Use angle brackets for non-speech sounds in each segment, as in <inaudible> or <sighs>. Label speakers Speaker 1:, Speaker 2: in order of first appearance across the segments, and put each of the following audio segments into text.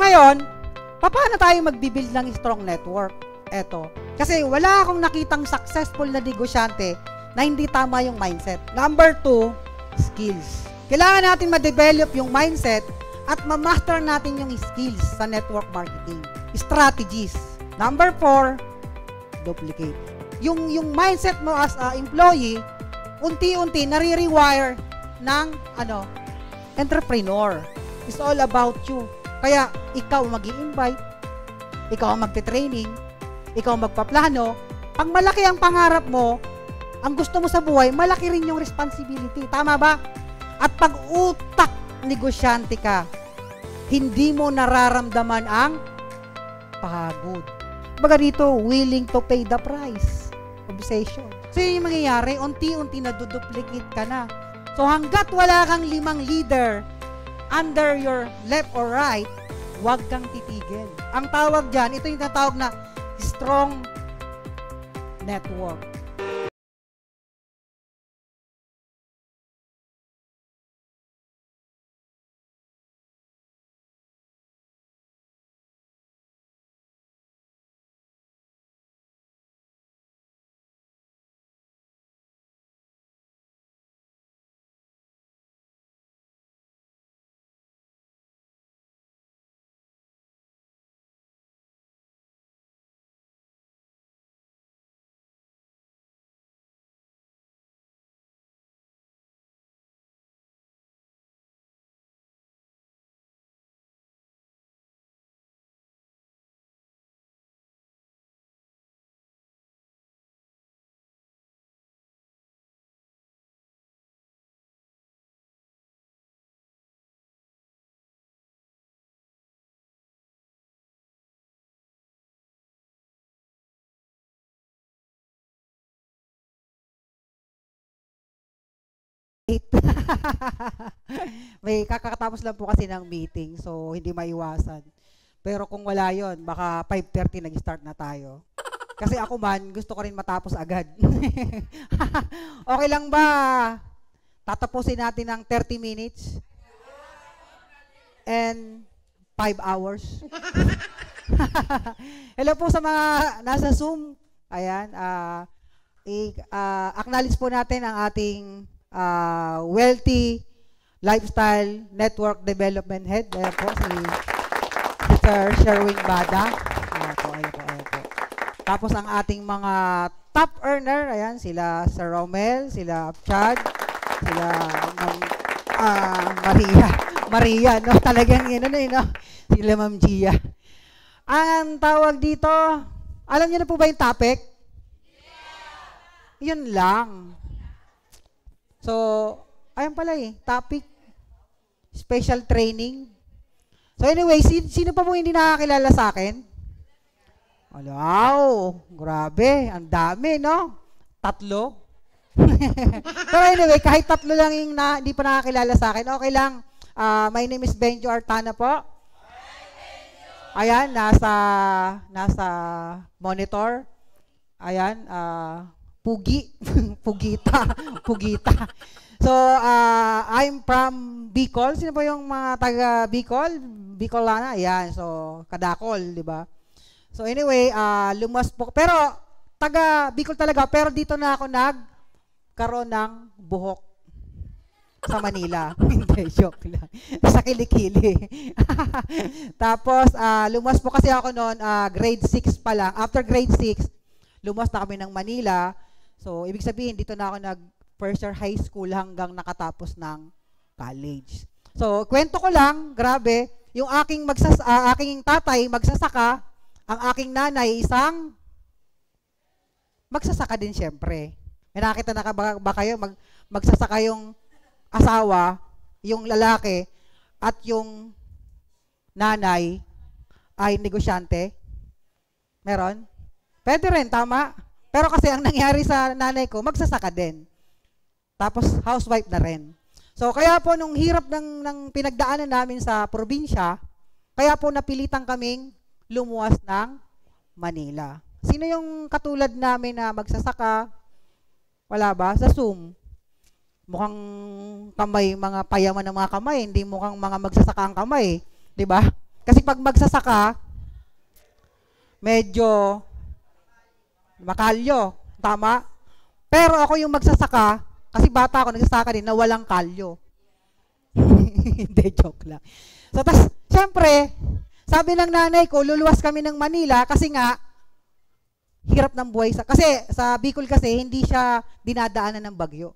Speaker 1: ngayon, paano tayo magbibuild ng strong network? Eto. Kasi wala akong nakitang successful na negosyante na hindi tama yung mindset. Number two, skills. Kailangan natin ma-develop yung mindset at ma-master natin yung skills sa network marketing. Strategies. Number four, duplicate. Yung, yung mindset mo as a employee, unti-unti nare-rewire ng ano, entrepreneur. It's all about you. Kaya ikaw mag invite ikaw ang magte-training, ikaw ang magpaplano. Ang malaki ang pangarap mo, ang gusto mo sa buhay, malaki rin yung responsibility. Tama ba? At pag utak negosyante ka, hindi mo nararamdaman ang pagod. Baga dito, willing to pay the price. Obsession. So yun yung mangyayari, unti-unti na naduduplicate ka na. So hanggat wala kang limang leader under your left or right, huwag kang titigil. Ang tawag dyan, ito yung tatawag na strong network. <laughs> May kakatapos lang po kasi ng meeting, so hindi maiwasan. Pero kung wala yon baka 5.30 nag-start na tayo. Kasi ako man, gusto ko rin matapos agad. <laughs> okay lang ba? Tatapusin natin ng 30 minutes? And 5 hours? <laughs> Hello po sa mga nasa Zoom. Ayan. Uh, i- uh, acknowledge po natin ang ating uh, wealthy lifestyle network development head. Ayan po si Sir Sherwin Bada. Ayan po, ayan po, ayan po. Tapos ang ating mga top earner, ayan, sila Sir Romel, sila Chad, sila Ma'am uh, Maria. <laughs> Maria, no? <laughs> Talagang yun, ano, eh, no? Sila Ma'am Gia. Ang tawag dito, alam niyo na po ba yung topic? Yeah. Yun lang. So, ayan pala eh, topic, special training. So anyway, sino, sino pa pong hindi nakakilala sa akin? Wow, grabe, ang dami, no? Tatlo? <laughs> Pero anyway, kahit tatlo lang yung na, hindi pa nakakilala sa akin, okay lang. Uh, my name is Benjo Artana po. Ayan, nasa, nasa monitor. Ayan, uh, Pugi, <laughs> Pugita, <laughs> Pugita. So, uh, I'm from Bicol. Sino po yung mga taga Bicol? Bicolana, yan. So, Kadakol, di ba? So, anyway, uh, lumas po. Pero, taga Bicol talaga. Pero dito na ako nagkaroon ng buhok sa Manila. <laughs> Hindi, joke lang. sa kilikili. Tapos, uh, lumas po kasi ako noon, uh, grade 6 pa lang. After grade 6, lumas na kami ng Manila. So, ibig sabihin, dito na ako nag first year high school hanggang nakatapos ng college. So, kwento ko lang, grabe, yung aking, magsas uh, aking tatay magsasaka, ang aking nanay isang magsasaka din siyempre. May nakita na ka ba, ba kayo, mag, magsasaka yung asawa, yung lalaki, at yung nanay ay negosyante? Meron? Pwede rin, tama? Pero kasi ang nangyari sa nanay ko, magsasaka din. Tapos housewife na rin. So kaya po nung hirap ng, ng pinagdaanan namin sa probinsya, kaya po napilitan kaming lumuwas ng Manila. Sino yung katulad namin na magsasaka? Wala ba? Sa Zoom. Mukhang kamay, mga payaman ng mga kamay, hindi mukhang mga magsasaka ang kamay. ba? Diba? Kasi pag magsasaka, medyo makalyo. Tama? Pero ako yung magsasaka, kasi bata ako, nagsasaka din na walang kalyo. <laughs> Hindi, joke lang. So, tapos, syempre, sabi ng nanay ko, luluwas kami ng Manila kasi nga, hirap ng buhay. Sa, kasi sa Bicol kasi, hindi siya dinadaanan ng bagyo.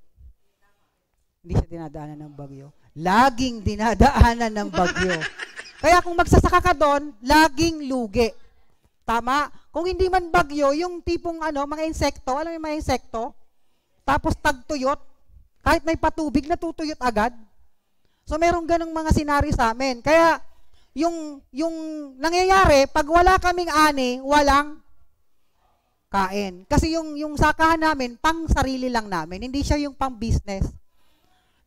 Speaker 1: Hindi siya dinadaanan ng bagyo. Laging dinadaanan ng bagyo. <laughs> Kaya kung magsasaka ka doon, laging lugi. Tama? Kung hindi man bagyo, yung tipong ano, mga insekto, alam mo yung mga insekto? Tapos tagtuyot, kahit may patubig, natutuyot agad. So merong ganong mga sinari sa amin. Kaya yung, yung nangyayari, pag wala kaming ani, walang kain. Kasi yung, yung sakahan namin, pang sarili lang namin. Hindi siya yung pang business.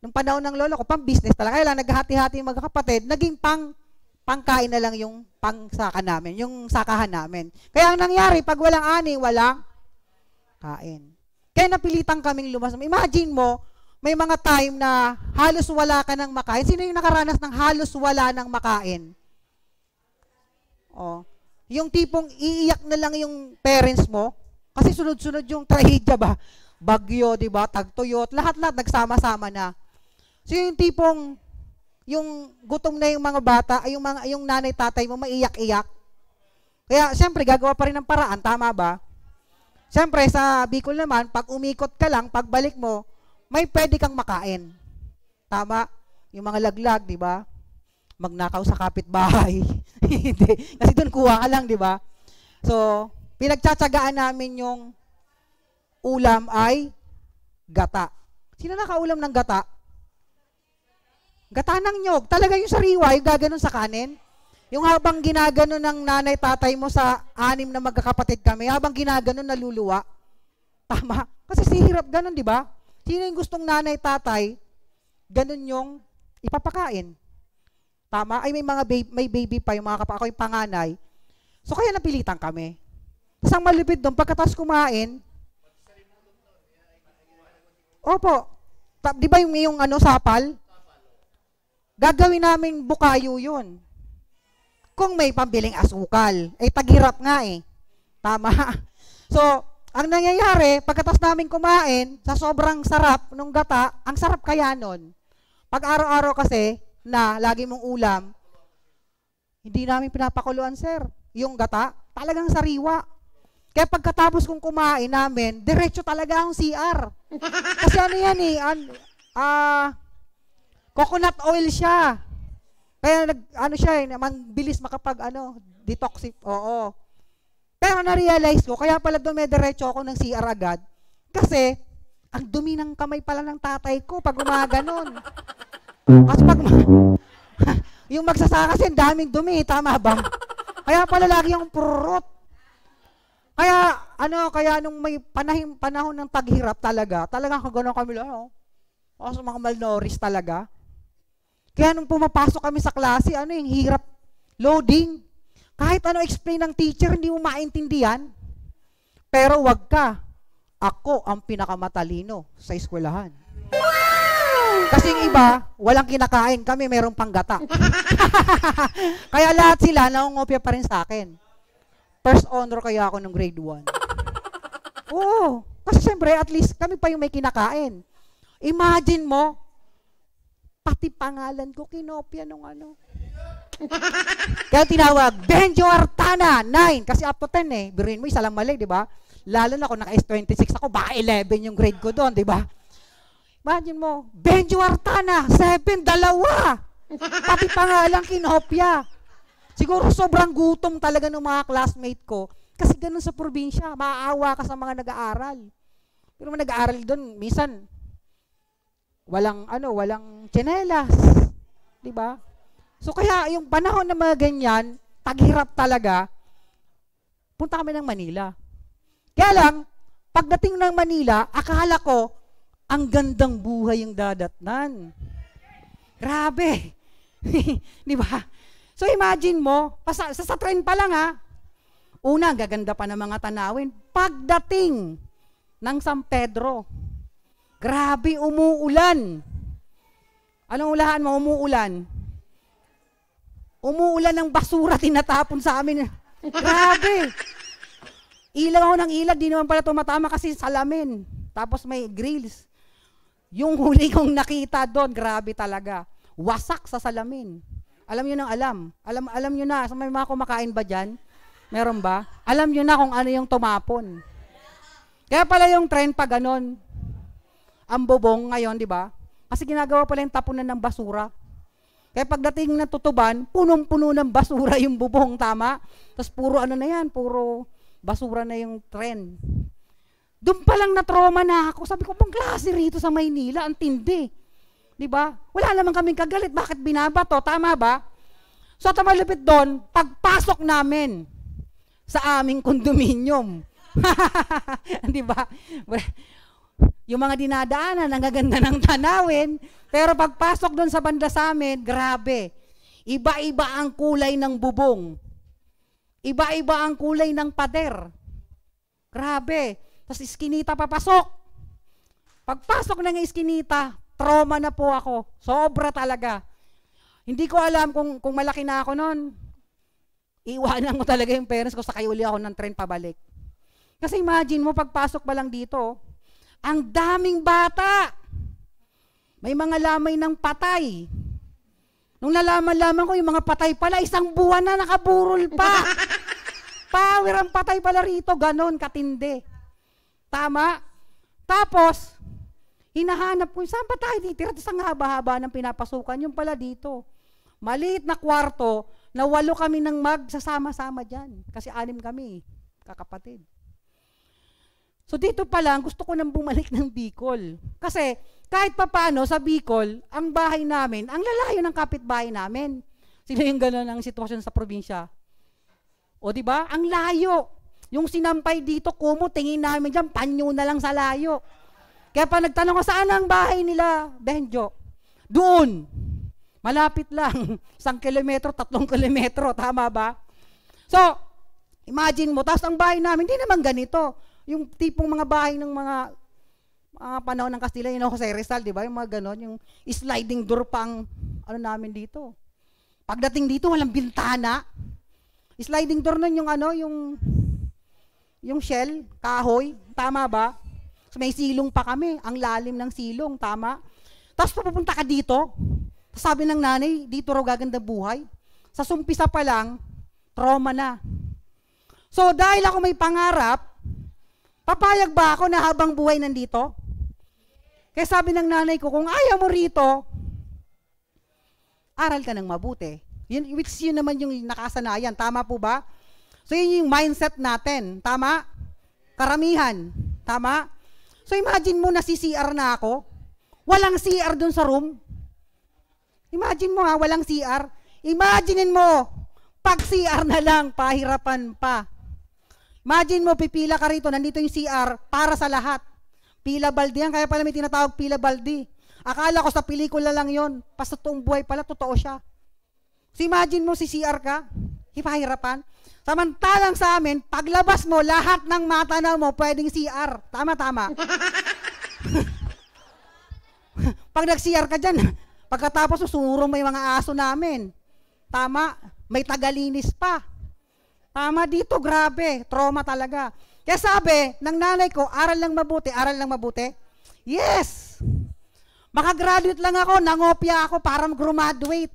Speaker 1: Nung panahon ng lolo ko, pang business talaga. Kaya lang, naghati-hati yung kapatid, naging pang pangkain na lang yung pangsaka namin, yung sakahan namin. Kaya ang nangyari, pag walang ani, walang kain. Kaya napilitan kaming lumas. Imagine mo, may mga time na halos wala ka ng makain. Sino yung nakaranas ng halos wala ng makain? Oh. Yung tipong iiyak na lang yung parents mo, kasi sunod-sunod yung <laughs> trahedya ba? Bagyo, di ba? Tagtuyot, lahat-lahat nagsama-sama na. So yung tipong yung gutom na yung mga bata, ay yung, mga, yung nanay, tatay mo, maiyak-iyak. Kaya, siyempre, gagawa pa rin ng paraan. Tama ba? Siyempre, sa Bicol naman, pag umikot ka lang, pagbalik mo, may pwede kang makain. Tama? Yung mga laglag, di ba? Magnakaw sa kapitbahay. <laughs> Hindi. Kasi doon kuha ka lang, di ba? So, pinagtsatsagaan namin yung ulam ay gata. Sino nakaulam ng gata? Gatanang nyog. Talaga yung sariwa, yung gaganon sa kanin. Yung habang ginaganon ng nanay, tatay mo sa anim na magkakapatid kami, habang ginaganon naluluwa. Tama. Kasi sihirap ganon, di ba? Sino yung gustong nanay, tatay, ganon yung ipapakain. Tama? Ay, may mga baby, may baby pa yung mga kapatid. Ako yung panganay. So, kaya napilitan kami. Tapos ang malupit doon, pagkatapos kumain, Opo. Ta- di ba yung, yung ano, sapal? gagawin namin bukayo yun. Kung may pambiling asukal. Eh, tagirap nga eh. Tama. <laughs> So, ang nangyayari, pagkatas namin kumain, sa sobrang sarap nung gata, ang sarap kaya nun. Pag araw-araw kasi, na lagi mong ulam, hindi namin pinapakuluan, sir. Yung gata, talagang sariwa. Kaya pagkatapos kong kumain namin, diretso talaga ang CR. Kasi ano yan eh, ah, uh, Coconut oil siya. Kaya nag, ano siya eh, naman bilis makapag, ano, detoxif, oo. Pero na-realize ko, kaya pala dumediretso ako ng CR agad, kasi, ang dumi ng kamay pala ng tatay ko pag gumaganon. Kasi pag, <laughs> yung magsasaka kasi, daming dumi, tama ba? Kaya pala lagi yung purot. Kaya, ano, kaya nung may panahim, panahon ng paghirap talaga, talagang kagano'n kami lang, oh. Kasi mga malnoris talaga. Kaya nung pumapasok kami sa klase, ano yung hirap, loading. Kahit ano explain ng teacher, hindi mo maintindihan. Pero wag ka. Ako ang pinakamatalino sa eskwelahan. Kasi yung iba, walang kinakain. Kami mayroong panggata. <laughs> Kaya lahat sila, nangungopya pa rin sa akin. First honor kaya ako nung grade 1. <laughs> Oo. Kasi syempre, at least kami pa yung may kinakain. Imagine mo, Pati pangalan ko, kinopya nung ano. <laughs> Kaya tinawag, Benjo Artana, 9. Kasi up to 10 eh. Birin mo, isa lang mali, di ba? Lalo na kung naka-S26 ako, baka 11 yung grade ko doon, di ba? Imagine mo, Benjo Artana, 7, dalawa. Pati pangalan, kinopya. Siguro sobrang gutom talaga ng mga classmate ko. Kasi ganun sa probinsya, maaawa ka sa mga nag-aaral. Pero mga nag-aaral doon, minsan, Walang ano, walang tsinelas. 'Di ba? So kaya yung panahon na mga ganyan, taghirap talaga. Punta kami ng Manila. Kaya lang, pagdating ng Manila, akala ko ang gandang buhay yung dadatnan. Grabe. <laughs> 'Di ba? So imagine mo, sa, sa train pa lang ha, una, gaganda pa ng mga tanawin. Pagdating ng San Pedro, Grabe, umuulan. Anong ulahan mo? Umuulan. Umuulan ng basura <laughs> tinatapon sa amin. Grabe. Ilaw ako ng ilaw, di naman pala tumatama kasi salamin. Tapos may grills. Yung huli kong nakita doon, grabe talaga. Wasak sa salamin. Alam niyo nang alam. Alam alam niyo na, may mga kumakain ba diyan? Meron ba? Alam niyo na kung ano yung tumapon. Kaya pala yung trend pa ganon ang bobong ngayon, di ba? Kasi ginagawa pala yung tapunan ng basura. Kaya pagdating ng tutuban, punong-puno ng basura yung bubong, tama? Tapos puro ano na yan, puro basura na yung trend. Doon pa lang na-trauma na ako. Sabi ko, pang klase rito sa Maynila, ang tindi. Di ba? Wala naman kaming kagalit. Bakit binabato? Tama ba? So, tumalapit doon, pagpasok namin sa aming kondominium. <laughs> Di ba? yung mga dinadaanan, ang gaganda ng tanawin. Pero pagpasok doon sa banda sa amin, grabe. Iba-iba ang kulay ng bubong. Iba-iba ang kulay ng pader. Grabe. Tapos iskinita papasok. Pagpasok ng iskinita, trauma na po ako. Sobra talaga. Hindi ko alam kung, kung malaki na ako noon. Iwanan ko talaga yung parents ko, sakay uli ako ng train pabalik. Kasi imagine mo, pagpasok pa lang dito, ang daming bata. May mga lamay ng patay. Nung nalaman-laman ko, yung mga patay pala, isang buwan na nakaburol pa. <laughs> Power ang patay pala rito, ganon, katindi. Tama? Tapos, hinahanap ko, saan ba tayo titira? Tapos ang haba-haba ng pinapasukan, yung pala dito. Maliit na kwarto, na walo kami ng magsasama-sama dyan. Kasi anim kami, kakapatid. So dito pa lang, gusto ko nang bumalik ng Bicol. Kasi kahit papano sa Bicol, ang bahay namin, ang lalayo ng kapitbahay namin. Sino yung gano'n ang sitwasyon sa probinsya? O di ba? Ang layo. Yung sinampay dito, kumo, tingin namin dyan, panyo na lang sa layo. Kaya pa nagtanong ko, saan ang bahay nila, Benjo? Doon. Malapit lang. <laughs> Isang kilometro, tatlong kilometro. Tama ba? So, imagine mo, tapos ang bahay namin, hindi naman ganito. Yung tipong mga bahay ng mga uh, panahon ng Kastila, yun Jose Rizal, di ba? Yung mga ganon, yung sliding door pang ano namin dito. Pagdating dito, walang bintana. Sliding door nun yung ano, yung yung shell, kahoy, tama ba? So may silong pa kami, ang lalim ng silong, tama? Tapos pupunta ka dito, sabi ng nanay, dito raw gaganda buhay. Sa sumpisa pa lang, trauma na. So dahil ako may pangarap, Papayag ba ako na habang buhay nandito? Kaya sabi ng nanay ko, kung ayaw mo rito, aral ka ng mabuti. Yun, which yun naman yung nakasanayan. Tama po ba? So yun yung mindset natin. Tama? Karamihan. Tama? So imagine mo na si CR na ako. Walang CR dun sa room. Imagine mo ha, walang CR. Imaginein mo, pag CR na lang, pahirapan pa. Imagine mo, pipila ka rito, nandito yung CR para sa lahat. Pila baldi yan, kaya pala may tinatawag pila baldi. Akala ko sa pelikula lang yon, pasto pastotoong buhay pala, totoo siya. So imagine mo si CR ka, hipahirapan. Samantalang sa amin, paglabas mo, lahat ng mata na mo, pwedeng CR. Tama, tama. <laughs> Pag nag-CR ka dyan, pagkatapos susuro mo yung mga aso namin. Tama, may tagalinis pa. Tama dito, grabe. Trauma talaga. Kaya sabi ng nanay ko, aral lang mabuti, aral lang mabuti. Yes! Makagraduate lang ako, nangopya ako para mag-graduate.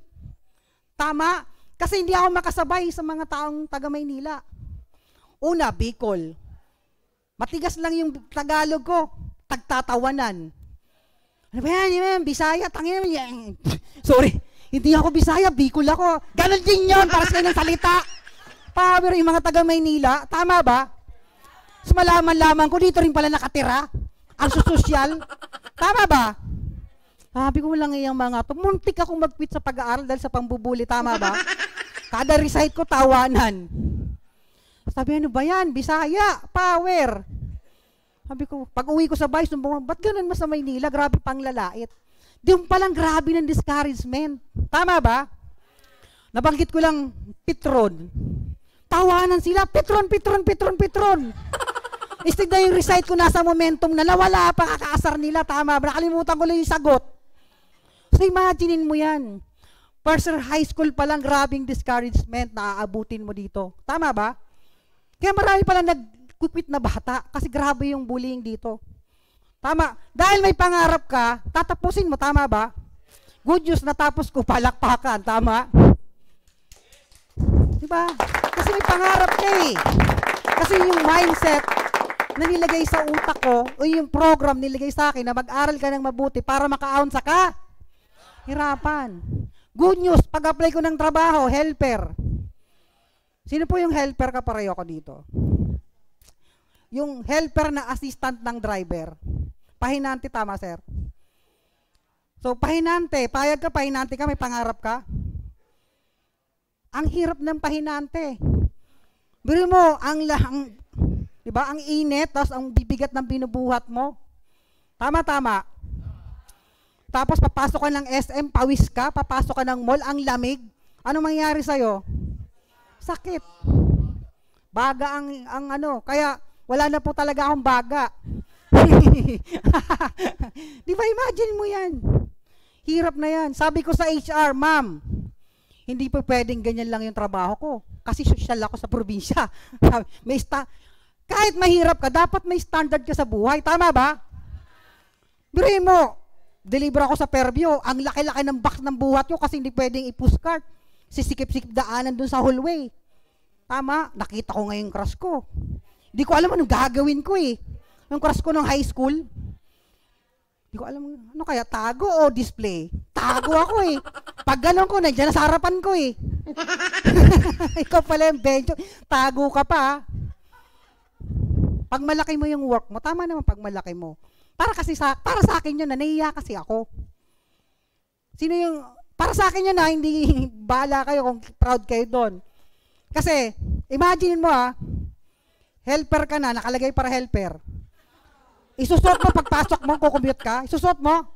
Speaker 1: Tama? Kasi hindi ako makasabay sa mga taong taga Maynila. Una, Bicol. Matigas lang yung Tagalog ko. Tagtatawanan. Ano ba yan? Ano yan Bisaya, tangin <laughs> Sorry, hindi ako Bisaya, Bicol ako. Ganon din yun para sa ng salita. Power yung mga taga Maynila. Tama ba? So malaman-laman ko, dito rin pala nakatira. Ang sosyal. Tama ba? Sabi ko lang iyang mga to. Muntik akong magpit sa pag-aaral dahil sa pambubuli. Tama ba?
Speaker 2: Kada recite ko, tawanan.
Speaker 1: Sabi, ano ba yan? Bisaya, power. Sabi ko, pag uwi ko sa Vice, nung ba't ganun mas sa Maynila? Grabe pang lalait. Di yung palang grabe ng discouragement. Tama ba? Nabanggit ko lang Pitron tawanan sila, Petron, Petron, Petron, Petron. <laughs> Istig na yung recite ko nasa momentum na nawala pa, kakaasar nila, tama, ba? nakalimutan ko lang yung sagot. So imaginein mo yan. First high school pa lang, grabing discouragement na aabutin mo dito. Tama ba? Kaya marami pala nag-quit na bata kasi grabe yung bullying dito. Tama. Dahil may pangarap ka, tatapusin mo. Tama ba? Good news, natapos ko, palakpakan. Tama? Diba? Diba? Kasi may pangarap ka eh. Kasi yung mindset na nilagay sa utak ko, o yung program nilagay sa akin na mag-aral ka ng mabuti para maka sa ka. Hirapan. Good news, pag-apply ko ng trabaho, helper. Sino po yung helper ka pareho ko dito? Yung helper na assistant ng driver. Pahinante, tama sir? So, pahinante, payag ka, pahinante ka, may pangarap ka. Ang hirap ng pahinante. Biro mo, ang lahang, di ba, ang init, tapos ang bibigat ng binubuhat mo. Tama, tama. Tapos papasok ka ng SM, pawis ka, papasok ka ng mall, ang lamig. Ano mangyayari sa'yo? Sakit. Baga ang, ang ano. Kaya, wala na po talaga akong baga. <laughs> di ba, imagine mo yan. Hirap na yan. Sabi ko sa HR, ma'am, hindi po pwedeng ganyan lang yung trabaho ko. Kasi social ako sa probinsya. <laughs> may sta- kahit mahirap ka, dapat may standard ka sa buhay. Tama ba? Biruin mo, deliver ako sa perbyo. Ang laki-laki ng box ng buhat ko kasi hindi pwedeng i-pushcart. Sisikip-sikip daanan dun sa hallway. Tama, nakita ko ngayon crush ko. Hindi ko alam anong gagawin ko eh. Yung crush ko ng high school, hindi ko alam, ano kaya, tago o display? Tago ako eh. Pag ganun ko, nandiyan na sa harapan ko eh. <laughs> Ikaw pala yung bench, tago ka pa. Pag malaki mo yung work mo, tama naman pag malaki mo. Para kasi sa, para sa akin yun, na naiya kasi ako. Sino yung, para sa akin yun na, ah, hindi <laughs> bala kayo kung proud kayo doon. Kasi, imagine mo ah, helper ka na, nakalagay para helper Isusot mo pagpasok mo, kukumute ka? Isusot mo?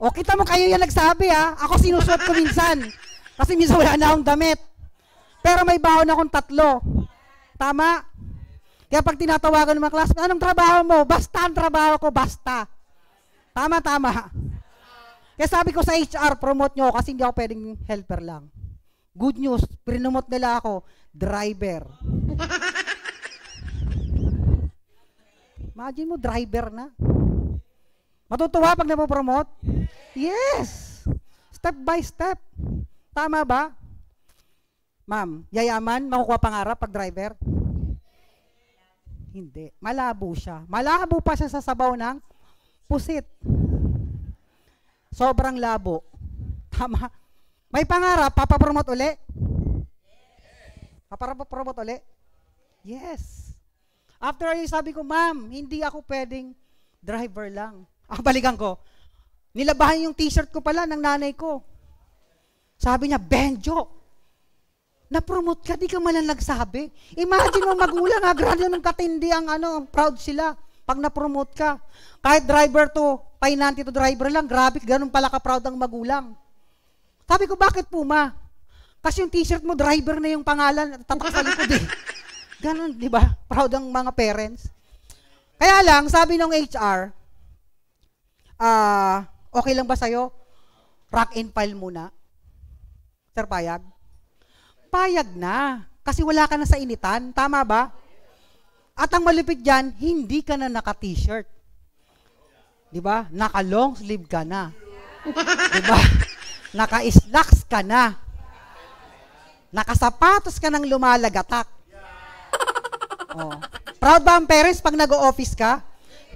Speaker 1: O, kita mo kayo yan nagsabi ha. Ah. Ako sinusot ko minsan. Kasi minsan wala na akong damit. Pero may baon akong tatlo. Tama? Kaya pag tinatawagan ng mga classmates, anong trabaho mo? Basta ang trabaho ko, basta. Tama, tama. Kaya sabi ko sa HR, promote nyo kasi hindi ako pwedeng helper lang. Good news, prinomote nila ako, driver. Imagine mo, driver na. Matutuwa pag napopromote? Yes! Step by step. Tama ba? Ma'am, yayaman, makukuha pangarap pag driver? Hindi. Malabo siya. Malabo pa siya sa sabaw ng pusit. Sobrang labo. Tama. May pangarap, papapromote uli? Papapromote uli? Yes. After ay sabi ko, ma'am, hindi ako pwedeng driver lang. Ang <laughs> ah, balikan ko, nilabahan yung t-shirt ko pala ng nanay ko. Sabi niya, Benjo, na-promote ka, di ka man lang nagsabi. Imagine mo magulang, ha, ah, grabe ng katindi ang ano, proud sila pag na-promote ka. Kahit driver to, painanti to driver lang, grabe, ganun pala ka-proud ang magulang. Sabi ko, bakit po, ma? Kasi yung t-shirt mo, driver na yung pangalan, tatak sa likod eh. Ganun, di ba? <laughs> Proud ang mga parents. Kaya lang, sabi ng HR, ah, uh, okay lang ba sa'yo? Rock and file muna. Sir, payag? Payag na. Kasi wala ka na sa initan. Tama ba? At ang malupit dyan, hindi ka na naka-t-shirt. Di ba? Naka-long sleeve ka na. Di ba? Naka-slacks ka na. Naka-sapatos ka ng lumalagatak. Oh. Proud ba ang parents pag nag-o-office ka?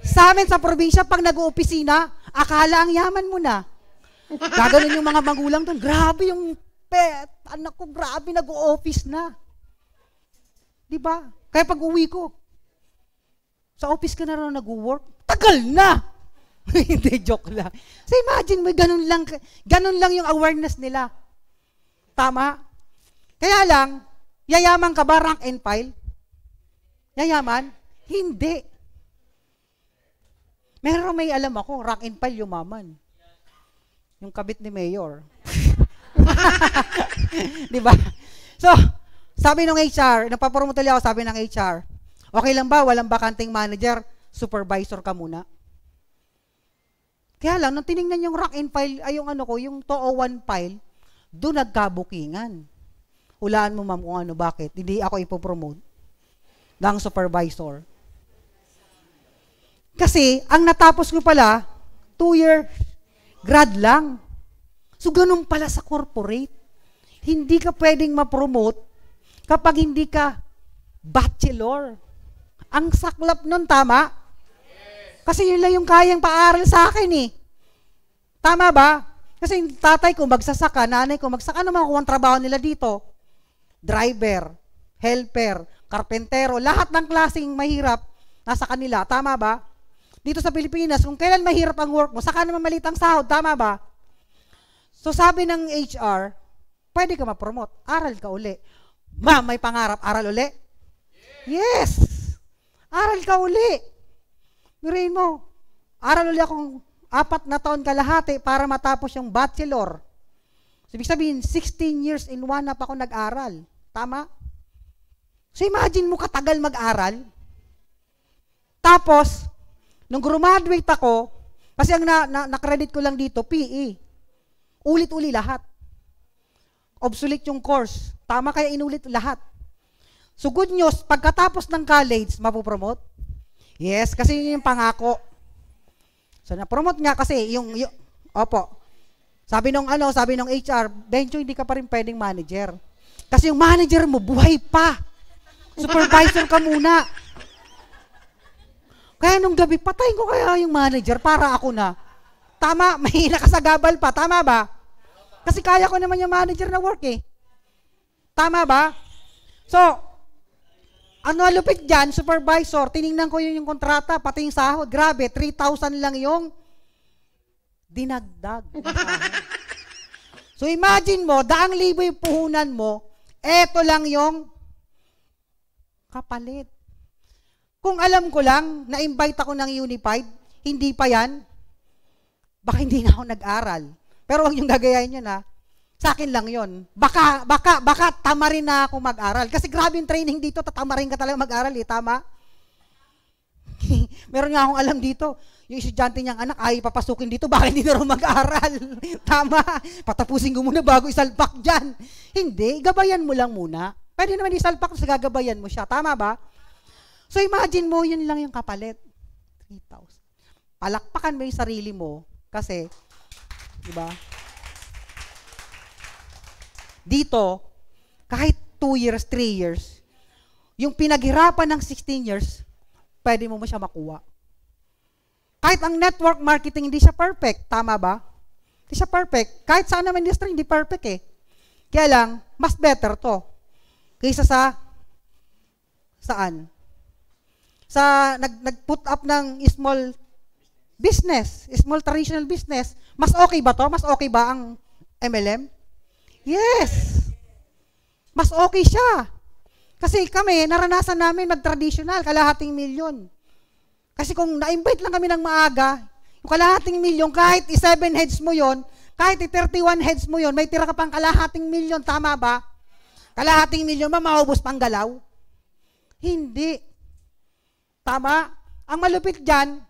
Speaker 1: Sa amin sa probinsya, pag nag-oopisina, akala ang yaman mo na. Gaganon yung mga magulang doon. Grabe yung pet. Anak ko, grabe nag-o-office na. Di ba? Kaya pag uwi ko, sa office ka na rin nag-work, tagal na! <laughs> Hindi, joke lang. So imagine mo, ganun lang, ganun lang yung awareness nila. Tama? Kaya lang, yayaman ka ba rank and file? Yayaman? Hindi. Meron may alam ako, rock and pal yumaman. Yung kabit ni Mayor. <laughs> di ba? So, sabi ng HR, napapromotal ako, sabi ng HR, okay lang ba, walang bakanting manager, supervisor ka muna? Kaya lang, nung tiningnan yung rock and file, ay yung ano ko, yung 201 file, doon nagkabukingan. Hulaan mo ma'am kung ano, bakit? Hindi ako ipopromote ng supervisor. Kasi, ang natapos ko pala, two-year grad lang. So, ganun pala sa corporate. Hindi ka pwedeng ma-promote kapag hindi ka bachelor. Ang saklap nun, tama? Kasi yun lang yung kayang paaral sa akin eh. Tama ba? Kasi yung tatay ko magsasaka, nanay ko magsaka, ano makukuha ang trabaho nila dito? Driver, helper, karpentero, lahat ng klaseng mahirap nasa kanila. Tama ba? Dito sa Pilipinas, kung kailan mahirap ang work mo, saka naman maliit ang sahod. Tama ba? So sabi ng HR, pwede ka ma-promote. Aral ka uli. Ma, may pangarap. Aral uli? Yes! yes! Aral ka uli. Mirain mo. Aral uli akong apat na taon kalahati para matapos yung bachelor. So, ibig sabihin, 16 years in one up ako nag-aral. Tama? So imagine mo katagal mag-aral. Tapos, nung graduate ako, kasi ang na, na, na-credit ko lang dito, PE. Ulit-uli lahat. Obsolete yung course. Tama kaya inulit lahat. So good news, pagkatapos ng college, mapopromote? Yes, kasi yun yung pangako. So na-promote nga kasi yung, yung opo. Sabi nung ano, sabi nung HR, Benjo, hindi ka pa rin pwedeng manager. Kasi yung manager mo, buhay pa. Supervisor ka muna. Kaya nung gabi, patayin ko kaya yung manager para ako na. Tama, <laughs> may nakasagabal pa. Tama ba? Kasi kaya ko naman yung manager na work eh. Tama ba? So, ano lupit dyan, supervisor, tiningnan ko yun yung kontrata, pati yung sahod. Grabe, 3,000 lang yung dinagdag. <laughs> so imagine mo, daang libo yung puhunan mo, eto lang yung kapalit. Kung alam ko lang, na-invite ako ng Unified, hindi pa yan, baka hindi na ako nag-aral. Pero huwag niyong gagayain yun ha. Sa akin lang yon. Baka, baka, baka tama rin na ako mag-aral. Kasi grabe yung training dito, tatama rin ka talaga mag-aral eh. Tama? <laughs> Meron nga akong alam dito, yung estudyante niyang anak, ay papasukin dito, baka hindi na mag-aral? <laughs> Tama, patapusin ko muna bago isalpak dyan. Hindi, gabayan mo lang muna. Pwede naman isalpak sa gagabayan mo siya. Tama ba? So imagine mo, yun lang yung kapalit. 3,000. Palakpakan mo yung sarili mo kasi, di ba? Dito, kahit 2 years, 3 years, yung pinaghirapan ng 16 years, pwede mo mo siya makuha. Kahit ang network marketing hindi siya perfect, tama ba? Hindi siya perfect. Kahit saan naman industry, hindi perfect eh. Kaya lang, mas better to. Kaysa sa saan? Sa nag, nag-put up ng small business, small traditional business. Mas okay ba to? Mas okay ba ang MLM? Yes! Mas okay siya. Kasi kami, naranasan namin mag-traditional, kalahating milyon. Kasi kung na-invite lang kami ng maaga, yung kalahating milyon, kahit i-7 heads mo yon, kahit i-31 heads mo yon, may tira ka pang kalahating milyon, tama ba? Kalahating milyon ba maubos pang galaw? Hindi. Tama? Ang malupit dyan,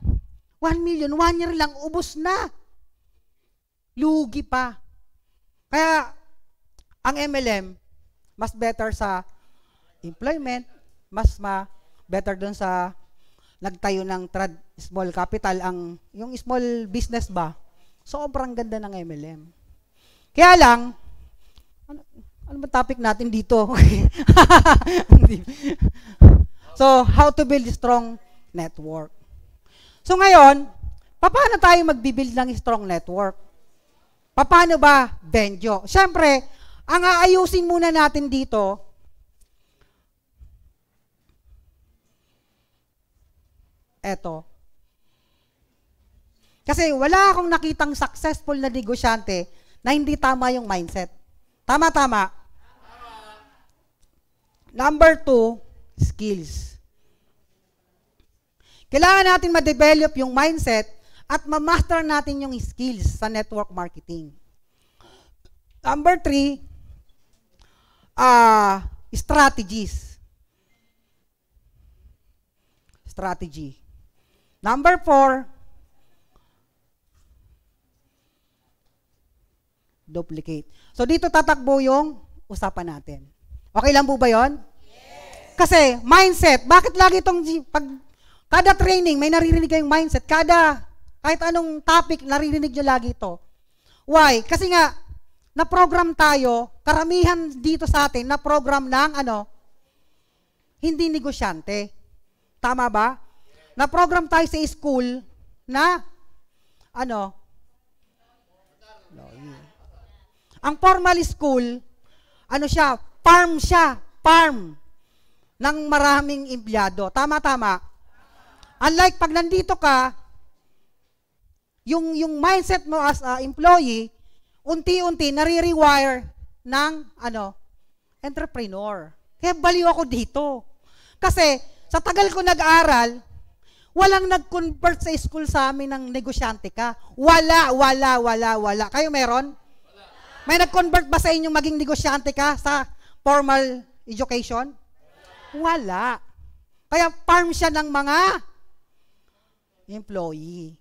Speaker 1: 1 million, 1 year lang, ubos na. Lugi pa. Kaya, ang MLM, mas better sa employment, mas ma better doon sa nagtayo ng trad small capital ang yung small business ba sobrang ganda ng MLM kaya lang ano, ano ba topic natin dito? <laughs> so, how to build a strong network. So ngayon, paano tayo magbibuild ng strong network? Paano ba Benjo? Siyempre, ang aayusin muna natin dito, eto. Kasi wala akong nakitang successful na negosyante na hindi tama yung mindset. Tama-tama. Number two, skills. Kailangan natin ma-develop yung mindset at ma-master natin yung skills sa network marketing. Number three, uh, strategies. Strategy. Number four, duplicate. So dito tatakbo yung usapan natin. Okay lang po ba yon? Yes. Kasi mindset, bakit lagi itong pag kada training may naririnig kayong mindset, kada kahit anong topic naririnig niyo lagi ito. Why? Kasi nga na-program tayo, karamihan dito sa atin na-program ng ano? Hindi negosyante. Tama ba? Na-program tayo sa school na ano? Ang formal school, ano siya, Farm siya, farm ng maraming empleyado. Tama, tama. Unlike pag nandito ka, yung, yung mindset mo as a employee, unti-unti nare-rewire ng ano, entrepreneur. Kaya baliw ako dito. Kasi sa tagal ko nag-aral, walang nag-convert sa school sa amin ng negosyante ka. Wala, wala, wala, wala. Kayo meron? Wala. May nag-convert ba sa inyong maging negosyante ka sa formal education? Wala. Kaya farm siya ng mga employee.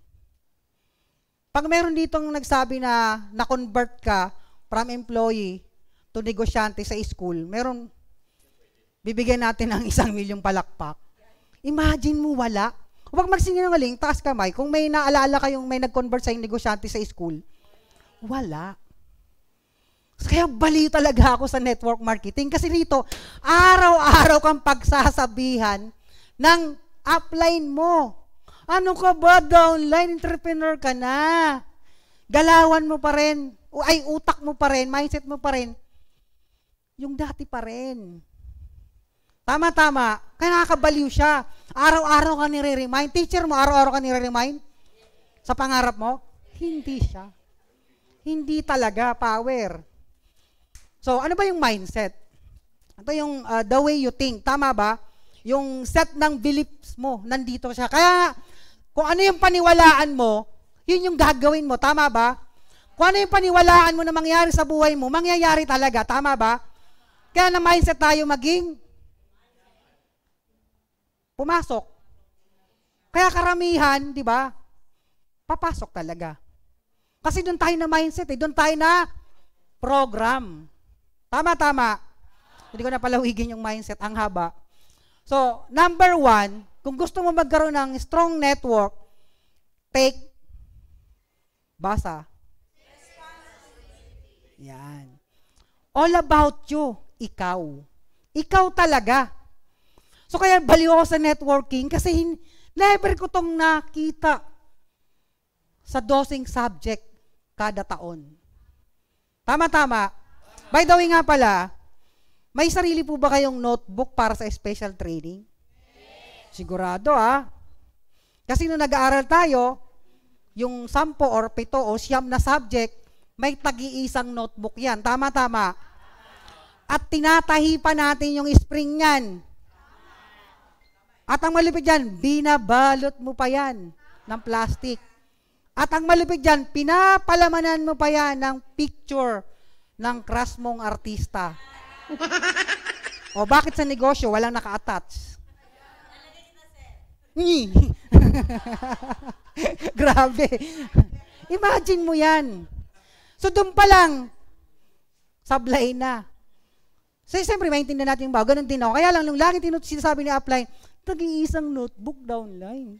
Speaker 1: Pag meron ditong nagsabi na na-convert ka from employee to negosyante sa school, meron, bibigyan natin ng <laughs> isang milyong palakpak. Imagine mo, wala. Huwag magsinungaling, taas kamay. Kung may naalala kayong may nag-convert sa negosyante sa school, wala. Kaya bali talaga ako sa network marketing kasi rito, araw-araw kang pagsasabihan ng upline mo. Ano ka ba, downline entrepreneur ka na? Galawan mo pa rin, ay utak mo pa rin, mindset mo pa rin, yung dati pa rin. Tama, tama. Kaya nakakabaliw siya. Araw-araw ka nire-remind. Teacher mo, araw-araw ka nire-remind? Sa pangarap mo? Hindi siya. Hindi talaga power. So, ano ba yung mindset? Ito yung uh, the way you think. Tama ba? Yung set ng beliefs mo, nandito siya. Kaya, kung ano yung paniwalaan mo, yun yung gagawin mo. Tama ba? Kung ano yung paniwalaan mo na mangyari sa buhay mo, mangyayari talaga. Tama ba? Kaya na mindset tayo maging pumasok. Kaya karamihan, di ba? Papasok talaga. Kasi doon tayo na mindset eh. Doon tayo na program. Tama, tama. Hindi ko na palawigin yung mindset. Ang haba. So, number one, kung gusto mo magkaroon ng strong network, take, basa. Yan. All about you, ikaw. Ikaw talaga. So, kaya baliw ako sa networking kasi never ko tong nakita sa dosing subject kada taon. Tama-tama. By the way nga pala, may sarili po ba kayong notebook para sa special training? Sigurado ah. Kasi nung nag-aaral tayo, yung sampo or pito o siyam na subject, may tag-iisang notebook yan. Tama, tama. At tinatahi pa natin yung spring yan. At ang malupit dyan, binabalot mo pa yan ng plastic. At ang malupit dyan, pinapalamanan mo pa yan ng picture ng crush mong artista. o bakit sa negosyo walang naka-attach? Ni. <laughs> Grabe. Imagine mo 'yan. So doon pa lang sablay na. So siyempre maintindihan natin bago. ganun din ako. Kaya lang nung lagi tinut sinasabi ni Apply, tagi iisang notebook downline.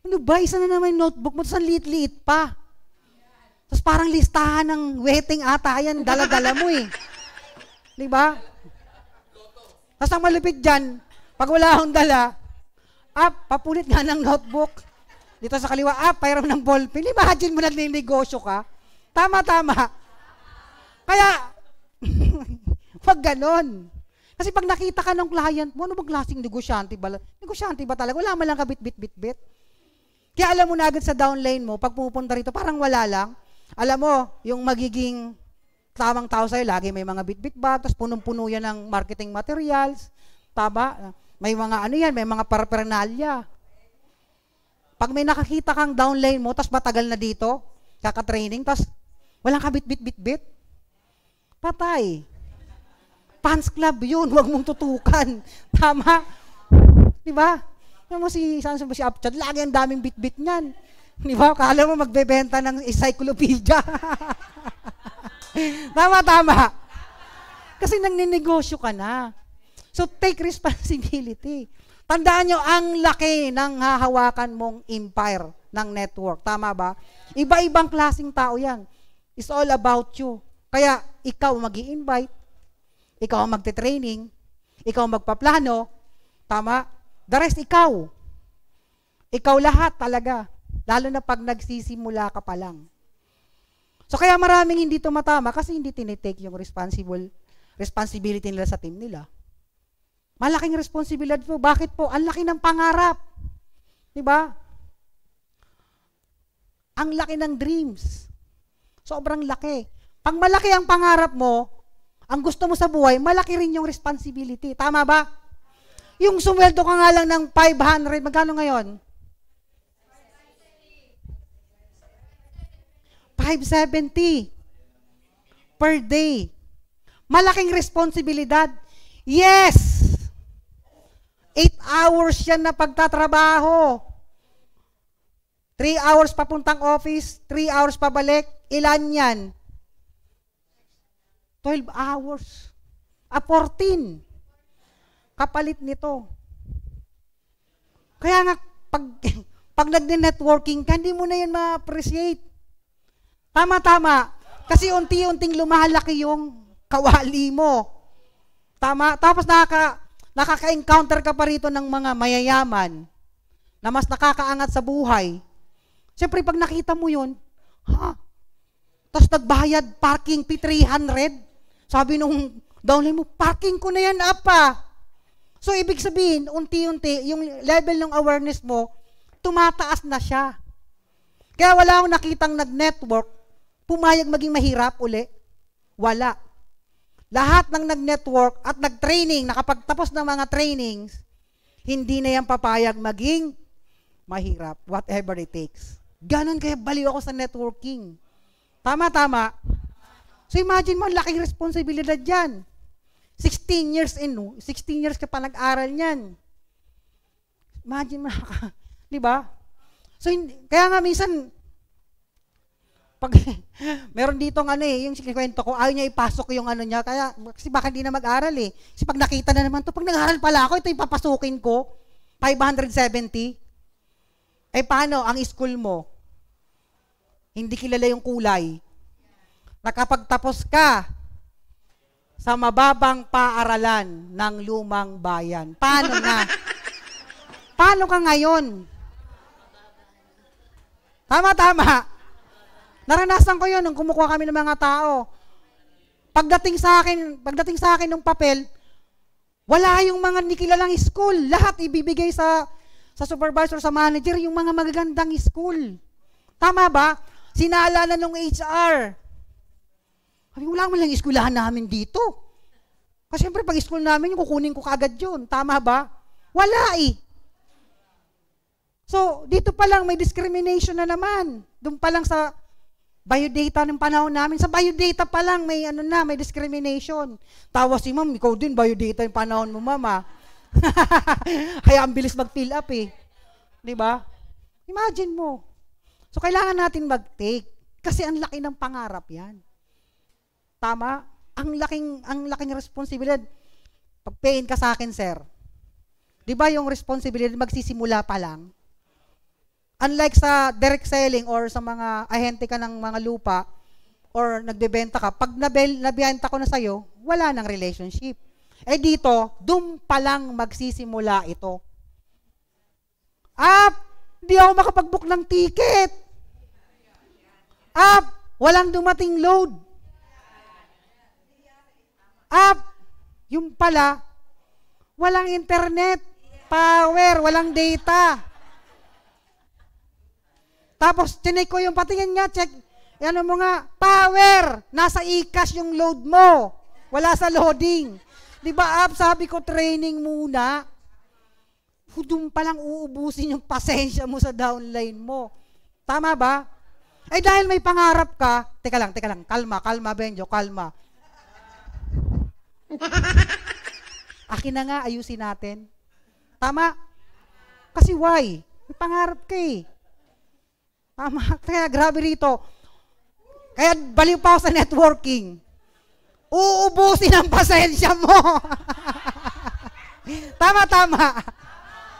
Speaker 1: Ano ba, isa na naman notebook mo, saan liit-liit pa. Tapos parang listahan ng wedding ata yan, dala-dala mo eh. <laughs> Di ba? Tapos ang malupit dyan, pag wala akong dala, ah, papulit nga ng notebook. Dito sa kaliwa, ah, pairam ng ballpen. Imagine mo na negosyo ka. Tama, tama. Kaya, pag <laughs> ganon. Kasi pag nakita ka ng client mo, ano bang klaseng negosyante ba? Negosyante ba talaga? Wala man lang ka bit-bit-bit-bit. Kaya alam mo na agad sa downline mo, pag pupunta rito, parang wala lang. Alam mo, yung magiging tamang tao sa'yo, lagi may mga bitbit bag, tapos punong-puno yan ng marketing materials, taba, may mga ano yan, may mga paraphernalia. Pag may nakakita kang downline mo, tapos matagal na dito, kaka-training, tapos walang kabit-bit-bit-bit, patay. Fans club yun, <laughs> wag mong tutukan. <laughs> Tama? Di ba? Ano mo si, saan si Upchad? Lagi ang daming bit-bit niyan. <laughs> Di ba? Kala mo magbebenta ng encyclopedia. <laughs> tama, tama. Kasi nagninegosyo ka na. So take responsibility. Tandaan nyo, ang laki ng hahawakan mong empire ng network. Tama ba? Iba-ibang klasing tao yan. It's all about you. Kaya ikaw mag invite ikaw ang magte-training, ikaw ang magpaplano, tama? The rest, ikaw. Ikaw lahat talaga. Lalo na pag nagsisimula ka pa lang. So kaya maraming hindi tumatama kasi hindi tinitake yung responsible responsibility nila sa team nila. Malaking responsibility po. Bakit po? Ang laki ng pangarap. 'Di ba? Ang laki ng dreams. Sobrang laki. Pang malaki ang pangarap mo, ang gusto mo sa buhay, malaki rin yung responsibility. Tama ba? Yung sumweldo ka nga lang ng 500, magkano ngayon? 570 per day. Malaking responsibilidad. Yes! Eight hours yan na pagtatrabaho. Three hours papuntang office, three hours pabalik. Ilan yan? 12 hours. A ah, 14. Kapalit nito. Kaya nga, pag, <laughs> pag nagne-networking ka, hindi mo na yan ma-appreciate. Tama-tama. Kasi unti-unting lumalaki yung kawali mo. Tama? Tapos nakaka, nakaka-encounter ka pa rito ng mga mayayaman na mas nakakaangat sa buhay. Siyempre, pag nakita mo yun, ha? Tapos nagbayad parking P300. Sabi nung downline mo, parking ko na yan, apa. So, ibig sabihin, unti-unti, yung level ng awareness mo, tumataas na siya. Kaya wala akong nakitang nag-network pumayag maging mahirap uli? Wala. Lahat ng nag-network at nag-training, nakapagtapos ng mga trainings, hindi na yan papayag maging mahirap, whatever it takes. Ganon kaya baliw ako sa networking. Tama, tama. So imagine mo, ang laking responsibilidad yan. 16 years in, 16 years ka pa nag-aral niyan. Imagine mo, <laughs> di ba? So, hindi, kaya nga minsan, pag, <laughs> meron dito ng ano eh, yung kwento ko, ayaw niya ipasok yung ano niya, kaya kasi baka hindi na mag-aral eh. Kasi pag nakita na naman to, pag nag-aral pala ako, ito yung papasukin ko, 570. Eh paano, ang school mo, hindi kilala yung kulay, nakapagtapos ka sa mababang paaralan ng lumang bayan. Paano na? <laughs> Paano ka ngayon? Tama, tama. Naranasan ko yun nung kumukuha kami ng mga tao. Pagdating sa akin, pagdating sa akin ng papel, wala yung mga nikilalang school. Lahat ibibigay sa, sa supervisor, sa manager, yung mga magagandang school. Tama ba? Sinala na nung HR. Kami, wala mo lang iskulahan namin dito. Kasi syempre, pag school namin, yung kukunin ko kagad yun. Tama ba? Wala eh. So, dito pa lang may discrimination na naman. Doon pa lang sa Biodata ng panahon namin. Sa biodata pa lang, may ano na, may discrimination. Tawa si ma'am, ikaw din, biodata yung panahon mo, mama. Ah. <laughs> Kaya ang bilis mag-fill up eh. Di ba? Imagine mo. So, kailangan natin mag-take. Kasi ang laki ng pangarap yan. Tama? Ang laking, ang laking responsibilidad. Pag-payin ka sa akin, sir. Di ba yung responsibilidad magsisimula pa lang? Unlike sa direct selling or sa mga ahente ka ng mga lupa or nagbebenta ka, pag nabel, nabenta ko na sa'yo, wala ng relationship. Eh dito, doon pa lang magsisimula ito. Ah, hindi ako makapag-book ng ticket. Ah, walang dumating load. Ah, yung pala, walang internet, power, walang data. Tapos, tinig ko yung patingin nga, check, eh, ano mo nga, power, nasa ikas yung load mo. Wala sa loading. Di ba, Ab, sabi ko, training muna. Hudum pa lang uubusin yung pasensya mo sa downline mo. Tama ba? Ay, eh, dahil may pangarap ka, teka lang, teka lang, kalma, kalma, Benjo, kalma. Akin na nga, ayusin natin. Tama? Kasi why? May pangarap ka eh. Tama. Kaya grabe rito. Kaya baliw pa ako sa networking. Uubusin ang pasensya mo. <laughs> tama, tama.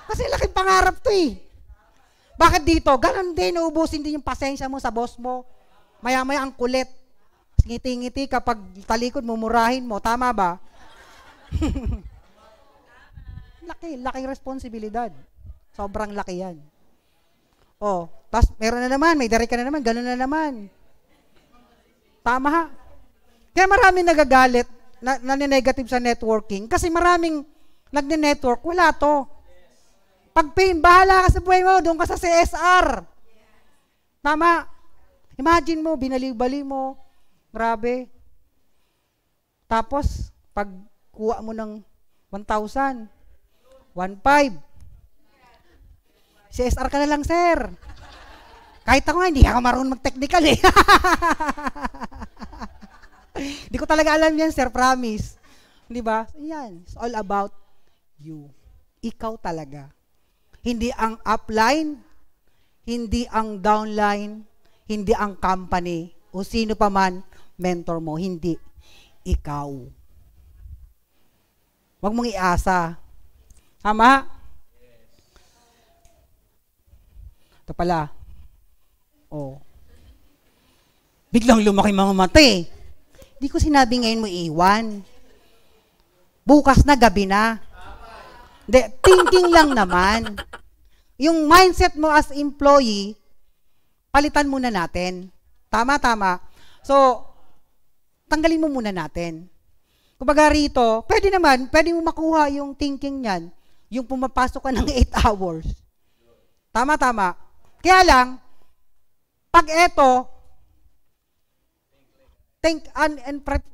Speaker 1: Kasi laking pangarap to eh. Bakit dito? Ganon din, uubusin din yung pasensya mo sa boss mo. Maya-maya ang kulit. Ngiti-ngiti kapag talikod mo, murahin mo. Tama ba? <laughs> laki, laking responsibilidad. Sobrang laki yan. Oh, tapos meron na naman, may dari ka na naman, ganun na naman. Tama ha? Kaya maraming nagagalit, na, naninegative sa networking, kasi maraming nagne-network, wala to. Pag pain, bahala ka sa buhay mo, doon ka sa CSR. Tama? Imagine mo, binalibali mo, grabe. Tapos, pag kuha mo ng 1,000, 1,500, CSR ka na lang, sir. Kahit ako nga, hindi ako marunong mag-technical eh. <laughs> Hindi ko talaga alam yan, sir, promise. Di ba? Yan, it's all about you. Ikaw talaga. Hindi ang upline, hindi ang downline, hindi ang company, o sino pa man, mentor mo, hindi. Ikaw. Huwag mong iasa. Tama? Ito pala. Oh. Biglang lumaki mga mata eh. Hindi ko sinabi ngayon mo iwan. Bukas na, gabi na. Hindi, thinking lang naman. Yung mindset mo as employee, palitan muna natin. Tama, tama. So, tanggalin mo muna natin. Kumbaga rito, pwede naman, pwede mo makuha yung thinking niyan, yung pumapasok ka ng 8 <laughs> hours. Tama, tama. Kaya lang, pag eto, think an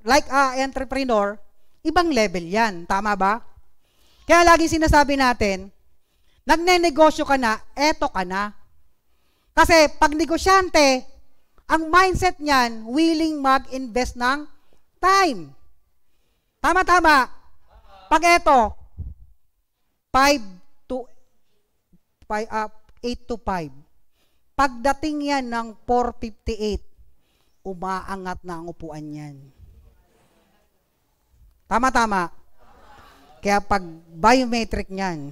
Speaker 1: like a entrepreneur, ibang level yan. Tama ba? Kaya lagi sinasabi natin, nagne-negosyo ka na, eto ka na. Kasi pag negosyante, ang mindset niyan, willing mag-invest ng time. Tama-tama. Pag eto, 5 to 5, uh, 8 to 5. Pagdating yan ng 458, umaangat na ang upuan niyan. Tama-tama. Kaya pag biometric niyan,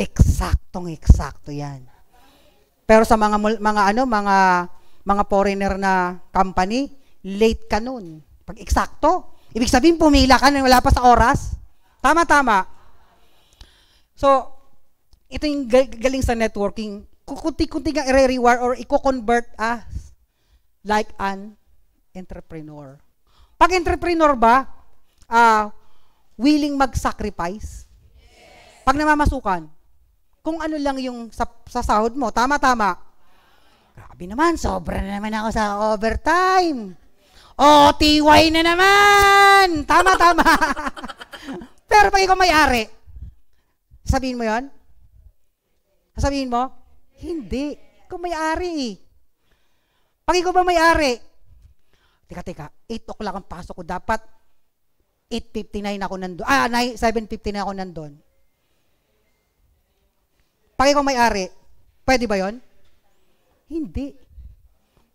Speaker 1: eksaktong-eksakto yan. Pero sa mga mga ano, mga mga foreigner na company, late ka nun. Pag eksakto, ibig sabihin pumila ka na wala pa sa oras. Tama, tama. So, ito yung galing sa networking kukunti-kunti nga i-reward or i-convert as like an entrepreneur. Pag entrepreneur ba, uh, willing mag-sacrifice? Pag namamasukan, kung ano lang yung sa, sa sahod mo, tama-tama. Grabe naman, sobra na naman ako sa overtime. O, oh, TY na naman! Tama-tama. <laughs> Pero pag ikaw may-ari, sabihin mo yon? Sabihin mo, hindi. Ikaw may-ari eh. Pag ikaw ba may-ari? Teka, teka. 8 o'clock ang pasok ko. Dapat 8.59 ako nandun. Ah, 7.59 ako nandun. Pag ikaw may-ari, pwede ba yon? Hindi.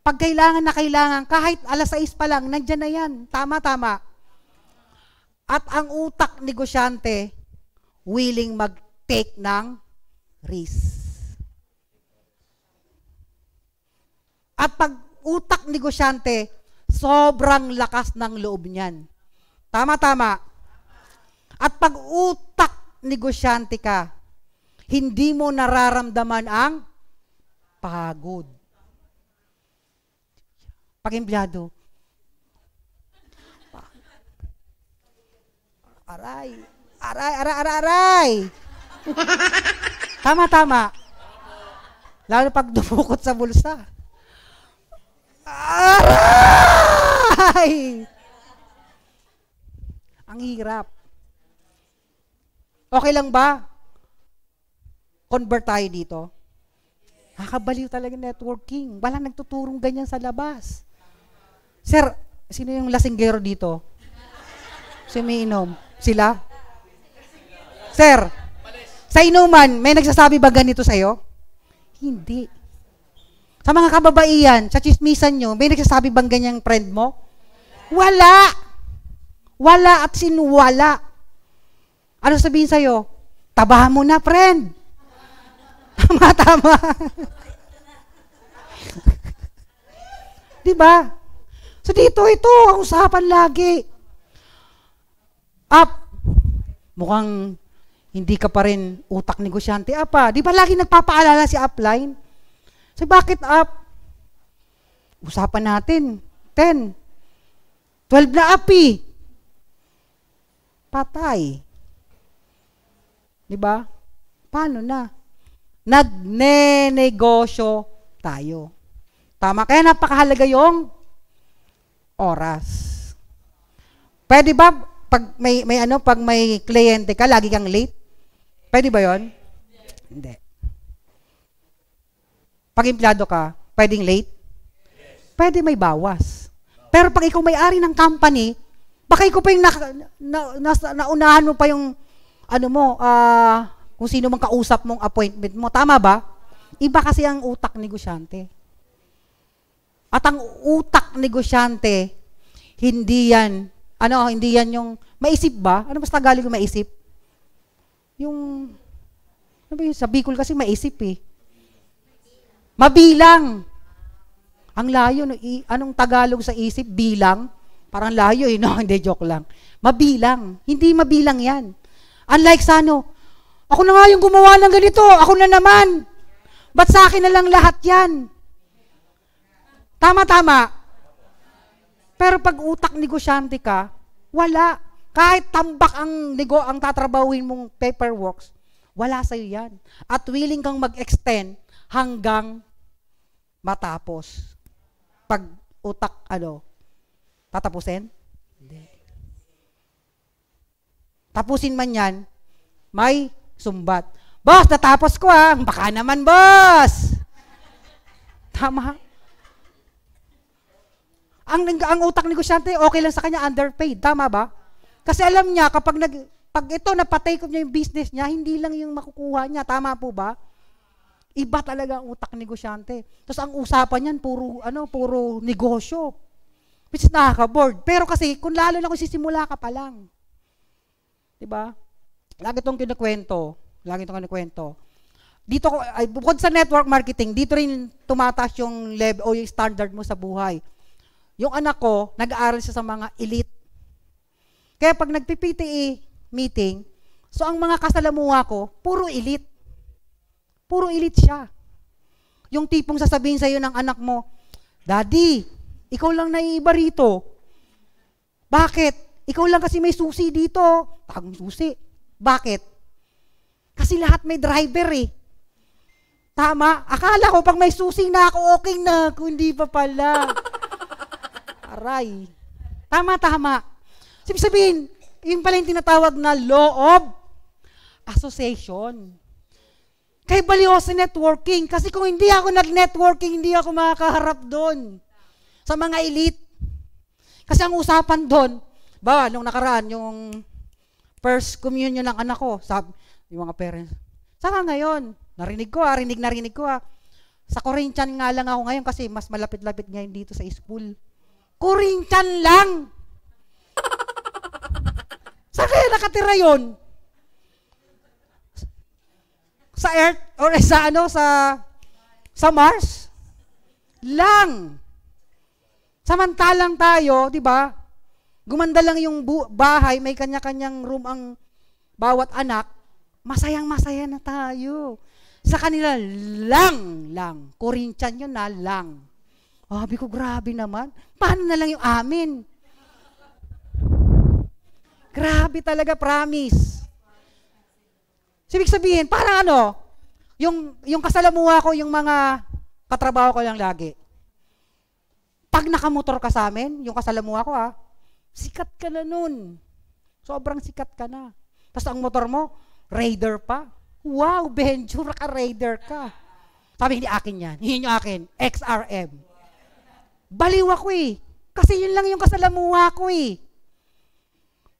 Speaker 1: Pag kailangan na kailangan, kahit alas 6 pa lang, nandyan na yan. Tama, tama. At ang utak negosyante, willing mag-take ng risk. At pag utak negosyante, sobrang lakas ng loob niyan. Tama, tama. At pag utak negosyante ka, hindi mo nararamdaman ang pagod. pag Aray. Aray, aray, aray, aray. <laughs> tama, tama. Lalo pag dumukot sa bulsa. Ay! Ang hirap. Okay lang ba? Convert tayo dito. Nakakabaliw talaga networking. Wala nagtuturong ganyan sa labas. Sir, sino yung lasinggero dito? Sumiinom. Sila? Sir, sa inuman, may nagsasabi ba ganito sa'yo? Hindi. Sa mga kababaihan, sa chismisan nyo, may nagsasabi bang ganyang friend mo? Wala. Wala at sinuwala. Ano sabihin sa'yo? Tabahan mo na, friend. <laughs> tama, tama. <laughs> di ba? So dito, ito, ang usapan lagi. Up. Mukhang hindi ka pa rin utak negosyante. Apa, di ba lagi nagpapaalala si upline? So, bakit up? Usapan natin. 10. 12 na api. Eh. Patay. Di ba? Paano na? Nagne-negosyo tayo. Tama. Kaya napakahalaga yung oras. Pwede ba pag may may ano pag may kliyente ka lagi kang late? Pwede ba 'yon? Hindi. Pag empleyado ka, pwedeng late? Pwede may bawas. Pero pag ikaw may-ari ng company, baka ikaw pa yung na, na, na, naunahan mo pa yung ano mo, uh, kung sino mang kausap mong appointment mo. Tama ba? Iba kasi ang utak negosyante. At ang utak negosyante, hindi yan, ano, hindi yan yung, maisip ba? Ano mas Tagalog yung maisip? Yung, ano ba yun, sa Bicol kasi maisip eh. Mabilang. Ang layo, no? I, anong Tagalog sa isip? Bilang. Parang layo eh, no? <laughs> Hindi, joke lang. Mabilang. Hindi mabilang yan. Unlike sa ano, ako na nga yung gumawa ng ganito, ako na naman. Ba't sa akin na lang lahat yan? Tama-tama. Pero pag utak negosyante ka, wala. Kahit tambak ang nego ang tatrabahuin mong paperworks, wala sa'yo yan. At willing kang mag-extend hanggang matapos. Pag utak, ano, tatapusin? Hindi. Tapusin man yan, may sumbat. Boss, natapos ko ah. Baka naman, boss. Tama. Ang, ang utak negosyante, okay lang sa kanya, underpaid. Tama ba? Kasi alam niya, kapag nag, pag ito, napatay ko niya yung business niya, hindi lang yung makukuha niya. Tama po ba? Iba talaga ang utak negosyante. Tapos ang usapan niyan, puro, ano, puro negosyo. Which is nakaka-board. Pero kasi, kung lalo na kung sisimula ka pa lang. Diba? Lagi itong kinukwento. Lagi itong kinukwento. Dito, ay, bukod sa network marketing, dito rin tumataas yung level o yung standard mo sa buhay. Yung anak ko, nag-aaral siya sa mga elite. Kaya pag nagpi-PTE meeting, so ang mga kasalamuha ko, puro elite. Puro elite siya. Yung tipong sasabihin sa'yo ng anak mo, Daddy, ikaw lang naiiba rito. Bakit? Ikaw lang kasi may susi dito. Tagong susi. Bakit? Kasi lahat may driver eh. Tama. Akala ko pag may susi na ako, okay na. Kundi pa pala. <laughs> Aray. Tama, tama. Sabi sabihin, yun pala yung tinatawag na law of association. Kay balyoso networking. Kasi kung hindi ako nag-networking, hindi ako makakaharap doon sa mga elite. Kasi ang usapan doon, ba, nung nakaraan, yung first communion ng anak ko, sabi, yung mga parents, saka ngayon, narinig ko, ah, rinig narinig ko, ah. Sa Corinthian nga lang ako ngayon kasi mas malapit-lapit ngayon dito sa school. Corinthian lang! <laughs> Saan kaya nakatira yon? Sa Earth or eh, sa ano sa sa Mars lang. Samantalang tayo, 'di ba? Gumanda lang yung bu- bahay, may kanya-kanyang room ang bawat anak. Masayang-masaya na tayo. Sa kanila lang, lang. Corinthian yun na lang. Oh, sabi ko, grabe naman. Paano na lang yung amin? Grabe talaga, promise. So, ibig sabihin, parang ano, yung, yung kasalamuha ko, yung mga katrabaho ko lang lagi. Pag nakamotor ka sa amin, yung kasalamuha ko ha, sikat ka na nun. Sobrang sikat ka na. Tapos ang motor mo, raider pa. Wow, Benjo, ka raider ka. Sabi, hindi akin yan. Hindi nyo akin. XRM. Baliw ako eh. Kasi yun lang yung kasalamuha ko eh.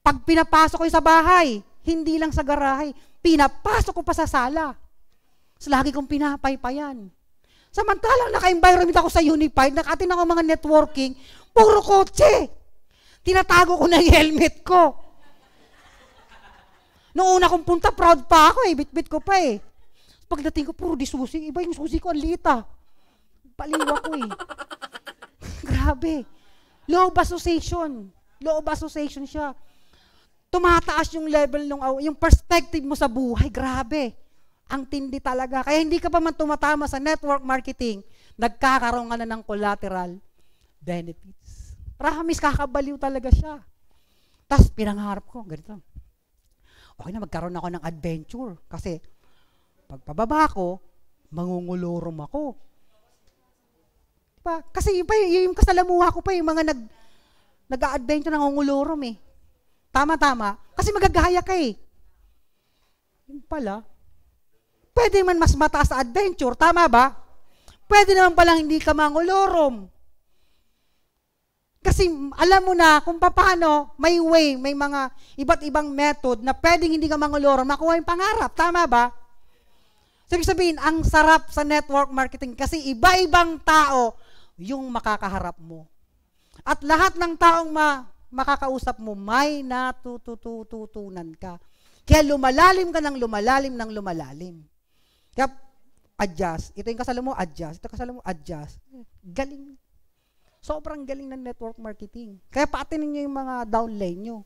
Speaker 1: Pag pinapasok ko sa bahay, hindi lang sa garahe, pinapasok ko pa sa sala. So, lagi kong pinapaypayan. Samantalang naka-environment ako sa Unified, nakatin ako mga networking, puro kotse. Tinatago ko na yung helmet ko. Noong una kong punta, proud pa ako eh. Bitbit ko pa eh. Pagdating ko, puro di susi. Iba yung susi ko, ang lita. Ah. Paliwa ko eh. <laughs> Grabe. Loob association. Loob association siya tumataas yung level nung yung perspective mo sa buhay. Grabe. Ang tindi talaga. Kaya hindi ka pa man tumatama sa network marketing, nagkakaroon ka na ng collateral benefits. Promise, kakabaliw talaga siya. Tapos pinangarap ko, ganito. Okay na, magkaroon ako ng adventure. Kasi, pagpababa ko, mangungulurom ako. Diba? Kasi yung, pa, yung kasalamuha ko pa, yung mga nag, nag-a-adventure ng ngungulurom eh tama-tama, kasi magagahaya ka eh. Yung pala, pwede man mas mataas sa adventure, tama ba? Pwede naman palang hindi ka mangulorom. Kasi alam mo na kung paano, may way, may mga iba't ibang method na pwedeng hindi ka mangulorom, makuha yung pangarap, tama ba? So, sabihin, ang sarap sa network marketing kasi iba-ibang tao yung makakaharap mo. At lahat ng taong ma makakausap mo, may natututunan ka. Kaya lumalalim ka ng lumalalim ng lumalalim. Kaya adjust. Ito yung kasalo mo, adjust. Ito kasalo mo, adjust. Galing. Sobrang galing ng network marketing. Kaya paatinin niyo yung mga downline nyo.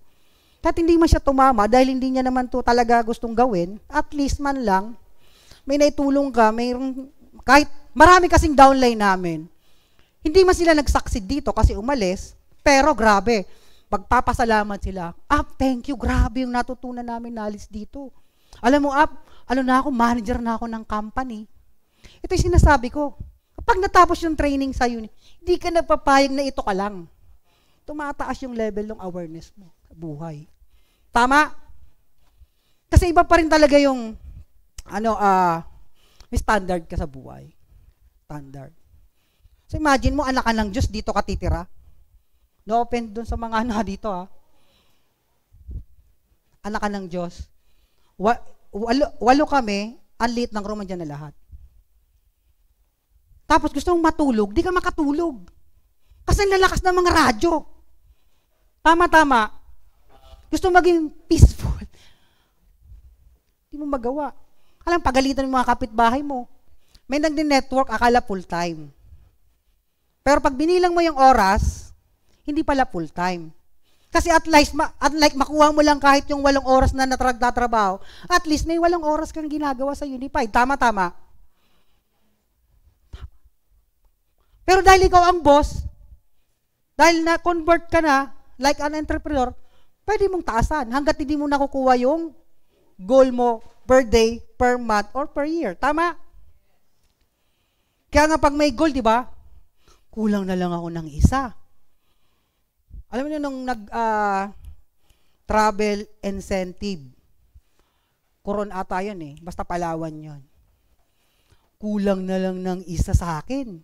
Speaker 1: Kahit hindi man siya tumama dahil hindi niya naman to talaga gustong gawin, at least man lang, may naitulong ka, mayroong, kahit marami kasing downline namin, hindi man sila nagsucceed dito kasi umalis, pero grabe, Pagpapasalamat sila. Up, ah, thank you. Grabe yung natutunan namin nalis dito. Alam mo, Up, ah, ano na ako, manager na ako ng company. Ito yung sinasabi ko. Kapag natapos yung training sa sa'yo, hindi ka nagpapayag na ito ka lang. Tumataas yung level ng awareness mo sa buhay. Tama? Kasi iba pa rin talaga yung ano, uh, may standard ka sa buhay. Standard. So imagine mo, anak ka ng Diyos, dito ka titira. No offense dun sa mga <laughs> ano dito ha. Ah. Anak ka ng Diyos. walo, walo kami, ang late ng room dyan na lahat. Tapos gusto mong matulog, di ka makatulog. Kasi lalakas ng mga radyo. Tama-tama. Gusto maging peaceful. Hindi <laughs> mo magawa. Alam, pagalitan ng mga kapitbahay mo. May nagdi-network, akala full-time. Pero pag binilang mo yung oras, hindi pala full-time. Kasi at least, ma- unlike makuha mo lang kahit yung walong oras na natragtatrabaho, at least may walong oras kang ginagawa sa Unify. Tama, tama. Pero dahil ikaw ang boss, dahil na-convert ka na, like an entrepreneur, pwede mong taasan hanggat hindi mo nakukuha yung goal mo per day, per month, or per year. Tama? Kaya nga pag may goal, di ba? Kulang na lang ako ng isa alam niyo nung nag uh, travel incentive, Coron ata yun eh, basta Palawan 'yon. Kulang na lang ng isa sa akin.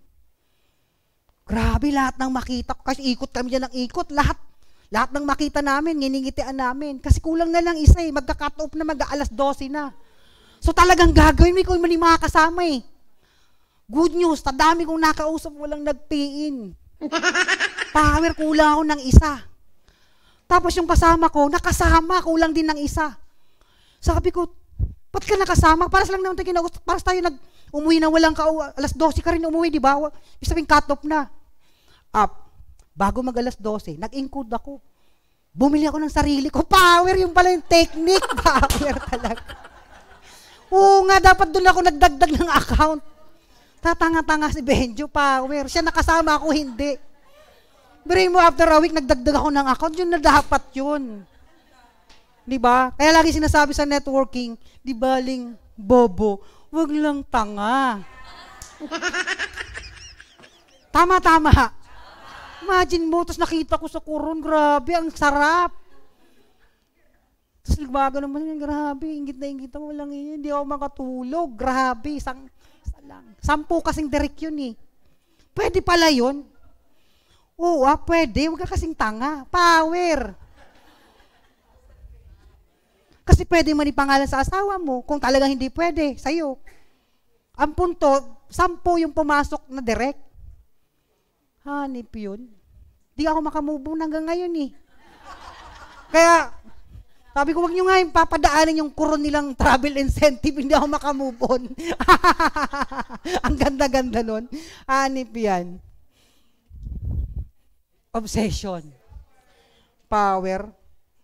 Speaker 1: Grabe lahat ng makita kasi ikot kami diyan ng ikot, lahat lahat ng makita namin, niningitian namin. Kasi kulang na lang isa eh. Magka-cut off na, mag-alas 12 na. So talagang gagawin ko yung mga kasama eh. Good news, tadami kong nakausap, walang nagpiin. <laughs> Power, kulang ako ng isa. Tapos yung kasama ko, nakasama, kulang din ng isa. Sabi ko, ba't ka nakasama? Para sa lang naman tayo kinausap. Para tayo nag, umuwi na walang ka, alas 12 ka rin umuwi, di ba? Ibig cut off na. Up. Bago mag alas 12, nag-include ako. Bumili ako ng sarili ko. Power, yung pala yung technique. <laughs> Power talaga. Oo nga, dapat doon ako nagdagdag ng account. Tatanga-tanga si Benjo pa. Where siya nakasama ako, hindi. Bring mo after a week, nagdagdag ako ng account. Yun na dapat yun. Di ba? Kaya lagi sinasabi sa networking, di baling bobo, wag lang tanga. <laughs> tama, tama. Imagine mo, tapos nakita ko sa kuron, grabe, ang sarap. Tapos nagbago naman grabe, ingit na ingit ako, walang yun, hindi ako makatulog, grabe, isang lang. Sampu kasing direct yun eh. Pwede pala yun. Oo, ah, pwede. Huwag ka kasing tanga. Power. Kasi pwede man ipangalan sa asawa mo kung talaga hindi pwede sa'yo. Ang punto, sampo yung pumasok na direct. Hanip yun. Di ako makamubo hanggang ngayon eh. Kaya, sabi ko, wag nyo nga yung papadaanin yung kuron nilang travel incentive, hindi ako makamove on. <laughs> Ang ganda-ganda nun. Anip yan. Obsession. Power.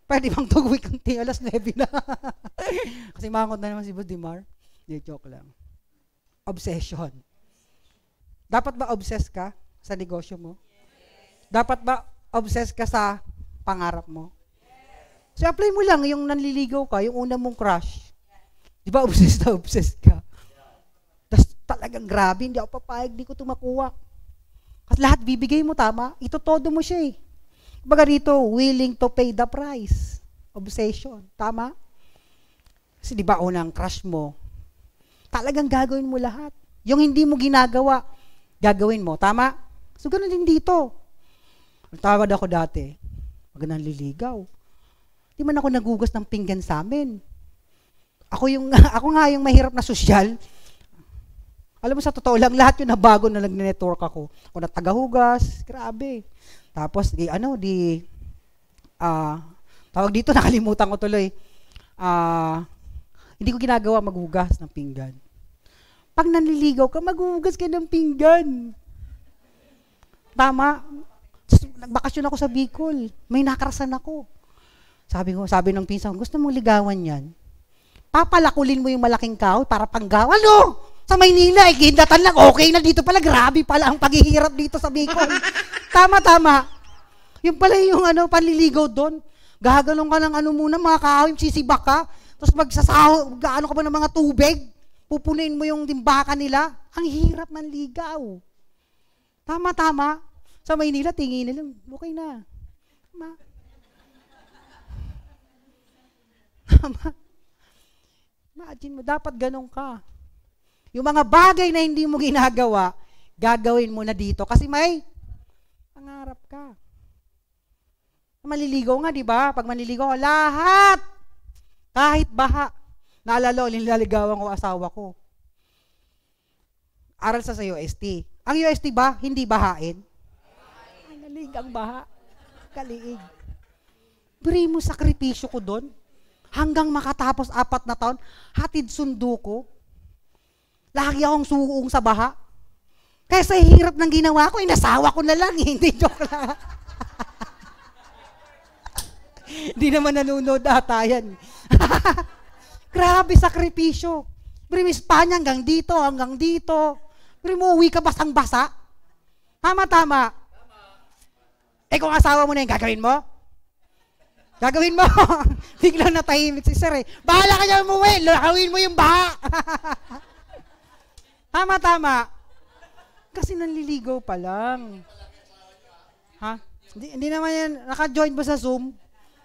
Speaker 1: Pwede bang tugwik ang tingin? Alas 9 na. <laughs> Kasi makangot na naman si Budimar. Hindi, joke lang. Obsession. Dapat ba obsessed ka sa negosyo mo? Dapat ba obsessed ka sa pangarap mo? So apply mo lang yung nanliligaw ka, yung una mong crush. Di ba obsessed na obsessed ka? Tapos talagang grabe, hindi ako papayag, di ko tumakuha. Kasi lahat bibigay mo, tama? Ito todo mo siya eh. Baga rito, willing to pay the price. Obsession, tama? Kasi di ba unang crush mo, talagang gagawin mo lahat. Yung hindi mo ginagawa, gagawin mo, tama? So ganun din dito. Tawad ako dati, pag nanliligaw, Di man ako nagugas ng pinggan sa amin. Ako, yung, <laughs> ako nga yung mahirap na sosyal. Alam mo, sa totoo lang, lahat yung nabago na nag-network ako. Ako na tagahugas, grabe. Tapos, di ano, di, ah, uh, tawag dito, <laughs> nakalimutan ko tuloy. Ah, uh, hindi ko ginagawa maghugas ng pinggan. Pag nanliligaw ka, maghugas ka ng pinggan. Tama. Nagbakasyon ako sa Bicol. May nakarasan ako. Sabi ko, sabi ng pinsan, gusto mong ligawan yan? Papalakulin mo yung malaking kahoy para panggaw. Ano? Sa Maynila, eh, hindatan lang, okay na dito pala. Grabe pala ang paghihirap dito sa Bicol. <laughs> tama, tama. Yung pala yung ano, panliligaw doon. Gagalong ka ng ano muna, mga kahoy, sisibak ka. Tapos magsasaho, gaano ka ba ng mga tubig? Pupunin mo yung timbakan nila. Ang hirap manligaw. Tama, tama. Sa Maynila, tingin nila, okay na. Tama. <laughs> Imagine mo, dapat ganun ka. Yung mga bagay na hindi mo ginagawa, gagawin mo na dito kasi may pangarap ka. Maliligaw nga, di ba? Pag manliligaw, lahat, kahit baha, naalala ko, nilaligawan ko asawa ko. Aral sa sa UST. Ang UST ba, hindi bahain? Ang galing ang baha. Kaliig. Bri mo, sakripisyo ko doon hanggang makatapos apat na taon, hatid sundo ko. Lagi akong suong sa baha. Kaya sa hirap ng ginawa ko, inasawa ko na lang. Eh. <laughs> Hindi, joke lang. <laughs> Hindi naman nanonood ata yan. <laughs> Grabe sakripisyo. Brim, Espanya hanggang dito, hanggang dito. Prim uuwi ka basang-basa. Tama, tama. tama. Eh kung asawa mo na yung gagawin mo, Gagawin mo. <laughs> Biglang natahimik si sir eh. Bahala ka niya umuwi. Lakawin mo yung baha. <laughs> tama, tama. Kasi nanliligaw pa lang. Ha? Hindi, hindi naman yan. Naka-join ba sa Zoom?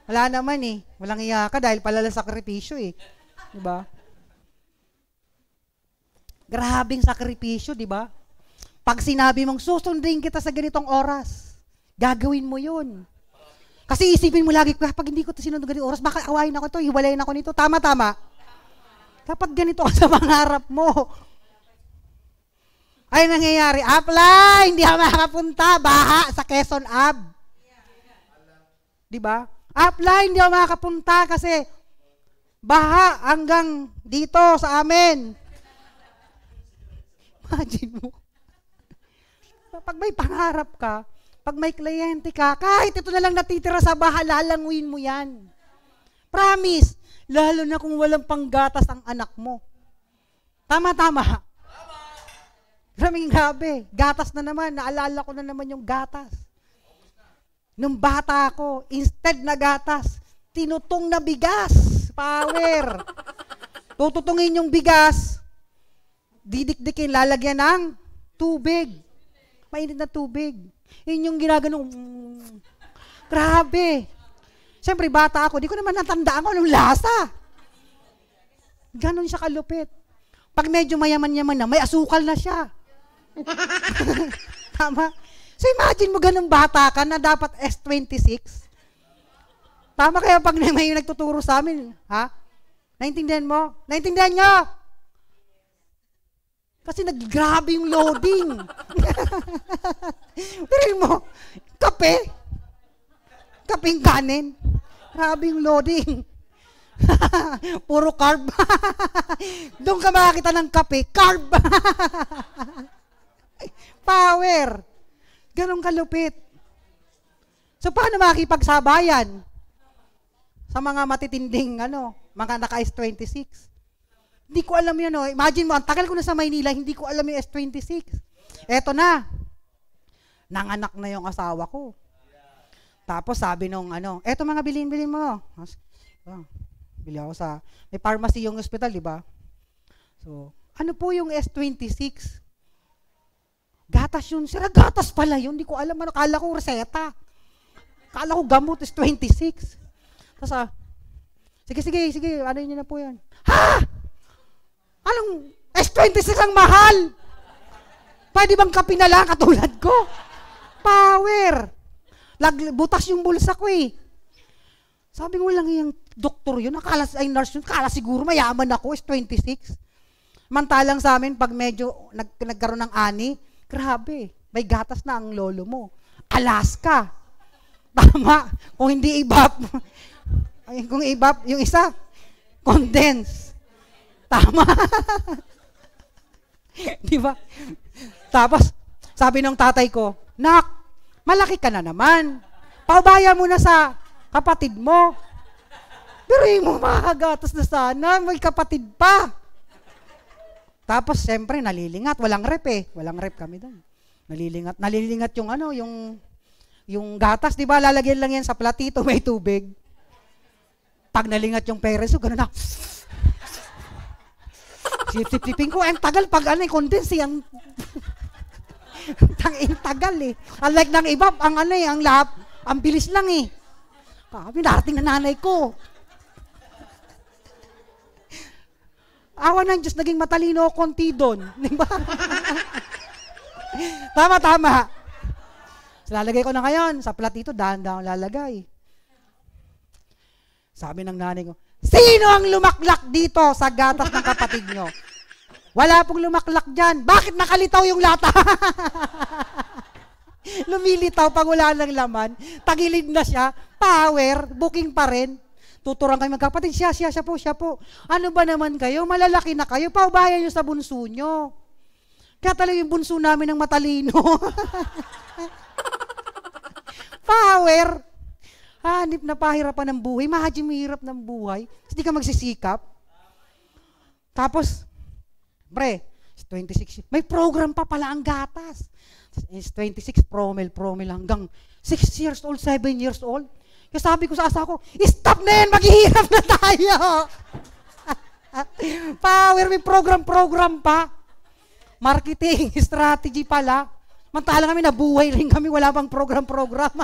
Speaker 1: Wala naman eh. Walang iya ka dahil palala sakripisyo eh. Di ba? Grabing sakripisyo, di ba? Pag sinabi mong susundin kita sa ganitong oras, gagawin mo yun. Kasi isipin mo lagi, kapag ah, hindi ko ito sinunod ganito oras, baka awayin ako ito, hiwalayin ako nito. Tama, tama. Dapat ganito ka sa <laughs> pangarap mo. Ay, nangyayari. Apply! Hindi ka makapunta. Baha sa Quezon Ab. Di ba? Apply! Hindi ka makapunta kasi baha hanggang dito sa amin. Imagine mo. Pag may pangarap ka, pag may kliyente ka, kahit ito na lang natitira sa bahay, lalanguin mo yan. Promise. Lalo na kung walang panggatas ang anak mo. Tama, tama. Raming gabi. Gatas na naman. Naalala ko na naman yung gatas. Nung bata ako, instead na gatas, tinutong na bigas. Power. Tututungin yung bigas, didikdikin, lalagyan ng tubig. Mainit na tubig. Yun yung ginaganong, mm, grabe. Siyempre, bata ako, di ko naman natandaan ko anong lasa. Ganon siya kalupit. Pag medyo mayaman-yaman na, may asukal na siya. <laughs> Tama? So imagine mo ganun bata ka na dapat S26. Tama kaya pag may nagtuturo sa amin, ha? Naintindihan mo? Naintindihan nyo? Kasi naggrabe yung loading. <laughs> Pero mo, kape. Kaping kanin. Grabe yung loading. <laughs> Puro carb. <laughs> Doon ka makakita ng kape. Carb. Power. Ganon kalupit. So, paano makikipagsabayan? Sa mga matitinding, ano, mga naka-S26. Hindi ko alam yun. Oh. Imagine mo, ang tagal ko na sa Maynila, hindi ko alam yung S26. Eto na. Nanganak na yung asawa ko. Tapos sabi nung ano, eto mga bilin-bilin mo. Oh, bili ako sa, may pharmacy yung hospital, di ba? So, ano po yung S26? Gatas yun. Sira, ah, gatas pala yun. Hindi ko alam. Ano, kala ko reseta. Kala ko gamot is 26. Tapos ah, sige, sige, sige, ano yun na po yun. Ha! yan! S26 ang mahal! Pwede bang kapinala katulad ko? Power! Lag, butas yung bulsa ko eh. Sabi ko lang yung doktor yun, akala, ay nurse yun, akala siguro mayaman ako, S26. Mantalang sa amin, pag medyo nag, nagkaroon ng ani, grabe, may gatas na ang lolo mo. Alaska. <laughs> Tama. Kung hindi ibap, <laughs> kung ibap, yung isa, condense. Tama. <laughs> Di ba? Tapos, sabi ng tatay ko, Nak, malaki ka na naman. Paubaya mo na sa kapatid mo. Biri mo makagatas na sana, may kapatid pa. Tapos, siyempre, nalilingat. Walang rep eh. Walang rep kami doon. Nalilingat. Nalilingat yung ano, yung, yung gatas. Di ba, lalagyan lang yan sa platito, may tubig. Pag nalingat yung peres, so, ganun na tip flipin ko. Ang tagal pag ano, condense eh, yan. Tang eh, <laughs> tagal eh. Unlike ng iba, ang ano eh, ang lap, ang bilis lang eh. Kami, narating na nanay ko. Awa ng Diyos, naging matalino konti doon. <laughs> Diba? tama, tama. So, lalagay ko na ngayon. Sa platito, dahan-dahan lalagay. Sabi ng nanay ko, Sino ang lumaklak dito sa gatas ng kapatid nyo? Wala pong lumaklak dyan. Bakit nakalitaw yung lata? <laughs> Lumilitaw pag wala ng laman. Tagilid na siya. Power. Booking pa rin. Tuturang kayo magkapatid. Siya, siya, siya po, siya po. Ano ba naman kayo? Malalaki na kayo. Paubayan nyo sa bunso nyo. Kaya talaga yung bunso namin ng matalino. <laughs> Power hanip ah, na pahirapan ng buhay, mahajimihirap ng buhay, hindi ka magsisikap. Tapos, pre, 26, may program pa pala ang gatas. It's 26 promil, promil hanggang 6 years old, 7 years old. Kaya sabi ko sa asa ko, stop na yan, maghihirap na tayo. <laughs> Power, may program-program pa. Marketing, <laughs> strategy pala. Mantala kami, nabuhay rin kami, wala bang program-program. <laughs>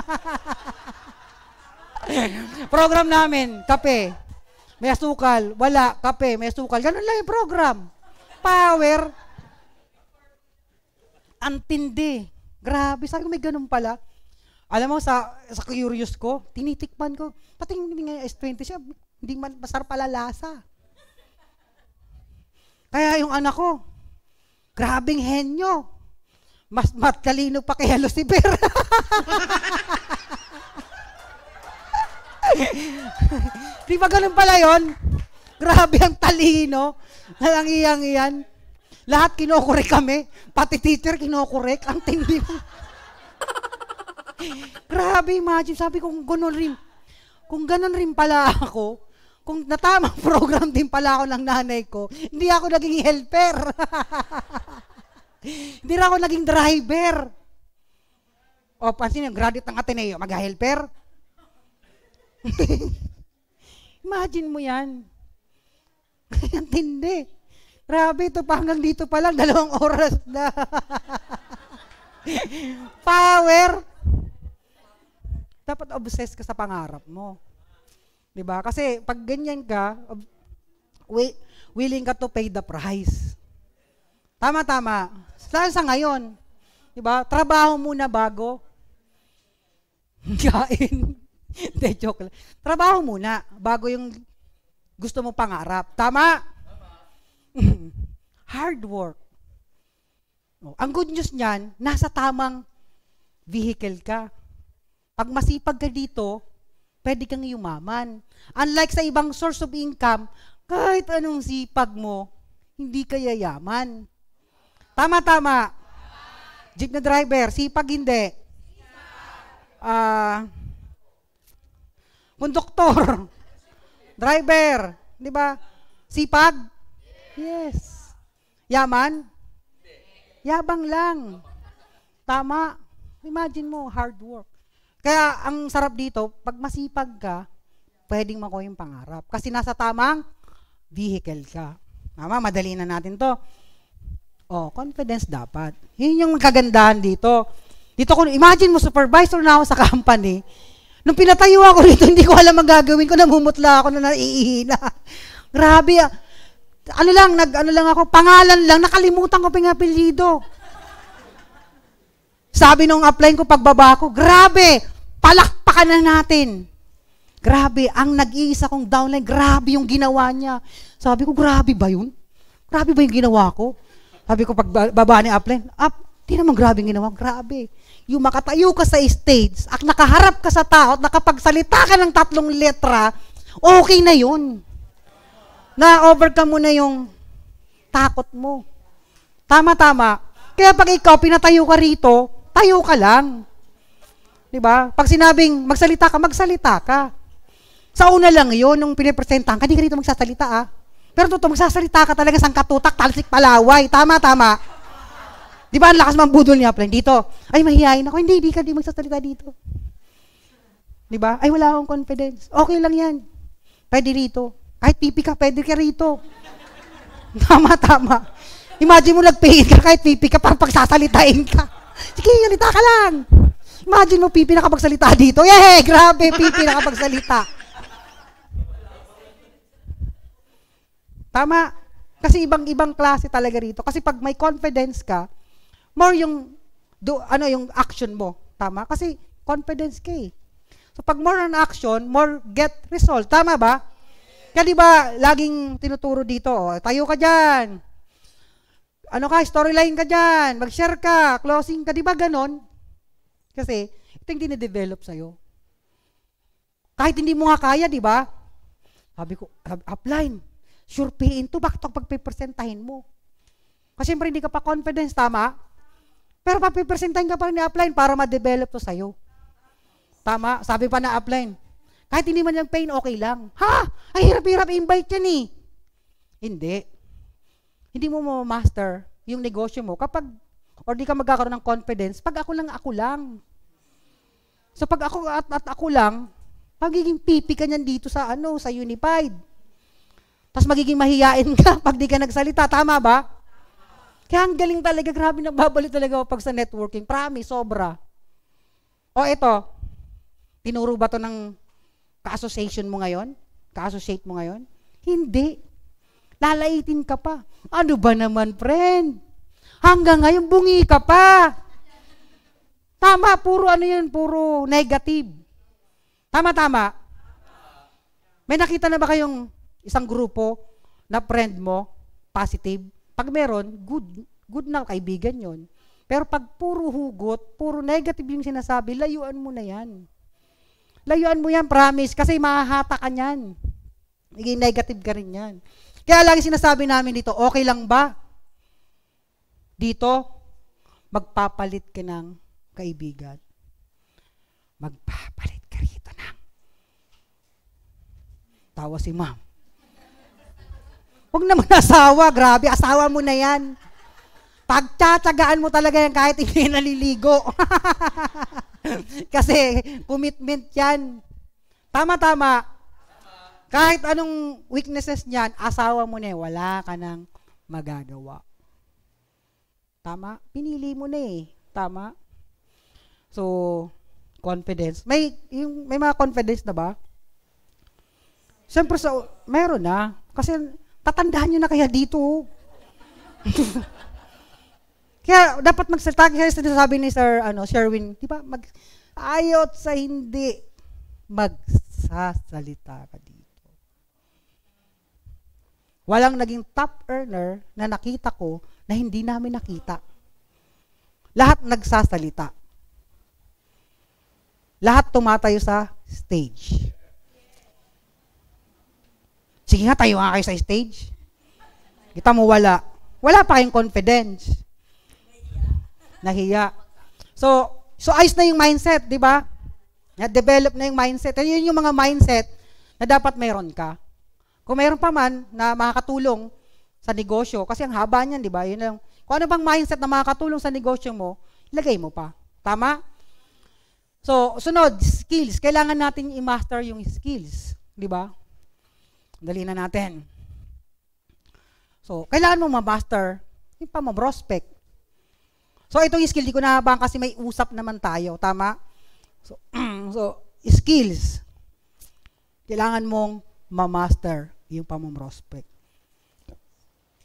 Speaker 1: <laughs> program namin, kape. May asukal. Wala, kape, may asukal. Ganun lang yung program. Power. Antindi. Grabe, sabi ko may ganun pala. Alam mo, sa, sa curious ko, tinitikman ko. Pati yung mga S20 siya, hindi man, masarap pala lasa. Kaya yung anak ko, grabing henyo. Mas matalino pa kay Lucifer. <laughs> Di ba ganun pala yun? Grabe ang talino. Ang iyang iyan. Lahat kinokorek kami. Pati teacher kinokorek. Ang tindi mo. Grabe, imagine. Sabi ko, kung ganun rin, kung ganun rin pala ako, kung natamang program din pala ako ng nanay ko, hindi ako naging helper. <laughs> hindi ako naging driver. O, pansin yung graduate ng Ateneo, mag-helper? <laughs> Imagine mo yan. <laughs> Ang tindi. Grabe, ito pa hanggang dito pa lang, dalawang oras na. <laughs> Power. Dapat obsessed ka sa pangarap mo. 'Di ba? Kasi pag ganyan ka, wi- willing ka to pay the price. Tama tama. Saan sa ngayon? 'Di ba? Trabaho muna bago kain. Hindi, <laughs> joke lang. Trabaho muna bago yung gusto mo pangarap. Tama? Tama. <laughs> Hard work. Oh, Ang good news niyan, nasa tamang vehicle ka. Pag masipag ka dito, pwede kang yumaman. Unlike sa ibang source of income, kahit anong sipag mo, hindi ka yayaman. Tama, tama. tama. Jeep na driver, sipag hindi. Ah... Uh, doktor. Driver. Di ba? Sipag? Yes. Yaman? Yabang lang. Tama. Imagine mo, hard work. Kaya ang sarap dito, pag masipag ka, pwedeng makuha yung pangarap. Kasi nasa tamang vehicle ka. Mama, madali na natin to. Oh, confidence dapat. Yun yung kagandahan dito. Dito ko, imagine mo supervisor na ako sa company, Nung pinatayo ako rito, hindi ko alam ang gagawin ko. Namumutla ako na naiihina. <laughs> Grabe. Ah. Ano lang, nag, ano lang ako, pangalan lang. Nakalimutan ko pingapilido. Sabi nung applying ko pagbaba ko, grabe, palakpakan na natin. Grabe, ang nag-iisa kong downline, grabe yung ginawa niya. Sabi ko, grabe ba yun? Grabe ba yung ginawa ko? Sabi ko, pag baba ni upline, up, di naman grabe yung ginawa, grabe yung makatayo ka sa stage, at nakaharap ka sa tao, at nakapagsalita ka ng tatlong letra, okay na yun. Na-overcome mo na yung takot mo. Tama-tama. Kaya pag ikaw, pinatayo ka rito, tayo ka lang. Di ba? Pag sinabing magsalita ka, magsalita ka. Sa una lang yon nung pinipresentahan ka, hindi ka rito magsasalita ah. Pero totoo, magsasalita ka talaga sa katutak, talsik palaway. Tama, tama. Di ba ang lakas mambudol ni Upline? Dito. Ay, mahihayin ako. Hindi, hindi ka di magsasalita dito. Di ba? Ay, wala akong confidence. Okay lang yan. Pwede rito. Kahit pipi ka, pwede ka rito. <laughs> tama, tama. Imagine mo nagpihit ka kahit pipi ka, parang pagsasalitain ka. Sige, salita ka lang. Imagine mo pipi nakapagsalita dito. Yeah, grabe, pipi nakapagsalita. Tama. Kasi ibang-ibang klase talaga rito. Kasi pag may confidence ka, more yung do ano yung action mo, tama? Kasi confidence key. Eh. So pag more on action, more get result, tama ba? Kaya di ba laging tinuturo dito, oh, tayo ka diyan. Ano ka, storyline ka diyan, mag-share ka, closing ka, di ba ganon? Kasi ito yung dine-develop sa'yo. Kahit hindi mo nga kaya, di ba? Sabi ko, upline, sure to, into, bakit pagpipresentahin mo? Kasi siyempre hindi ka pa confidence, tama? Pero papipresentan ka pa rin ni-upline para ma-develop to sa'yo. Tama, sabi pa na upline. Kahit hindi man yung pain, okay lang. Ha? Ay, hirap-hirap invite yan eh. Hindi. Hindi mo ma-master yung negosyo mo kapag or di ka magkakaroon ng confidence pag ako lang ako lang. So pag ako at, at ako lang, magiging pipi ka niyan dito sa ano, sa unified. Tapos magiging mahiyain ka <laughs> pag di ka nagsalita. Tama ba? Kaya ang galing talaga, grabe na babalik talaga pag sa networking. Promise, sobra. O ito, tinuro ba to ng ka-association mo ngayon? Ka-associate mo ngayon? Hindi. Lalaitin ka pa. Ano ba naman, friend? Hanggang ngayon, bungi ka pa. Tama, puro ano yun, puro negative. Tama, tama. May nakita na ba kayong isang grupo na friend mo, positive? Pag meron, good, good ng kaibigan yon. Pero pag puro hugot, puro negative yung sinasabi, layuan mo na yan. Layuan mo yan, promise, kasi mahahata ka yan. Naging negative ka rin yan. Kaya lagi sinasabi namin dito, okay lang ba? Dito, magpapalit ka ng kaibigan. Magpapalit ka rito ng tawa si ma'am. Huwag naman asawa, grabe, asawa mo na yan. Pagtatagaan mo talaga yan kahit hindi naliligo. <laughs> Kasi commitment yan. Tama-tama. Kahit anong weaknesses niyan, asawa mo na eh, wala ka nang magagawa. Tama? Pinili mo na eh. Tama? So, confidence. May, yung, may mga confidence na ba? Siyempre, sa, meron na. Kasi Tatandaan nyo na kaya dito. kaya dapat magsalita. Kaya sinasabi ni Sir ano, Sherwin, di ba, mag, ayot sa hindi, magsasalita ka dito. Walang naging top earner na nakita ko na hindi namin nakita. Lahat nagsasalita. Lahat tumatayo sa stage sige nga, tayo nga kayo sa stage. Kita mo, wala. Wala pa kayong confidence. Nahiya. So, so ayos na yung mindset, di ba? Na-develop na yung mindset. And yun yung mga mindset na dapat meron ka. Kung meron pa man na makakatulong sa negosyo, kasi ang haba niyan, di ba? Yun lang. Kung ano bang mindset na makakatulong sa negosyo mo, ilagay mo pa. Tama? So, sunod, skills. Kailangan natin i-master yung skills. Di ba? Dali na natin. So, kailangan mo ma-master. yung pa ma-prospect. So, itong skill, di ko nahabang kasi may usap naman tayo. Tama? So, <clears throat> so skills. Kailangan mong ma-master yung pamamrospect.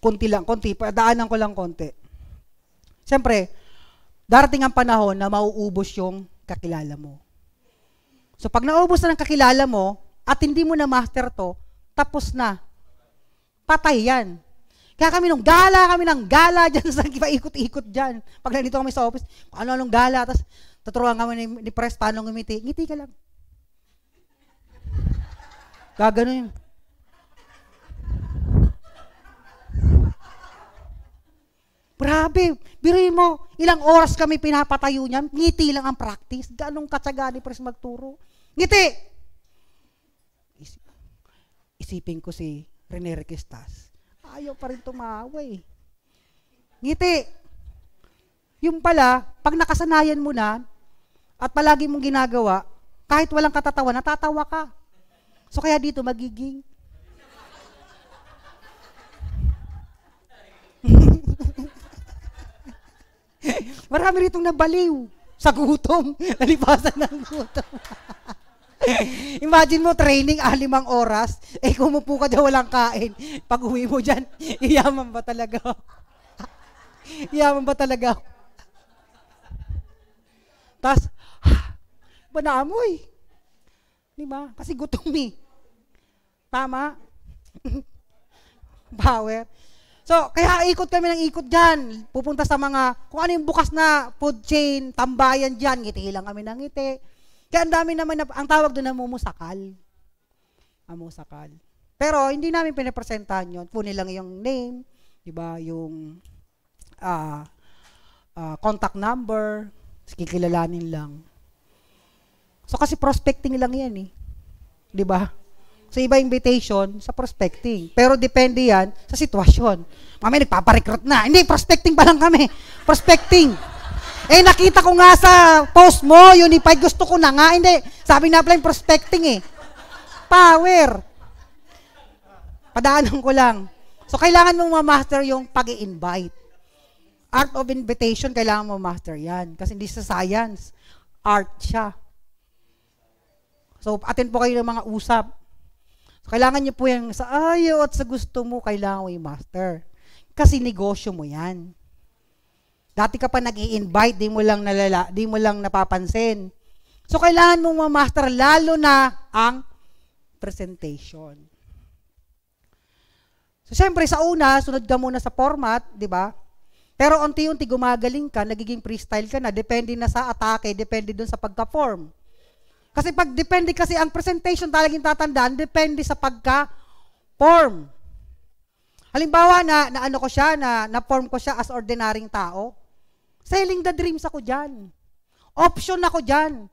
Speaker 1: Kunti lang, kunti. Daanan ko lang konti. Siyempre, darating ang panahon na mauubos yung kakilala mo. So pag naubos na ng kakilala mo at hindi mo na master to, tapos na. Patay yan. Kaya kami nung gala, kami ng gala dyan sa <laughs> ikot-ikot dyan. Pag nandito kami sa office, ano nung gala, tapos tuturuan kami ni, ni Pres paano ngumiti. Ngiti ka lang. Gagano yun. Grabe, biruin mo, ilang oras kami pinapatayo niyan, ngiti lang ang practice. Ganong katsaga ni Pres magturo. Ngiti! isipin ko si Rene Requestas. Ayaw pa rin tumawa eh. Ngiti. Yung pala, pag nakasanayan mo na, at palagi mong ginagawa, kahit walang katatawa, natatawa ka. So kaya dito magiging. <laughs> Marami ritong nabaliw sa gutom, <laughs> nalipasan ng gutom. Imagine mo training alimang ah, oras, eh kumupo ka daw walang kain. Pag uwi mo dyan, <laughs> iyaman ba talaga? <laughs> iyaman ba talaga? Tapos, <sighs> banaamoy. Di ba? Kasi gutom eh. Tama? <laughs> Power. So, kaya ikot kami ng ikot dyan. Pupunta sa mga, kung ano yung bukas na food chain, tambayan dyan, ngiti lang kami ng ngiti. Kaya ang dami naman, na, ang tawag doon, namumusakal. Namumusakal. Pero hindi namin pinapresentahan yun. Kunin lang yung name, di ba, yung uh, uh, contact number, kikilalanin lang. So kasi prospecting lang yan eh. Di ba? So iba invitation sa prospecting. Pero depende yan sa sitwasyon. Mami, nagpaparecruit na. Hindi, prospecting pa lang kami. Prospecting. Eh, nakita ko nga sa post mo, unified, gusto ko na nga. Hindi, sabi na pala yung prospecting eh. Power. Padaanan ko lang. So, kailangan mong ma-master yung pag invite Art of invitation, kailangan mo master yan. Kasi hindi sa science. Art siya. So, atin po kayo ng mga usap. So, kailangan niyo po yung sa ayaw at sa gusto mo, kailangan mo i-master. Kasi negosyo mo yan. Dati ka pa nag-i-invite, di mo lang nalala, di mo lang napapansin. So kailangan mong ma-master lalo na ang presentation. So syempre sa una, sunod ka muna sa format, di ba? Pero unti-unti gumagaling ka, nagiging freestyle ka na, depende na sa atake, depende dun sa pagka-form. Kasi pag depende kasi ang presentation talagang tatandaan, depende sa pagka-form. Halimbawa na, na ano ko siya, na, na form ko siya as ordinaryong tao. Selling the dreams ako dyan. Option ako dyan.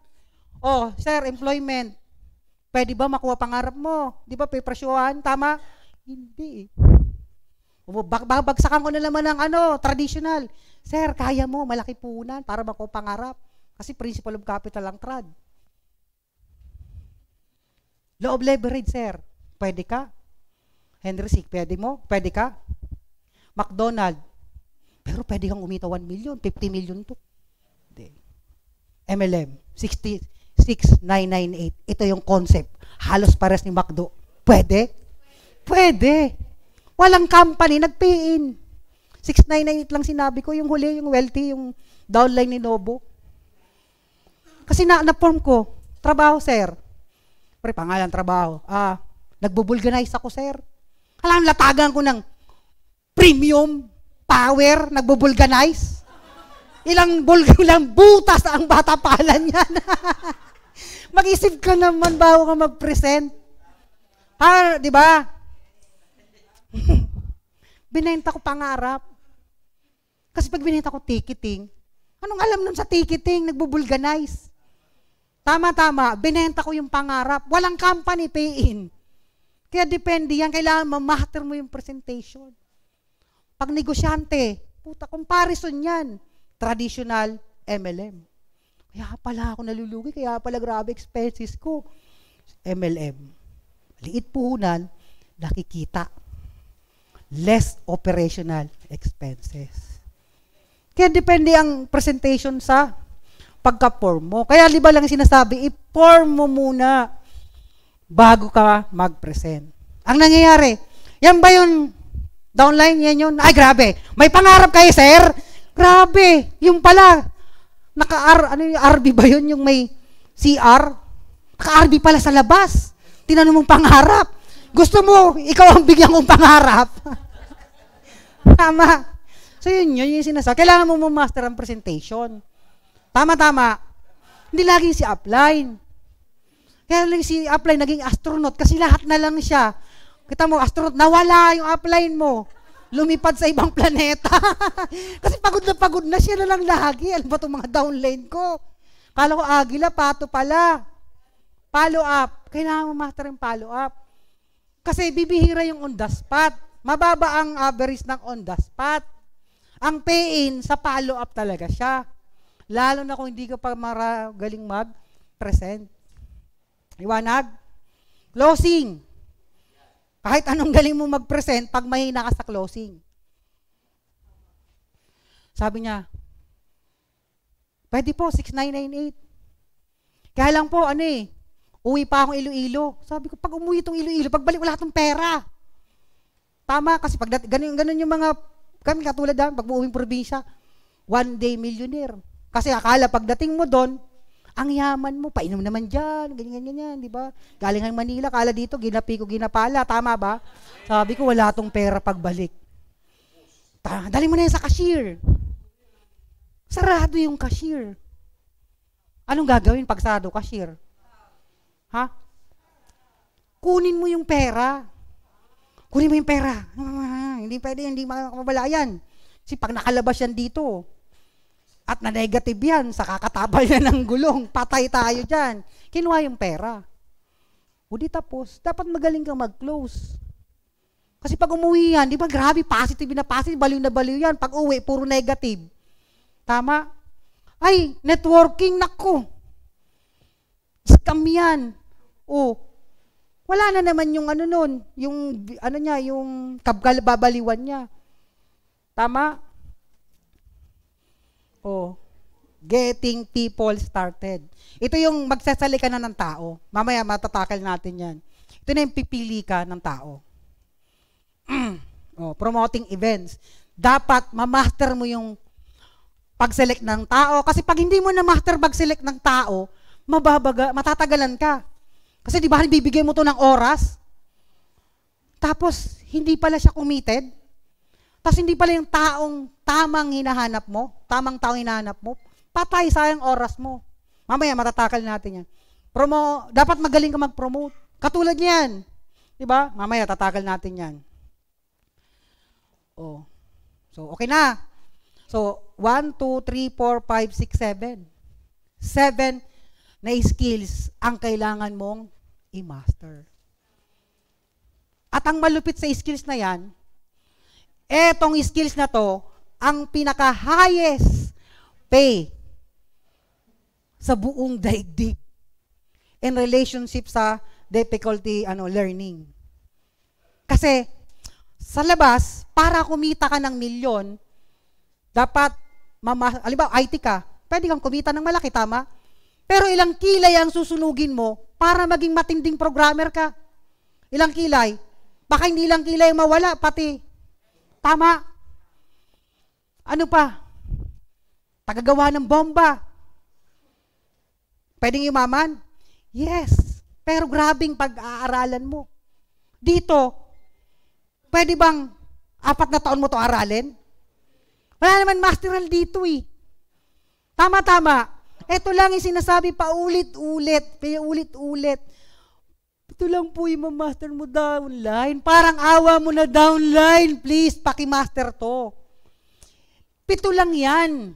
Speaker 1: Oh, sir, employment. Pwede ba makuha pangarap mo? Di ba pipresyuhan? Tama? Hindi. Babagsakan ko na naman ng ano, traditional. Sir, kaya mo, malaki punan para makuha pangarap. Kasi principle of capital ang trad. Law of leverage, sir. Pwede ka. Henry Sick, pwede mo? Pwede ka? McDonald, pero pwede kang umita 1 million, 50 million to. Hindi. MLM, 66998. Ito yung concept. Halos pares ni Macdo. Pwede? Pwede. Walang company, nagpiin. 699 lang sinabi ko. Yung huli, yung wealthy, yung downline ni Nobo. Kasi na, form ko, trabaho, sir. Pre, pangalan, trabaho. Ah, nagbubulganize ako, sir. Alam, latagan ko ng premium power, nagbubulganize. Ilang, bul <laughs> ilang butas na ang bata palan yan. <laughs> Mag-isip ka naman bago ka mag-present. Ha, di ba? <laughs> binenta ko pangarap. Kasi pag binenta ko ticketing, anong alam nun sa ticketing? Nagbubulganize. Tama-tama, binenta ko yung pangarap. Walang company pay-in. Kaya depende yan. Kailangan mamaster mo yung presentation. Pag negosyante, puta, comparison yan. Traditional MLM. Kaya pala ako nalulugi, kaya pala grabe expenses ko. MLM. Liit puhunan, nakikita. Less operational expenses. Kaya depende ang presentation sa pagka-form mo. Kaya liba lang sinasabi, i-form mo muna bago ka mag-present. Ang nangyayari, yan ba yung Downline, yan yun. Ay, grabe. May pangarap kayo, sir? Grabe. Yung pala. Naka-R, ano yung RB ba yun? Yung may CR? Naka-RB pala sa labas. Tinanong mong pangarap. Gusto mo, ikaw ang bigyan kong pangarap. <laughs> Tama. So yun, yun yung sinasabi. Kailangan mo master ang presentation. Tama, tama. Hindi laging si upline. Kaya lang si upline naging astronaut kasi lahat na lang siya Kita mo, astronaut, nawala yung upline mo. Lumipad sa ibang planeta. <laughs> Kasi pagod na pagod na siya na lang lagi. Alam ano ba itong mga downline ko? Kala ko, agila, pato pala. Follow up. Kailangan mo master yung follow up. Kasi bibihira yung on the spot. Mababa ang average ng on the spot. Ang pay-in, sa follow up talaga siya. Lalo na kung hindi ka pa maragaling mag-present. Iwanag? Closing. Kahit anong galing mo mag-present, pag mahina ka sa closing. Sabi niya, pwede po, 6998. Kaya lang po, ano eh, uwi pa akong Iloilo. Sabi ko, pag umuwi itong Iloilo, pagbalik wala itong pera. Tama, kasi pag ganun, ganun yung mga, kami katulad namin, pag umuwi probinsya, one day millionaire. Kasi akala pagdating mo doon, ang yaman mo, painom naman dyan, ganyan, ganyan, di ba? Galing ang Manila, kala dito, ginapi ko, ginapala, tama ba? Sabi ko, wala tong pera pagbalik. Ta, dali mo na yan sa cashier. Sarado yung cashier. Anong gagawin pag sarado cashier? Ha? Kunin mo yung pera. Kunin mo yung pera. Ah, <laughs> hindi pwede, hindi makakabala yan. Kasi pag nakalabas yan dito, at na negative yan, sa kakatabay na ng gulong, patay tayo dyan. Kinuha yung pera. O di tapos, dapat magaling kang mag-close. Kasi pag umuwi yan, di ba grabe, positive na positive, baliw na baliw yan. Pag uwi, puro negative. Tama? Ay, networking, nako. Scam yan. O, oh, wala na naman yung ano nun, yung ano niya, yung kabgal babaliwan niya. Tama? Oh, getting people started. Ito yung magsasali ka na ng tao. Mamaya matatakal natin yan. Ito na yung pipili ka ng tao. <clears throat> oh, promoting events. Dapat mamaster mo yung pag-select ng tao. Kasi pag hindi mo na-master pag-select ng tao, mababaga, matatagalan ka. Kasi di ba bibigay mo to ng oras? Tapos, hindi pala siya committed. Tapos hindi pala yung taong tamang hinahanap mo, tamang tao hinahanap mo, patay sayang oras mo. Mamaya matatakal natin yan. Promo, dapat magaling ka mag-promote. Katulad niyan. 'Di ba? Mamaya tatakal natin 'yan. Oh. So okay na. So 1 2 3 4 5 6 7. 7 na skills ang kailangan mong i-master. At ang malupit sa skills na 'yan, etong skills na 'to, ang pinaka-highest pay sa buong daigdig in relationship sa difficulty ano learning. Kasi sa labas, para kumita ka ng milyon, dapat, mama, alimbawa, IT ka, pwede kang kumita ng malaki, tama? Pero ilang kilay ang susunugin mo para maging matinding programmer ka? Ilang kilay? Baka hindi ilang kilay ang mawala, pati. Tama? Ano pa? Tagagawa ng bomba. Pwedeng umaman? Yes. Pero grabing pag-aaralan mo. Dito, pwede bang apat na taon mo to aralin? Wala naman masteral dito eh. Tama-tama. Ito lang yung sinasabi paulit-ulit, ulit paulit-ulit. Ito lang po yung master mo downline. Parang awa mo na downline, please, pakimaster to. Pito lang yan.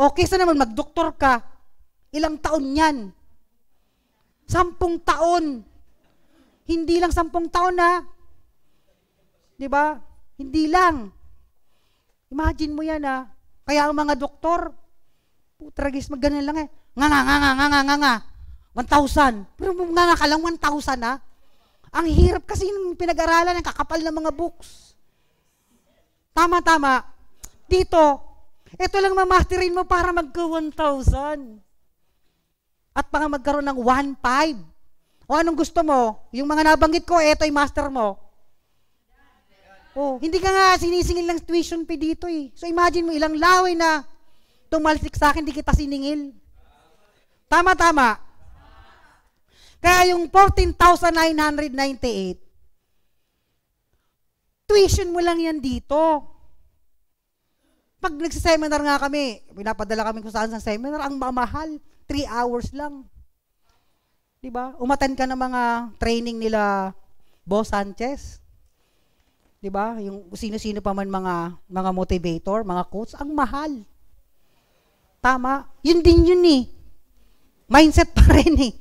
Speaker 1: O kesa naman magdoktor ka, ilang taon yan? Sampung taon. Hindi lang sampung taon na. Di ba? Hindi lang. Imagine mo yan ha. Kaya ang mga doktor, putragis, magganan lang eh. Nga nga nga nga nga nga nga nga. 1,000. Pero nga nga ka lang 1,000 ha. Ang hirap kasi yung pinag-aralan, ang kakapal ng mga books. Tama, tama. Dito, ito lang mamasterin mo para magka 1,000. At baka magkaroon ng 1,500. O anong gusto mo? Yung mga nabanggit ko, ito yung master mo. Oh, hindi ka nga sinisingil ng tuition fee dito eh. So imagine mo, ilang laway na tumalsik sa akin, hindi kita siningil. Tama, tama. Kaya yung 14,998, tuition mo lang yan dito. Pag nagsiseminar nga kami, pinapadala kami kung saan sa seminar, ang mamahal, three hours lang. Di ba? Umatan ka ng mga training nila Bo Sanchez. Di ba? Yung sino-sino pa man mga mga motivator, mga coach, ang mahal. Tama. Yun din yun eh. Mindset pa <laughs> rin eh.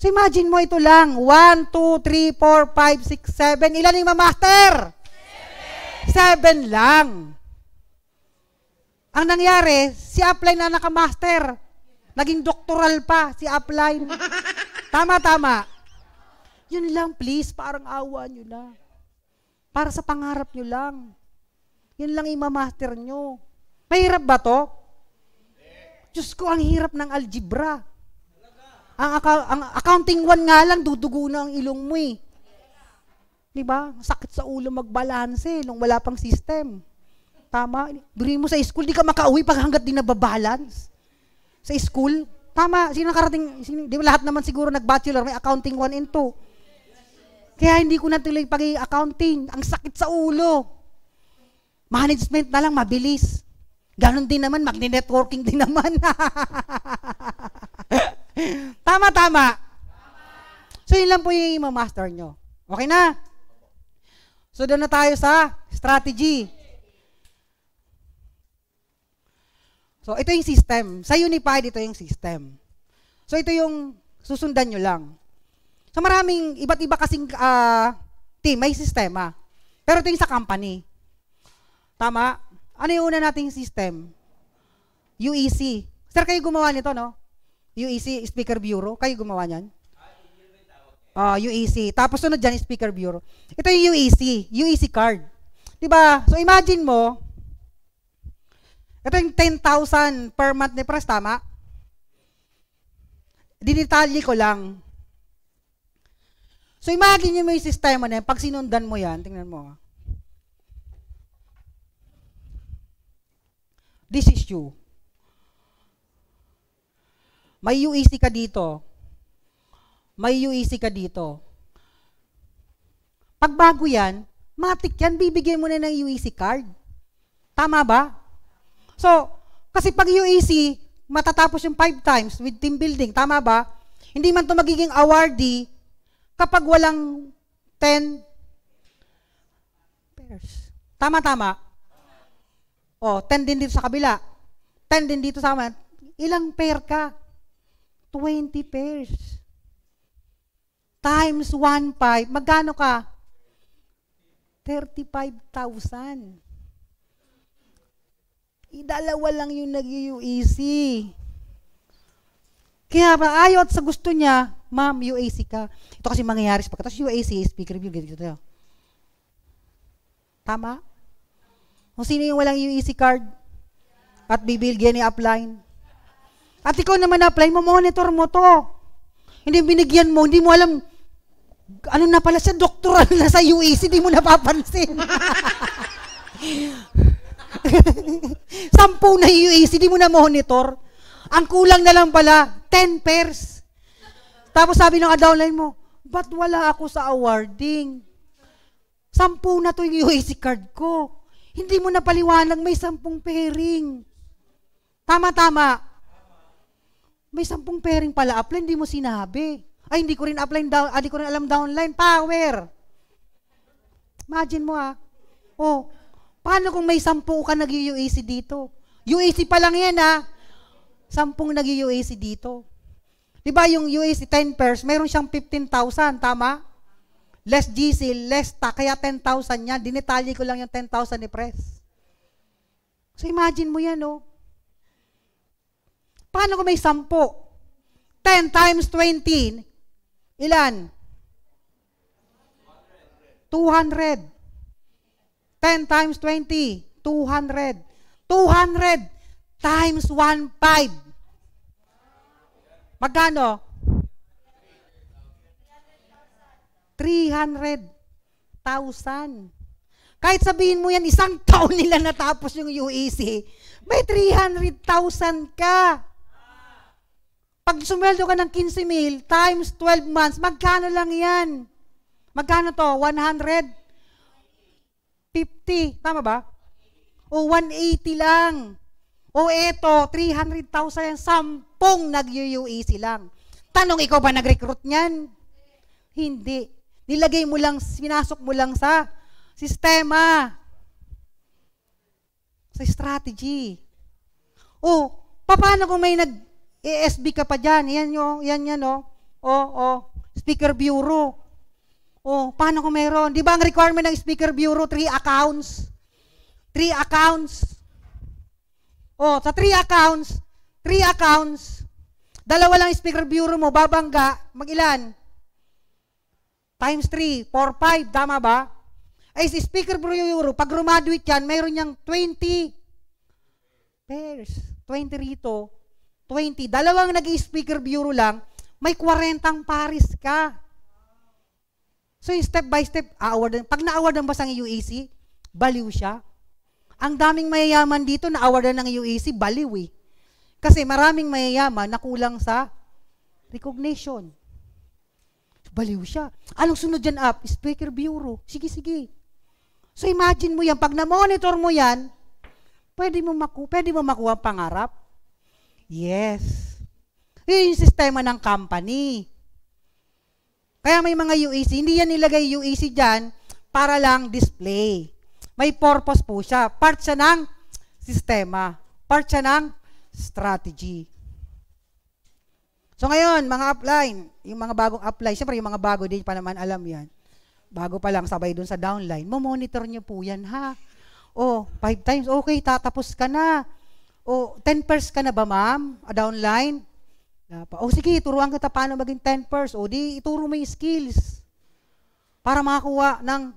Speaker 1: So imagine mo ito lang. 1, 2, 3, 4, 5, 6, 7. Ilan yung mamaster? 7 lang. Ang nangyari, si Appline na nakamaster. Naging doktoral pa si Appline. tama, tama. Yun lang, please. Parang awa nyo na. Para sa pangarap nyo lang. Yun lang imamaster nyo. Mahirap ba to? Diyos ko, ang hirap ng algebra. Ang, account, ang accounting one nga lang, dudugo na ang ilong mo eh. Di ba? Sakit sa ulo magbalanse eh, nung wala pang system. Tama. Bilhin mo sa school, di ka makauwi pag hanggat di nababalance. Sa school, tama. Sino nakarating, sino, di lahat naman siguro nag-bachelor, may accounting 1 and 2. Kaya hindi ko natuloy pag accounting. Ang sakit sa ulo. Management na lang, mabilis. Ganon din naman, magne-networking din naman. <laughs> tama, tama. So, yun lang po yung i-master nyo. Okay na? So, doon na tayo sa strategy. So, ito yung system. Sa Unified, ito yung system. So, ito yung susundan nyo lang. Sa so, maraming, iba't iba kasing uh, team, may sistema. Pero ito yung sa company. Tama? Ano yung una nating system? UEC. Sir, kayo gumawa nito, no? UEC, Speaker Bureau. Kayo gumawa niyan? Uh, ah, UEC. Tapos sunod dyan, Speaker Bureau. Ito yung UEC, UEC card. Diba? So imagine mo, 10,000 per month ni Pres, tama? Dinitalye ko lang. So imagine nyo may yung sistema na yan, pag sinundan mo yan, tingnan mo. Ah. This is you. May UEC ka dito. May UEC ka dito. Pag bago yan, matik yan, bibigyan mo na ng UEC card. Tama ba? So, kasi pag UEC, matatapos yung five times with team building. Tama ba? Hindi man to magiging awardee kapag walang 10 pairs. Tama, tama. O, 10 din dito sa kabila. 10 din dito sa kabila. Ilang pair ka? 20 pairs. Times 1.5. Magkano ka? 35,000. Eh, dalawa lang yung nag-UAC. Kaya ayot sa gusto niya, ma'am, UAC ka. Ito kasi mangyayari sa pagkatapos UAC, speaker review, ganito tayo. Tama? Kung sino yung walang UAC card at bibilgyan ni upline. At ikaw naman na-apply mo, monitor mo to. Hindi binigyan mo, hindi mo alam, ano na pala siya, doktoral na sa UAC, hindi mo napapansin. <laughs> <laughs> Sampu na UAC, di mo na monitor. Ang kulang na lang pala, 10 pairs. Tapos sabi ng downline mo, ba't wala ako sa awarding? Sampu na to yung UAC card ko. Hindi mo napaliwanag may sampung pairing. Tama-tama. May sampung pairing pala apply, hindi mo sinabi. Ay, hindi ko rin apply, down, ah, hindi ko rin alam downline. Power! Imagine mo ah. Oh, Paano kung may sampu ka nag-UAC dito? UAC pa lang yan, ha? Sampung nag-UAC dito. Di ba yung UAC 10 pairs, meron siyang 15,000, tama? Less GC, less ta, kaya 10,000 yan. Dinetalye ko lang yung 10,000 ni Press. So imagine mo yan, oh. Paano kung may sampu? 10 times 20, ilan? 200. 10 times 20, 200. 200 times 1.5. Magkano? 300,000. Kahit sabihin mo yan, isang <laughs> taon nila natapos yung UEC, may 300,000 ka. Pag sumweldo ka ng 15 mil, times 12 months, magkano lang yan? Magkano to? 100? 50. Tama ba? O 180 lang. O eto, 300,000 yan. Sampung nag-UUAC e lang. Tanong, ikaw ba nag-recruit niyan? Hindi. Nilagay mo lang, sinasok mo lang sa sistema. Sa strategy. O, paano kung may nag-ESB ka pa dyan? Yan, yung, yan, yan, o. Oh. O, o, speaker bureau. Oh, paano kung meron? Di ba ang requirement ng speaker bureau, three accounts? Three accounts. Oh, sa three accounts, three accounts, dalawa lang speaker bureau mo, babangga, magilan? Times three, four, five, tama ba? Ay, eh, si speaker bureau, pag graduate yan, mayroon niyang 20 pairs. 20 rito, 20. Dalawang nag speaker bureau lang, may 40 pares ka. So step by step, aawardan. Pag naawardan ba sa UAC, baliw siya. Ang daming mayayaman dito, na naawardan ng UAC, baliw eh. Kasi maraming mayayaman na kulang sa recognition. Baliw siya. Anong sunod dyan up? Ah, Speaker Bureau. Sige, sige. So imagine mo yan, pag na-monitor mo yan, pwede mo, maku pwede mo makuha ang pangarap. Yes. Yun yung sistema ng company. Kaya may mga UAC, e hindi yan nilagay UAC e dyan para lang display. May purpose po siya. Part siya ng sistema. Part siya ng strategy. So ngayon, mga upline, yung mga bagong upline, siyempre yung mga bago din pa naman alam yan. Bago pa lang, sabay dun sa downline, mamonitor niyo po yan ha. O, oh, five times, okay, tatapos ka na. O, oh, ten pers ka na ba ma'am, A downline? Yapa. O oh, sige, turuan kita paano maging 10 first. O di, ituro mo yung skills para makakuha ng...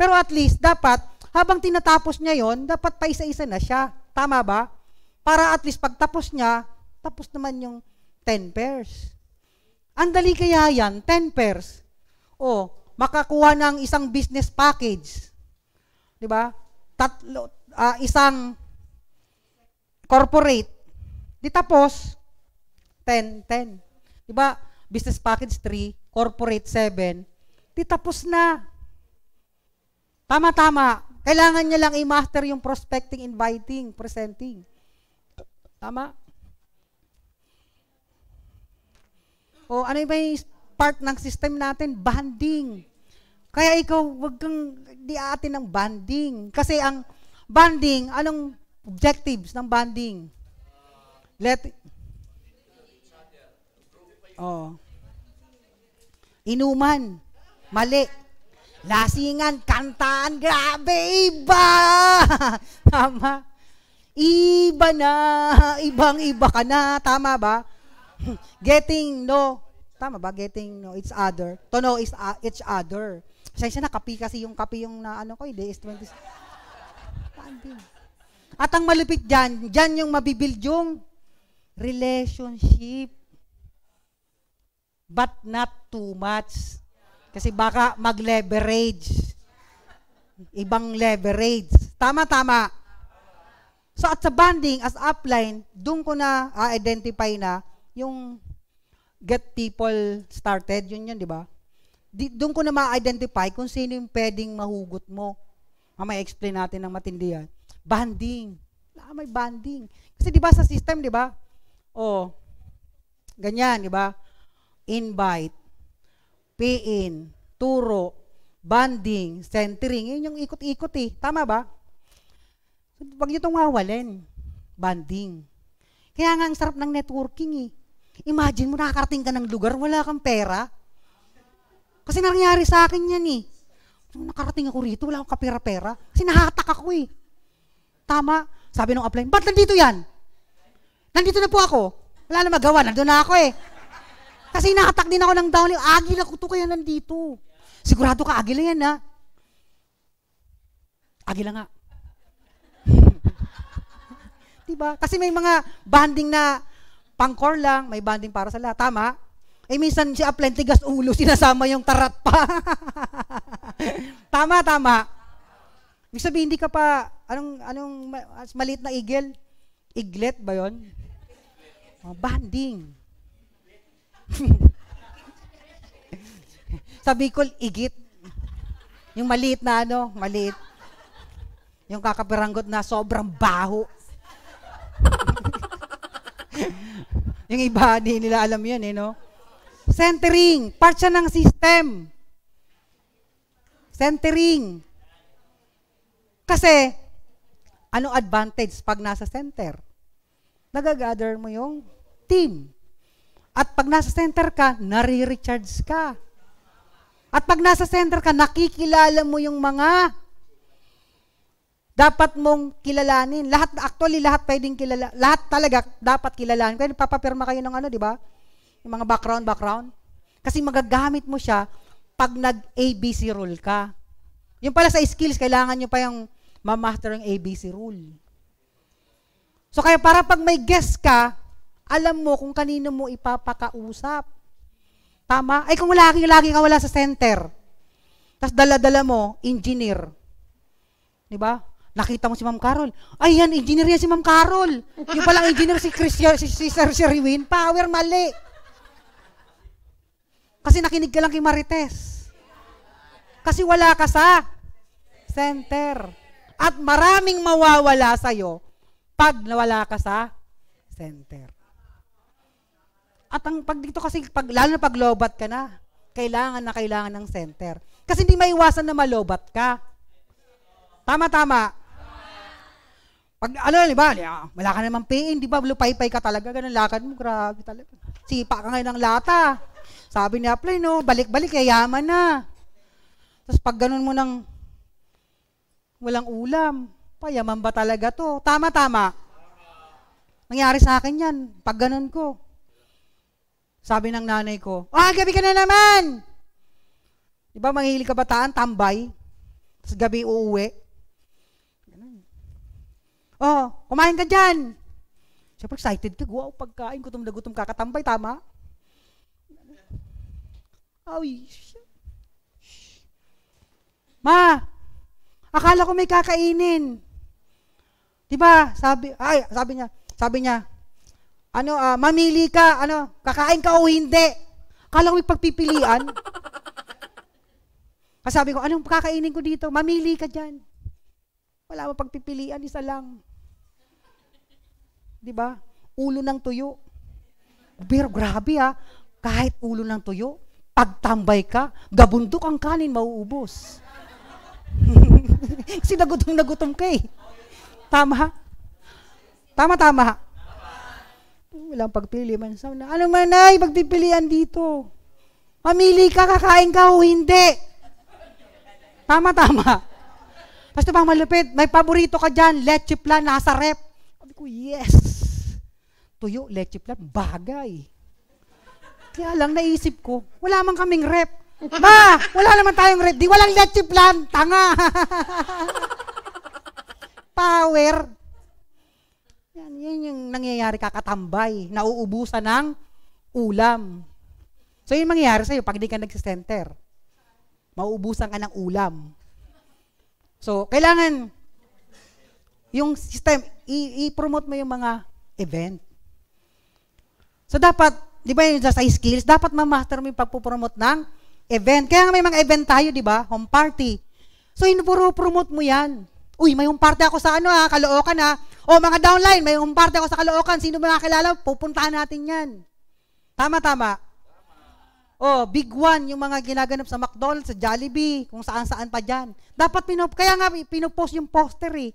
Speaker 1: Pero at least, dapat, habang tinatapos niya yon dapat pa isa-isa na siya. Tama ba? Para at least pagtapos niya, tapos naman yung 10 pairs. Ang dali kaya yan, 10 pairs. O, makakuha ng isang business package. Di ba? Tatlo, uh, isang corporate. Di tapos, 10, 10. Diba? Business package 3, corporate 7. Di tapos na. Tama-tama. Kailangan niya lang i-master yung prospecting, inviting, presenting. Tama? O ano ba yung part ng system natin? Banding. Kaya ikaw, wag kang diatin atin ng banding. Kasi ang banding, anong objectives ng banding? Let Oh. Inuman. Mali. Lasingan, kantaan, grabe, iba. <laughs> Tama. Iba na, ibang iba ka na, tama ba? <laughs> Getting no, tama ba? Getting no, it's other. To know is uh, each other. Sensya na, nakapi kasi yung kapi yung na ano ko, eh, is 20. At ang malupit dyan, dyan yung mabibuild yung relationship but not too much. Kasi baka mag-leverage. Ibang leverage. Tama, tama. So at sa banding, as upline, doon ko na uh, identify na yung get people started, yun yun, di ba? Doon ko na ma-identify kung sino yung pwedeng mahugot mo. Mamaya explain natin ng matindi yan. Banding. Ah, may banding. Kasi di ba sa system, di ba? Oh, ganyan, di ba? invite, piin, turo, banding, centering. Yun yung ikot-ikot eh. Tama ba? Huwag nyo itong wawalin. Banding. Kaya nga ang sarap ng networking eh. Imagine mo, nakakarating ka ng lugar, wala kang pera. Kasi nangyari sa akin yan eh. Nung nakarating ako rito, wala akong kapera-pera. Kasi nahatak ako eh. Tama. Sabi nung apply, ba't nandito yan? Nandito na po ako. Wala na magawa, nandun na ako eh. Kasi inahatak din ako ng down. Agila ko to kaya nandito. Sigurado ka, agila yan ha. Agila nga. <laughs> diba? Kasi may mga banding na pangkor lang, may banding para sa lahat. Tama? Eh, minsan si Aplentigas ulo, sinasama yung tarat pa. <laughs> tama, tama. Ibig sabihin, hindi ka pa, anong, anong maliit na igel? Iglet ba yon? Oh, banding. <laughs> sa Bicol, igit. Yung maliit na ano, maliit. Yung kakabaranggot na sobrang baho. <laughs> yung iba, di nila alam yun, eh, no? Centering, part siya ng system. Centering. Kasi, ano advantage pag nasa center? Nagagather mo yung team. At pag nasa center ka, nare-recharge ka. At pag nasa center ka, nakikilala mo yung mga dapat mong kilalanin. Lahat, actually, lahat pwedeng kilala. Lahat talaga dapat kilalanin. Kaya papapirma kayo ng ano, di ba? Yung mga background, background. Kasi magagamit mo siya pag nag-ABC rule ka. Yung pala sa skills, kailangan nyo pa yung mamaster yung ABC rule. So kaya para pag may guest ka, alam mo kung kanino mo ipapakausap. Tama? Ay kung lagi, lagi ka wala sa center. Tapos dala-dala mo, engineer. Di ba? Nakita mo si Ma'am Carol. Ay, yan, engineer yan si Ma'am Carol. Yung palang engineer si, Chris, si, si Sir Sherwin. Power, mali. Kasi nakinig ka lang kay Marites. Kasi wala ka sa center. At maraming mawawala sa'yo pag nawala ka sa center. At ang pag dito kasi, pag, lalo na pag lobat ka na, kailangan na kailangan ng center. Kasi hindi maiwasan na malobat ka. Tama, tama. Pag, ano, di ba, ah, wala ka namang pain, di ba, lupay-pay ka talaga, ganun lakad mo, grabe talaga. Sipa ka ngayon ng lata. Sabi ni Apple, no, balik-balik, yayaman na. Tapos pag ganun mo nang walang ulam, payaman ba talaga to? Tama, tama. Nangyari sa akin yan, pag ganun ko. Sabi ng nanay ko, ah, gabi ka na naman! Di ba, mahilig kabataan, tambay. Tapos gabi uuwi. Ganun. Oh, kumain ka dyan! Siyempre, excited ka. Wow, pagkain, gutom na gutom, kakatambay, tama? Ay, Ma, akala ko may kakainin. Di ba? Sabi, ay, sabi niya, sabi niya, ano, uh, mamili ka, ano, kakain ka o hindi. Kala ko may pagpipilian. Kasabi ah, ko, anong kakainin ko dito? Mamili ka dyan. Wala mo pagpipilian, isa lang. Di ba? Ulo ng tuyo. Pero grabe ha, ah. kahit ulo ng tuyo, pagtambay ka, gabundok ang kanin, mauubos. <laughs> Kasi nagutom na gutom ka eh. Tama? Tama, tama walang pagpili man sa una. Ano man ay pagpipilian dito? Mamili ka, kakain ka o hindi. Tama, tama. Basta pang malupit, may paborito ka dyan, leche plan, nasa rep. Sabi ko, yes. Tuyo, leche plan, bagay. Kaya lang naisip ko, wala man kaming rep. Ma, wala naman tayong rep. Di walang leche plan, tanga. <laughs> Power. Yan yung nangyayari kakatambay, nauubusan ng ulam. So yung mangyayari sa'yo pag hindi ka nagsisenter. Mauubusan ka ng ulam. So, kailangan yung system, i-promote mo yung mga event. So dapat, di ba yung sa skills, dapat ma-master mo yung pagpupromote ng event. Kaya may mga event tayo, di ba? Home party. So, inupuro-promote mo yan. Uy, may home party ako sa ano ha, ah, kalookan ha. Ah. O oh, mga downline, may umparte ako sa Caloocan, sino mo kilala? Pupuntahan natin yan. Tama, tama. Oh, big one yung mga ginaganap sa McDonald's, sa Jollibee, kung saan-saan pa diyan. Dapat pinop kaya nga pinopost yung poster eh.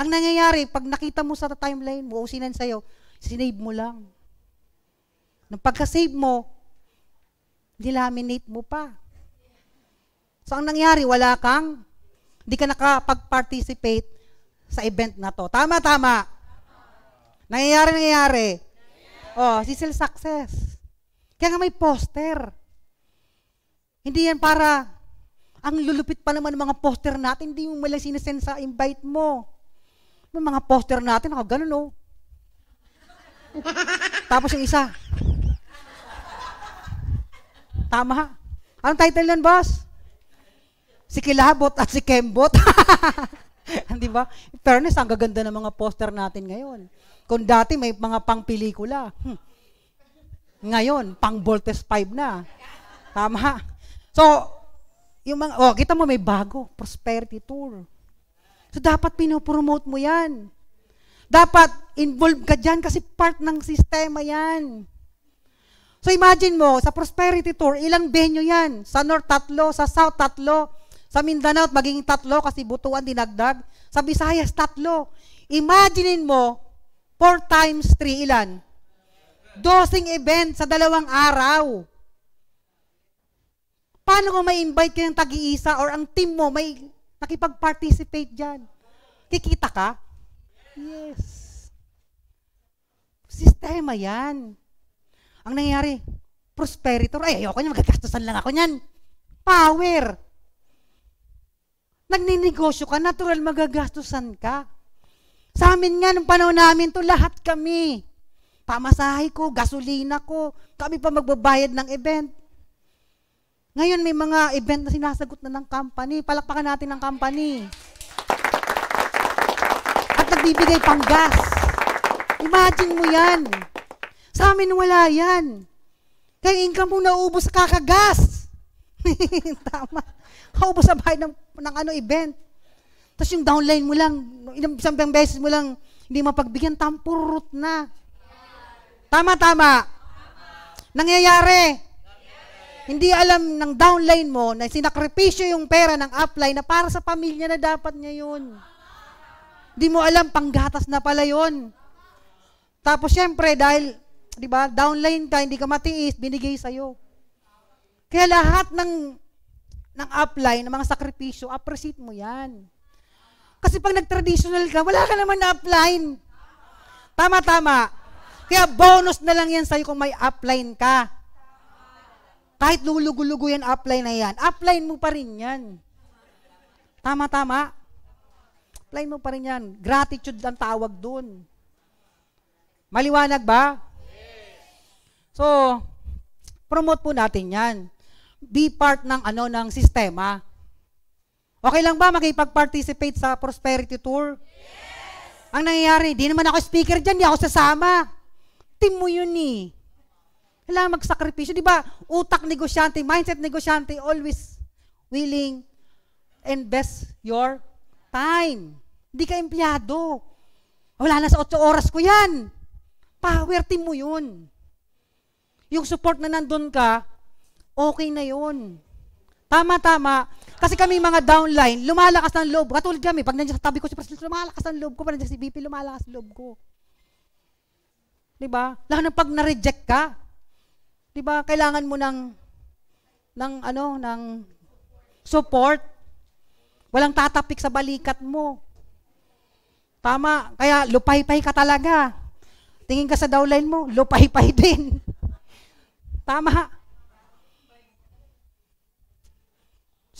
Speaker 1: Ang nangyayari, pag nakita mo sa timeline mo, usinan sa'yo, sinave mo lang. Nang pagka-save mo, dilaminate mo pa. So ang nangyari, wala kang, hindi ka nakapag-participate sa event na to. Tama, tama. Nangyayari, nangyayari. Oh, sisil success. Kaya nga may poster. Hindi yan para ang lulupit pa naman ng mga poster natin, hindi mo malang sinesend sa invite mo. Yung mga poster natin, ako ganun oh. Tapos yung isa. Tama. Anong title nun, boss? Si Kilabot at si Kembot. <laughs> Hindi <laughs> ba? Fairness, ang gaganda ng mga poster natin ngayon. Kung dati may mga pang-pelikula. Hmm. Ngayon, pang-voltes 5 na. Tama. So, yung mga, oh, kita mo may bago, prosperity tour. So, dapat pinopromote mo yan. Dapat involved ka dyan kasi part ng sistema yan. So imagine mo, sa Prosperity Tour, ilang venue yan? Sa North, tatlo. Sa South, tatlo. Sa Mindanao, maging tatlo kasi butuan dinagdag. Sa Visayas, tatlo. Imaginin mo, 4 times 3 ilan? Dosing event sa dalawang araw. Paano kung may invite ka ng tag-iisa or ang team mo may nakipag-participate dyan? Kikita ka? Yes. Sistema yan. Ang nangyayari, prosperity. Ay, ayoko niyan, magagastusan lang ako niyan. Power. Nagninegosyo ka, natural magagastusan ka. Sa amin nga, nung panahon namin to lahat kami. Pamasahe ko, gasolina ko, kami pa magbabayad ng event. Ngayon may mga event na sinasagot na ng company. Palakpakan natin ng company. At nagbibigay pang gas. Imagine mo yan. Sa amin wala yan. Kaya income mo naubos kakagas. <laughs> Tama. Kaubos sa bahay ng ng ano event. Tapos yung downline mo lang, isang beses mo lang, hindi mapagbigyan, tampurot na. Tama, tama. Nangyayari. Hindi alam ng downline mo na sinakripisyo yung pera ng upline na para sa pamilya na dapat niya yun. Hindi mo alam, panggatas na pala yun. Tapos syempre, dahil, di ba, downline ka, hindi ka matiis, binigay sa'yo. Kaya lahat ng ng upline, ng mga sakripisyo, appreciate mo yan. Kasi pag nag-traditional ka, wala ka naman na-upline. Tama, tama. Kaya bonus na lang yan sa'yo kung may upline ka. Kahit lulugulugo yan, upline na yan. Upline mo pa rin yan. Tama, tama. Apply mo pa rin yan. Gratitude ang tawag dun. Maliwanag ba? Yes. So, promote po natin yan be part ng ano ng sistema. Okay lang ba makipag-participate sa prosperity tour? Yes! Ang nangyayari, di naman ako speaker diyan, di ako sasama. Team mo yun eh. Kailangan magsakripisyo. Di ba, utak negosyante, mindset negosyante, always willing and best your time. Hindi ka empleyado. Wala na sa 8 oras ko yan. Power team mo yun. Yung support na nandun ka, okay na yon. Tama, tama. Kasi kami mga downline, lumalakas ng loob. Katulad kami, pag nandiyan sa tabi ko si President, lumalakas ang loob ko. Pag nandiyan si BP, lumalakas ang loob ko. Di ba? Lalo na pag na-reject ka. Di ba? Kailangan mo ng, ng ano, ng support. Walang tatapik sa balikat mo. Tama. Kaya lupay ka talaga. Tingin ka sa downline mo, lupay-pay <laughs> din. Tama.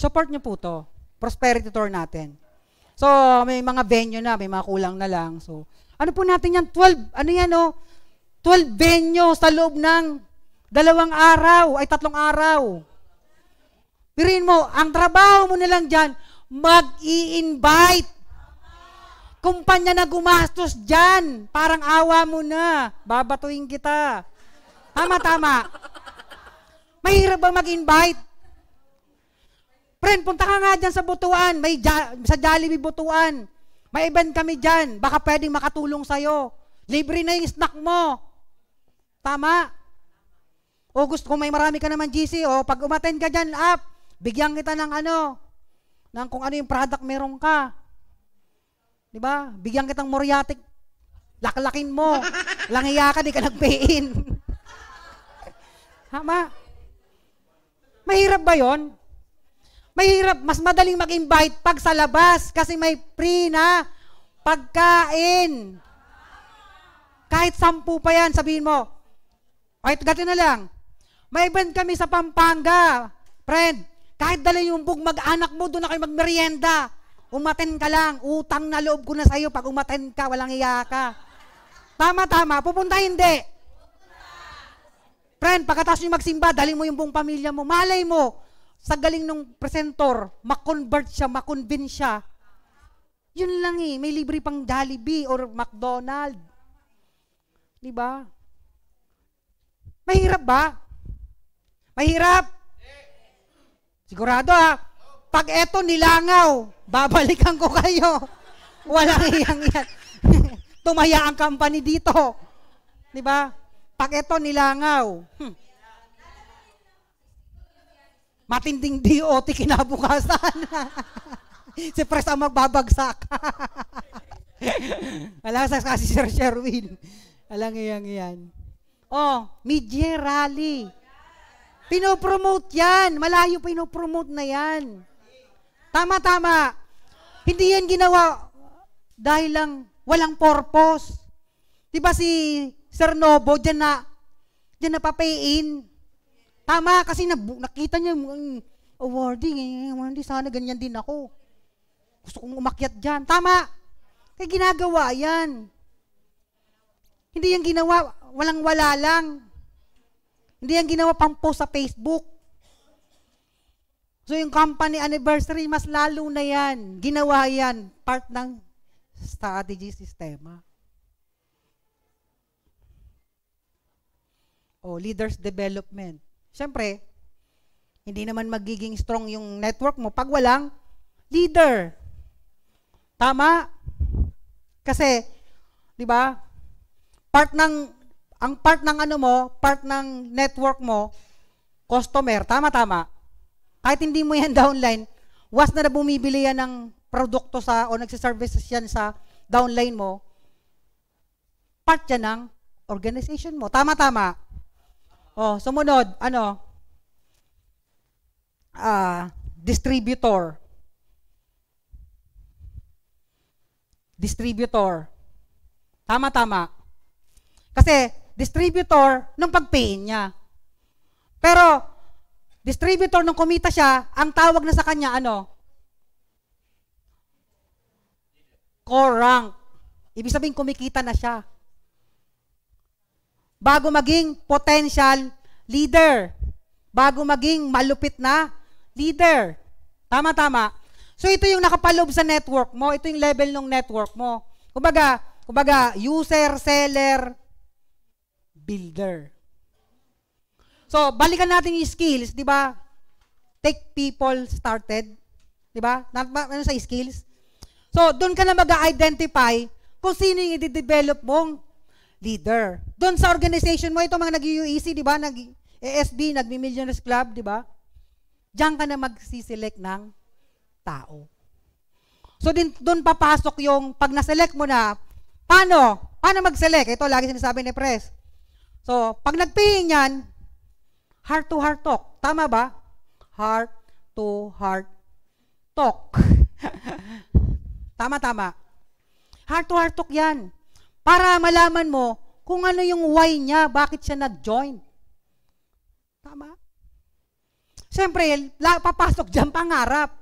Speaker 1: Support nyo po to. Prosperity tour natin. So, may mga venue na, may mga kulang na lang. So, ano po natin yan? 12, ano yan oh? 12 venue sa loob ng dalawang araw, ay tatlong araw. Pirin mo, ang trabaho mo nilang dyan, mag-i-invite. Kumpanya na gumastos dyan. Parang awa mo na. Babatuin kita. Tama, tama. Mahirap ba mag-invite? Friend, punta ka nga dyan sa Butuan. May ja, sa Jollibee Butuan. May event kami dyan. Baka pwedeng makatulong sa'yo. Libre na yung snack mo. Tama? O gusto, kung may marami ka naman GC, o pag umaten ka dyan, up, bigyan kita ng ano, ng kung ano yung product meron ka. Di ba? Bigyan kitang moriatic. Laklakin mo. <laughs> Langiya ka, di ka nagpayin. Hama? <laughs> Mahirap ba yon? Mahirap, mas madaling mag-invite pag sa labas kasi may free na pagkain. Kahit sampu pa yan, sabihin mo, ay, gati na lang. May event kami sa Pampanga. Friend, kahit dala yung bug mag-anak mo, doon na kayo magmerienda. Umaten ka lang. Utang na loob ko na sa'yo. Pag umaten ka, walang iya ka. Tama, tama. Pupunta hindi. Friend, pagkatapos nyo magsimba, dali mo yung buong pamilya mo. Malay mo, sa galing nung presenter, makonvert siya, makonvince siya. Yun lang eh, may libre pang Jollibee or McDonald. Di ba? Mahirap ba? Mahirap? Sigurado ha? Ah, pag eto nilangaw, babalikan ko kayo. <laughs> Walang iyang iyan. <laughs> Tumaya ang company dito. Di ba? Pag eto nilangaw. Hmm matinding DOT <laughs> kinabukasan. <laughs> si Pres ang magbabagsak. <laughs> Alam sa kasi Sir Sherwin. Alam yan, yan. Oh, mid-year rally. Pinopromote yan. Malayo pinopromote na yan. Tama-tama. Hindi yan ginawa dahil lang walang purpose. Di ba si Sir Nobo, dyan na, dyan napapayin. Tama kasi nabu- nakita niya yung awarding, eh, awarding, sana ganyan din ako. Gusto kong umakyat dyan. Tama! Kaya ginagawa yan. Hindi yan ginawa, walang-wala lang. Hindi yan ginawa pang post sa Facebook. So yung company anniversary, mas lalo na yan. Ginawa yan. Part ng strategy sistema. O, leaders development. Siyempre, hindi naman magiging strong yung network mo pag walang leader. Tama? Kasi, di ba? Part ng, ang part ng ano mo, part ng network mo, customer, tama-tama. Kahit hindi mo yan <laughs> downline, was na na bumibili yan ng produkto sa, o nagsiservices yan sa downline mo, part yan ng organization mo. Tama-tama. Oh, sumunod, ano? Ah, distributor. Distributor. Tama, tama. Kasi distributor ng pagpain niya. Pero distributor nung kumita siya, ang tawag na sa kanya ano? Core rank. Ibig sabihin kumikita na siya bago maging potential leader, bago maging malupit na leader. Tama-tama. So ito yung nakapalob sa network mo, ito yung level ng network mo. Kumbaga, kumbaga user, seller, builder. So, balikan natin yung skills, 'di ba? Take people started, 'di ba? Ano sa skills? So, doon ka na mag-identify kung sino yung i-develop mong leader. Doon sa organization mo, ito mga nag-UEC, di ba? Nag-ESB, nag-Millionaires Club, di ba? Diyan ka na mag-select ng tao. So, din, doon papasok yung pag na-select mo na, paano? Paano mag-select? Ito, lagi sinasabi ni Press. So, pag nagpihing yan, heart-to-heart talk. Tama ba? Heart-to-heart talk. <laughs> tama, tama. Heart-to-heart talk yan. Para malaman mo kung ano yung why niya, bakit siya nag-join. Tama? Siyempre, papasok dyan pangarap.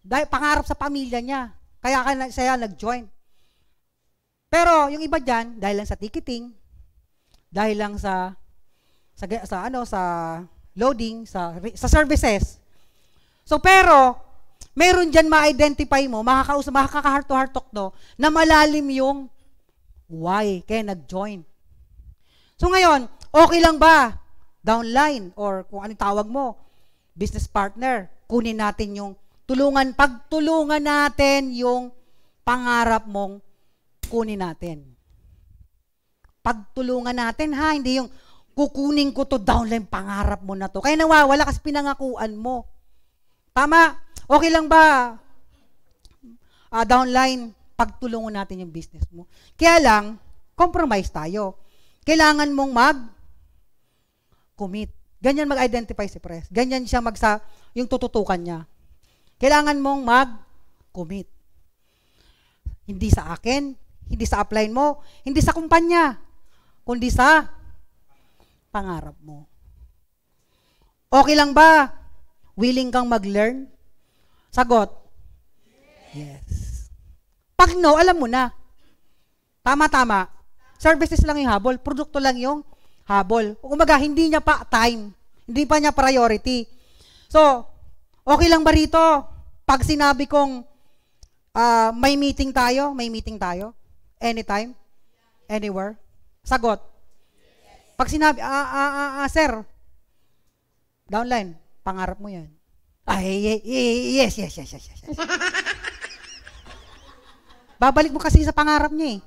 Speaker 1: Dahil pangarap sa pamilya niya. Kaya siya nag-join. Pero yung iba dyan, dahil lang sa ticketing, dahil lang sa sa, sa ano sa loading sa sa services. So pero meron diyan ma-identify mo, makakausap, makakaka-heart to heart talk no, na malalim yung Why? Kaya nag-join. So ngayon, okay lang ba downline or kung anong tawag mo, business partner, kunin natin yung tulungan, pagtulungan natin yung pangarap mong kunin natin. Pagtulungan natin ha, hindi yung kukunin ko to downline pangarap mo na to. Kaya nawawala kasi pinangakuan mo. Tama? Okay lang ba? Uh, downline, pagtulungan natin yung business mo. Kaya lang, compromise tayo. Kailangan mong mag-commit. Ganyan mag-identify si Pres. Ganyan siya magsa, yung tututukan niya. Kailangan mong mag-commit. Hindi sa akin, hindi sa upline mo, hindi sa kumpanya, kundi sa pangarap mo. Okay lang ba? Willing kang mag-learn? Sagot? Yes. yes. Pag no, alam mo na. Tama-tama. Services lang yung habol. Produkto lang yung habol. Umaga, hindi niya pa time. Hindi pa niya priority. So, okay lang ba rito? Pag sinabi kong uh, may meeting tayo, may meeting tayo, anytime, anywhere, sagot. Pag sinabi, ah, ah, ah, ah sir, downline, pangarap mo yan. Ay, ah, yes, yes, yes, yes, yes. yes. Babalik mo kasi sa pangarap niya eh.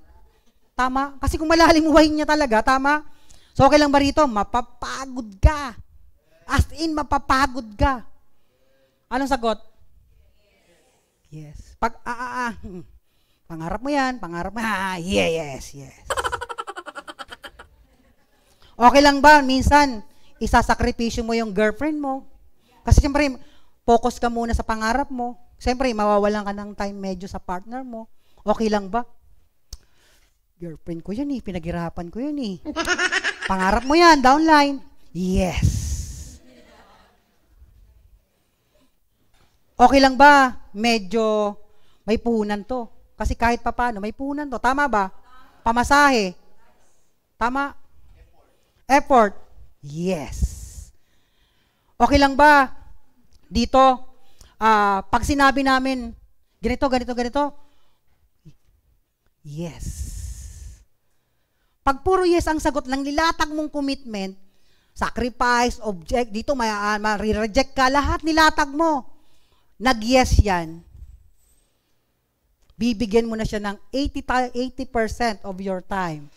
Speaker 1: Tama? Kasi kung malalim niya talaga, tama? So okay lang ba rito? Mapapagod ka. As in, mapapagod ka. Anong sagot? Yes. Pag, ah, ah, ah. Hmm. Pangarap mo yan, pangarap mo. Ah, ah yeah, yes, yes. <laughs> okay lang ba? Minsan, isasakripisyo mo yung girlfriend mo. Kasi siyempre, focus ka muna sa pangarap mo. Siyempre, mawawalan ka ng time medyo sa partner mo. Okay lang ba? Girlfriend ko yan eh. Pinaghirapan ko yan eh. <laughs> Pangarap mo yan, downline. Yes. Okay lang ba? Medyo may puhunan to. Kasi kahit papano, may puhunan to. Tama ba? Pamasahe. Tama? Effort. Yes. Okay lang ba? Dito, uh, pag sinabi namin, ganito, ganito, ganito, yes. Pag puro yes ang sagot ng nilatag mong commitment, sacrifice, object, dito may uh, ah, reject ka, lahat nilatag mo. Nag-yes yan. Bibigyan mo na siya ng 80, 80% of your time.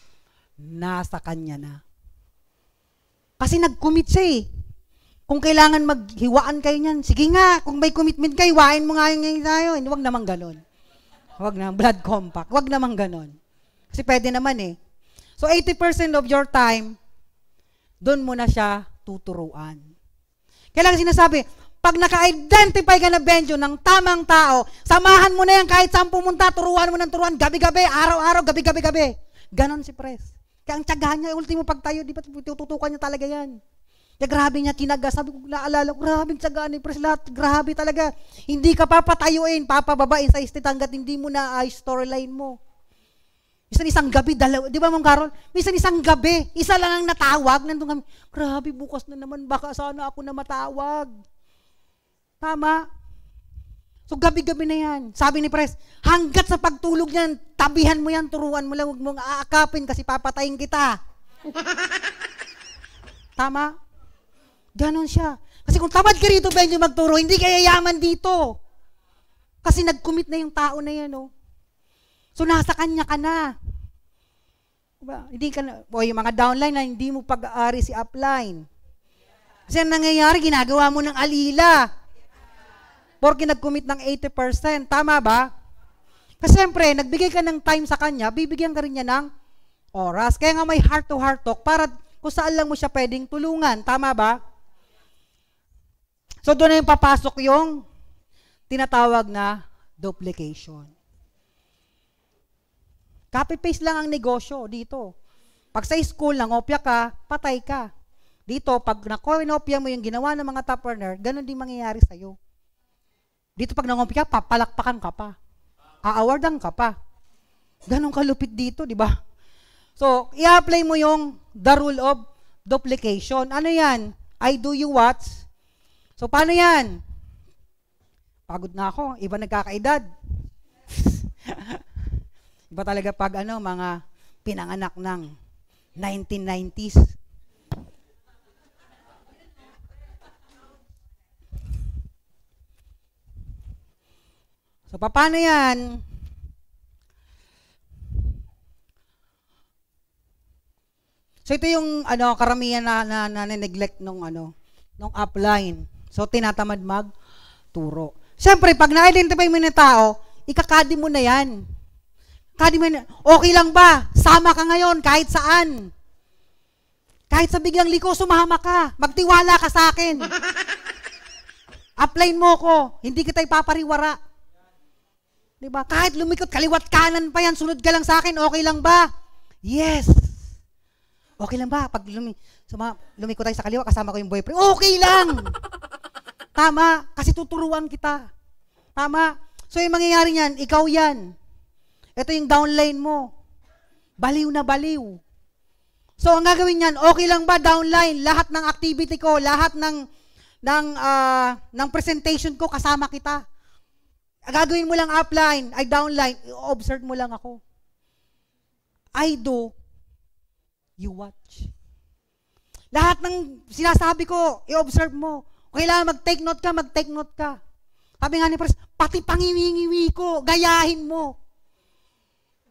Speaker 1: Nasa kanya na. Kasi nag-commit siya eh. Kung kailangan maghiwaan kayo niyan, sige nga, kung may commitment kayo, hiwain mo nga yung tayo. Huwag naman ganon. Huwag na, blood compact. Huwag naman ganon. Kasi pwede naman eh. So 80% of your time, doon mo na siya tuturuan. Kaya sinasabi, pag naka-identify ka na Benjo ng tamang tao, samahan mo na yan kahit saan pumunta, turuan mo ng turuan, gabi-gabi, araw-araw, gabi-gabi-gabi. Ganon si Pres. Kaya ang tiyagahan niya, ultimo pagtayo, di ba tututukan niya talaga yan? Kaya grabe niya tinaga. Sabi ko, naalala ko, grabe tsaga ni Pres. Lahat, grabe talaga. Hindi ka papatayuin, papababain sa istit hanggat hindi mo na uh, storyline mo. Minsan isang gabi, dalawa, di ba mong Carol? Minsan isang gabi, isa lang ang natawag. Nandun kami, grabe, bukas na naman, baka sana ako na matawag. Tama? So gabi-gabi na yan. Sabi ni Pres, hanggat sa pagtulog niyan, tabihan mo yan, turuan mo lang, huwag mong aakapin kasi papatayin kita. <laughs> Tama? Ganon siya. Kasi kung tamad ka rito, Benjo, magturo, hindi ka yayaman dito. Kasi nag-commit na yung tao na yan, oh. So, nasa kanya ka na. Diba? Hindi ka na, o yung mga downline na hindi mo pag-aari si upline. Kasi ang nangyayari, ginagawa mo ng alila. Porque nag-commit ng 80%. Tama ba? Kasi siyempre, nagbigay ka ng time sa kanya, bibigyan ka rin niya ng oras. Kaya nga may heart-to-heart -heart talk para kung saan lang mo siya pwedeng tulungan. Tama ba? So doon na yung papasok yung tinatawag na duplication. Copy-paste lang ang negosyo dito. Pag sa school, nangopya ka, patay ka. Dito, pag nakoinopya mo yung ginawa ng mga top earner, ganun din mangyayari sa'yo. Dito, pag nangopya ka, papalakpakan ka pa. Aawardan ka pa. Ganun kalupit dito, di ba? So, i-apply mo yung the rule of duplication. Ano yan? I do you what? So, paano yan? Pagod na ako. Iba nagkakaedad. <laughs> Iba talaga pag ano, mga pinanganak ng 1990s. So, paano yan? So, ito yung ano, karamihan na, na, na, na neglect nung ano, nung upline. So, tinatamad magturo. Siyempre, pag na-identify mo na tao, ikakadi mo na yan. Kadi mo na, okay lang ba? Sama ka ngayon, kahit saan. Kahit sa biglang liko, sumama ka. Magtiwala ka sa akin. <laughs> Applyin mo ko. Hindi kita ipapariwara. Di ba? Kahit lumikot, kaliwat kanan pa yan, sunod ka lang sa akin, okay lang ba? Yes. Okay lang ba? Pag lumi, suma, lumikot tayo sa kaliwa, kasama ko yung boyfriend, okay lang. <laughs> Tama, kasi tuturuan kita. Tama. So yung mangyayari niyan, ikaw yan. Ito yung downline mo. Baliw na baliw. So ang gagawin niyan, okay lang ba downline? Lahat ng activity ko, lahat ng ng uh, ng presentation ko kasama kita. Gagawin mo lang upline, ay downline, observe mo lang ako. I do, you watch. Lahat ng sinasabi ko, i-observe mo. Kailangan mag-take note ka, mag-take note ka. Sabi nga ni Pres, pati pangiwi-ngiwi ko, gayahin mo.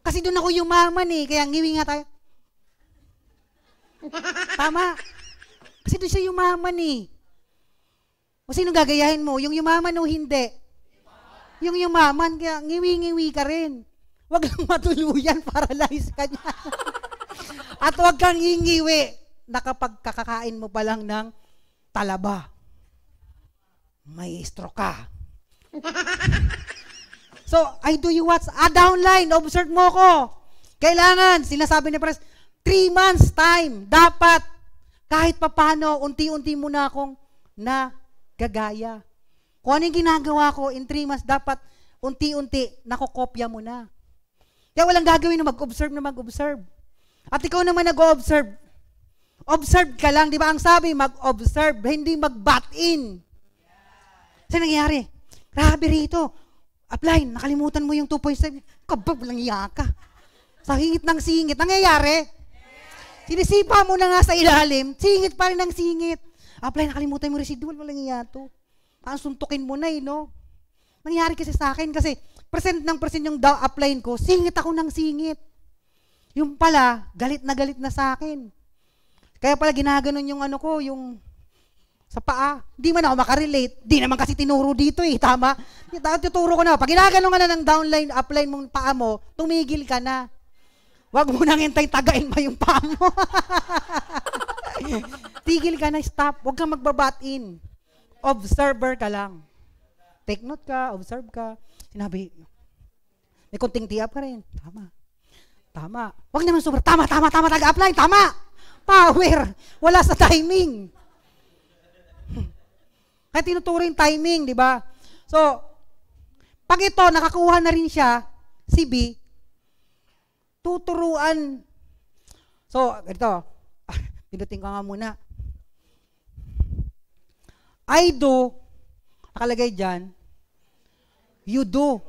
Speaker 1: Kasi doon ako yumaman eh, kaya ngiwi nga tayo. <laughs> Tama. Kasi doon siya yumaman eh. O sino gagayahin mo? Yung yumaman o hindi? Yung yumaman, kaya ngiwi-ngiwi ka rin. Huwag <laughs> lang matuluyan, paralyze ka niya. <laughs> At huwag kang ingiwi na kapag kakakain mo pa lang ng talaba maestro ka. so, I do you what? Ah, downline, observe mo ko. Kailangan, sinasabi ni Pres, three months time, dapat, kahit papano, unti-unti mo na akong nagagaya. Kung ano ginagawa ko, in three months, dapat, unti-unti, nakokopya mo na. Kaya walang gagawin na mag-observe na mag-observe. At ikaw naman nag-observe. Observe ka lang, di ba? Ang sabi, mag-observe, hindi mag-bat in. Saan nangyari? Grabe rito. Apply, nakalimutan mo yung 2.7. Kabab, walang iya ka. Sa hingit ng singit. Nangyayari? Sinisipa mo na nga sa ilalim, singit pa rin ng singit. Apply, nakalimutan mo residual, walang iya to. Parang suntukin mo na eh, no? Nangyari kasi sa akin, kasi percent ng percent yung daw upline ko, singit ako ng singit. Yung pala, galit na galit na sa akin. Kaya pala ginaganon yung ano ko, yung sa paa. Hindi man ako makarelate. Hindi naman kasi tinuro dito eh. Tama? Tuturo ko na. Pag ginagano ka na ng downline, upline mong paa mo, tumigil ka na. Huwag mo nang hintay tagain mo yung paa mo. <laughs> Tigil ka na, stop. Huwag kang magbabat in. Observer ka lang. Take note ka, observe ka. Sinabi, may kunting tiyap ka rin. Tama. Tama. Huwag naman super. Tama, tama, tama. Tag-apply. Tama. Power. Wala sa timing. Kaya tinuturing timing, di ba? So, pag ito, nakakuha na rin siya, si B, tuturuan. So, ito, ah, <laughs> pinuting ko nga muna. I do, nakalagay dyan, you do.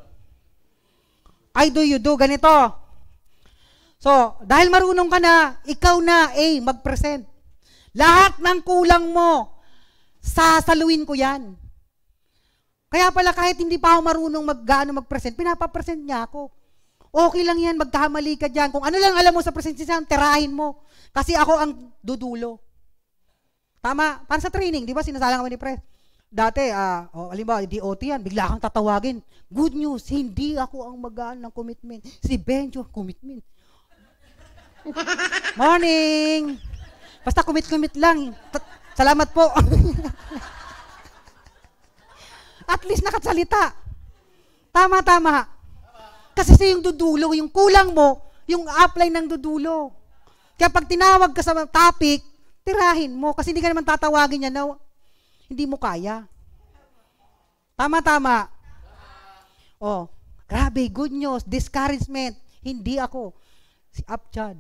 Speaker 1: I do, you do, ganito. So, dahil marunong ka na, ikaw na, A, mag-present. Lahat ng kulang mo, sasaluin ko yan. Kaya pala kahit hindi pa ako marunong maggaano mag-present, pinapa-present niya ako. Okay lang yan, magkamali ka dyan. Kung ano lang alam mo sa presentation, terahin mo. Kasi ako ang dudulo. Tama, para sa training, di ba sinasalang kami ni Pres? Dati, uh, oh, alimbawa, DOT yan, bigla kang tatawagin. Good news, hindi ako ang magaan ng commitment. Si Benjo, commitment. <laughs> Morning! Basta commit-commit lang. Salamat po. <laughs> At least nakasalita. Tama, tama. Kasi sa yung dudulo, yung kulang mo, yung apply ng dudulo. Kaya pag tinawag ka sa topic, tirahin mo. Kasi hindi ka naman tatawagin niya na hindi mo kaya. Tama, tama. Oh, grabe, good news, discouragement. Hindi ako. Si Apchad.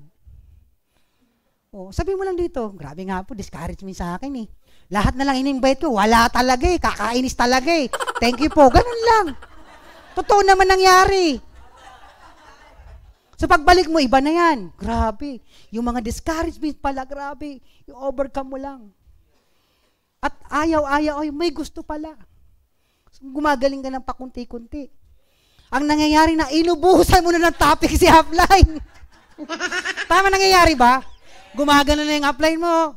Speaker 1: Oh, sabi mo lang dito, grabe nga po, discouragement sa akin eh. Lahat na lang in-invite ko, wala talaga eh, kakainis talaga eh. Thank you po, ganun lang. Totoo naman nangyari. So pagbalik mo, iba na yan. Grabe. Yung mga discouragement pala, grabe. I-overcome mo lang. At ayaw-ayaw, ay, may gusto pala. So, gumagaling ka ng pakunti-kunti. Ang nangyayari na, inubuhusan mo na ng topic si Halfline. <laughs> Tama nangyayari ba? Gumagana na yung upline mo.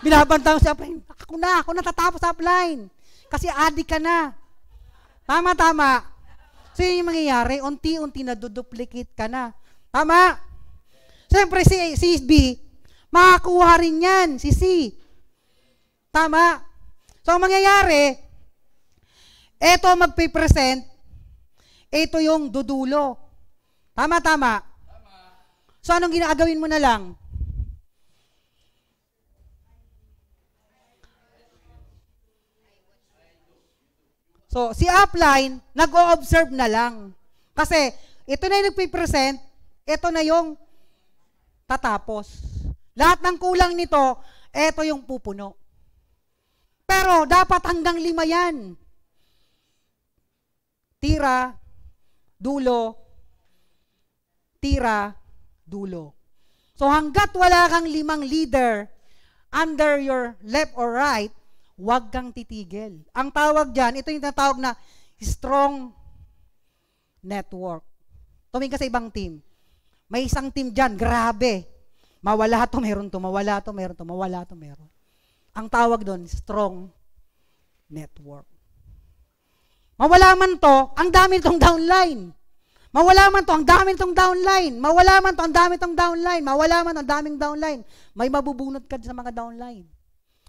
Speaker 1: Binabanta mo si upline. Ako na, ako na tatapos upline. Kasi adik ka na. Tama, tama. So yun yung mangyayari, unti-unti na duduplicate ka na. Tama? Siyempre si, si B, makakuha rin yan, si C. Tama? So ang mangyayari, eto magpipresent, ito yung dudulo. Tama, tama. So anong ginagawin mo na lang? So, si upline, nag-o-observe na lang. Kasi, ito na yung nagpipresent, ito na yung tatapos. Lahat ng kulang nito, ito yung pupuno. Pero, dapat hanggang lima yan. Tira, dulo, tira, dulo. So hanggat wala kang limang leader under your left or right, huwag kang titigil. Ang tawag dyan, ito yung tinatawag na strong network. Tumingin ka sa ibang team. May isang team dyan, grabe. Mawala to, meron to, mawala to, meron to, mawala to, meron. Ang tawag doon, strong network. Mawala man to, ang dami itong downline. Mawala man to, ang dami tong downline. Mawala man to, ang dami tong downline. Mawala man, ang daming downline. May mabubunot ka sa mga downline.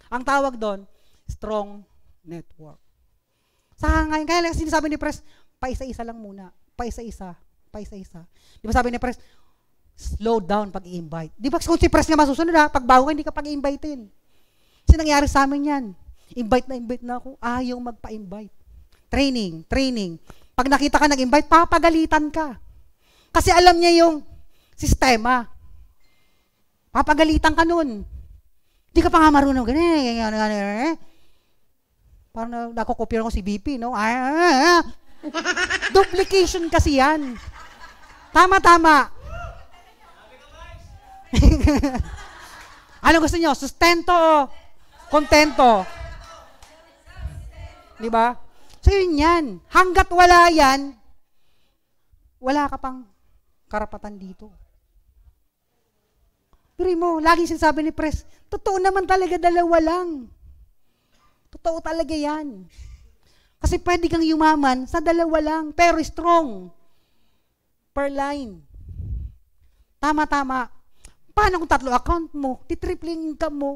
Speaker 1: Ang tawag doon, strong network. Sa ngayon, kaya lang sinasabi ni Pres, paisa-isa lang muna. Paisa-isa. Paisa-isa. Di ba sabi ni Pres, slow down pag i-invite. Di ba kung si Pres nga masusunod ha, pag bago ka, hindi ka pag i-invitein. Eh. Kasi nangyari sa amin yan. Invite na invite na ako, ayaw magpa-invite. Training, training. Pag nakita ka nag-invite, papagalitan ka. Kasi alam niya yung sistema. Papagalitan ka nun. Hindi ka pa nga marunong ganyan, eh, ganyan, ganyan. Eh. Parang nakukopya ko si BP, no? Ah, ah, ah, ah, Duplication kasi yan. Tama, tama. <laughs> ano gusto niyo? Sustento o kontento? Di ba? Concern yan. Hanggat wala yan, wala ka pang karapatan dito. Pero mo, lagi sinasabi ni Pres, totoo naman talaga dalawa lang. Totoo talaga yan. Kasi pwede kang yumaman sa dalawa lang, pero strong. Per line. Tama-tama. Paano kung tatlo account mo? Titripling income mo?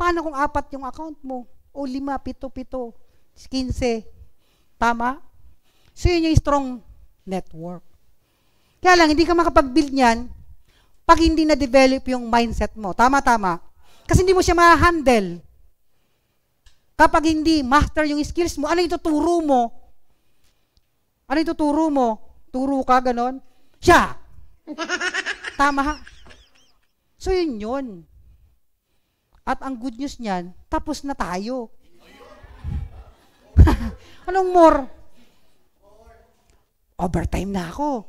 Speaker 1: Paano kung apat yung account mo? O lima, pito, pito. 15. Tama? So, yun yung strong network. Kaya lang, hindi ka makapag-build niyan pag hindi na-develop yung mindset mo. Tama-tama. Kasi hindi mo siya ma-handle. Kapag hindi master yung skills mo, ano yung tuturo mo? Ano yung tuturo mo? Turo ka, ganon? Siya! <laughs> Tama ha? So, yun yun. At ang good news niyan, tapos na tayo. <laughs> Anong more? Overtime na ako.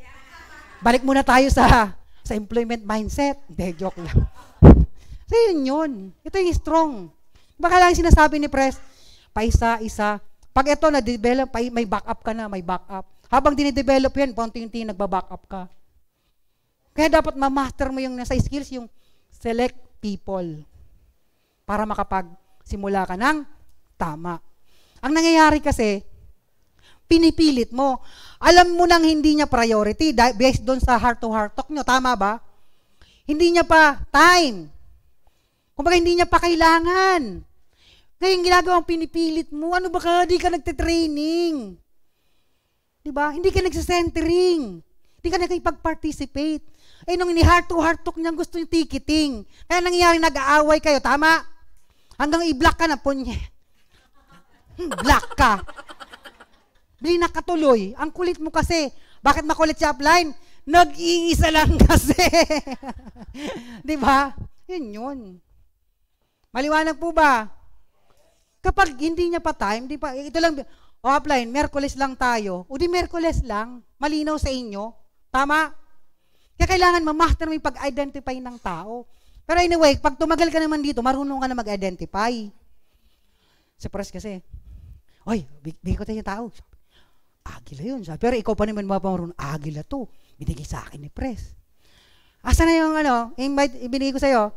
Speaker 1: Balik muna tayo sa sa employment mindset. Hindi, joke lang. <laughs> so, yun yun. Ito yung strong. Baka lang sinasabi ni Pres, paisa-isa. Pag ito na-develop, may backup ka na, may backup. Habang dinidevelop yan, paunti-unti nagba-backup ka. Kaya dapat ma-master mo yung nasa skills, yung select people para makapagsimula ka ng tama. Ang nangyayari kasi, pinipilit mo. Alam mo nang hindi niya priority based doon sa heart-to-heart talk nyo. Tama ba? Hindi niya pa time. Kumbaga, hindi niya pa kailangan. Ngayon, ginagawang pinipilit mo. Ano ba ka? Hindi ka nagtitraining. Di ba? Hindi ka nagsisentering. Hindi ka nakipag-participate. Eh, nung ni heart to heart talk niya, gusto niya ticketing. Kaya nangyayari, nag-aaway kayo. Tama? Hanggang i-block ka na po niya. Hmm, black ka. Bili nakatuloy. Ang kulit mo kasi. Bakit makulit si upline? Nag-iisa lang <laughs> kasi. Di ba? Yun yun. Maliwanag po ba? Kapag hindi niya pa time, di pa, ito lang, o oh, upline, Merkules lang tayo. O di Merkules lang, malinaw sa inyo. Tama? Kaya kailangan mamaster mo pag-identify ng tao. Pero anyway, pag tumagal ka naman dito, marunong ka na mag-identify. Surprise kasi. Hoy, big bigay ko tayo yung tao. Agila yun. Sabi, pero ikaw pa naman mapamarun, agila to. Binigay sa akin ni Pres. Asa na yung ano, invite, ibinigay ko sa'yo?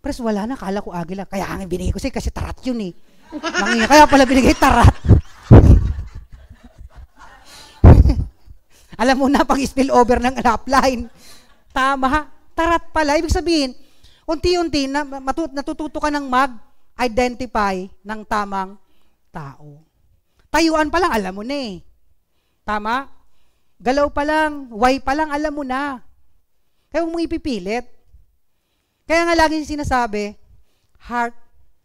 Speaker 1: Pres, wala na. Kala ko agila. Kaya nga binigay ko sa'yo kasi tarat yun eh. Nangyay, kaya pala binigay tarat. <laughs> Alam mo na, pag spill over ng upline. Tama. Tarat pala. Ibig sabihin, unti-unti, na, matututo ka ng mag-identify ng tamang tao. Tayuan pa lang, alam mo na eh. Tama? Galaw pa lang, way pa lang, alam mo na. Kaya huwag mong ipipilit. Kaya nga laging sinasabi, heart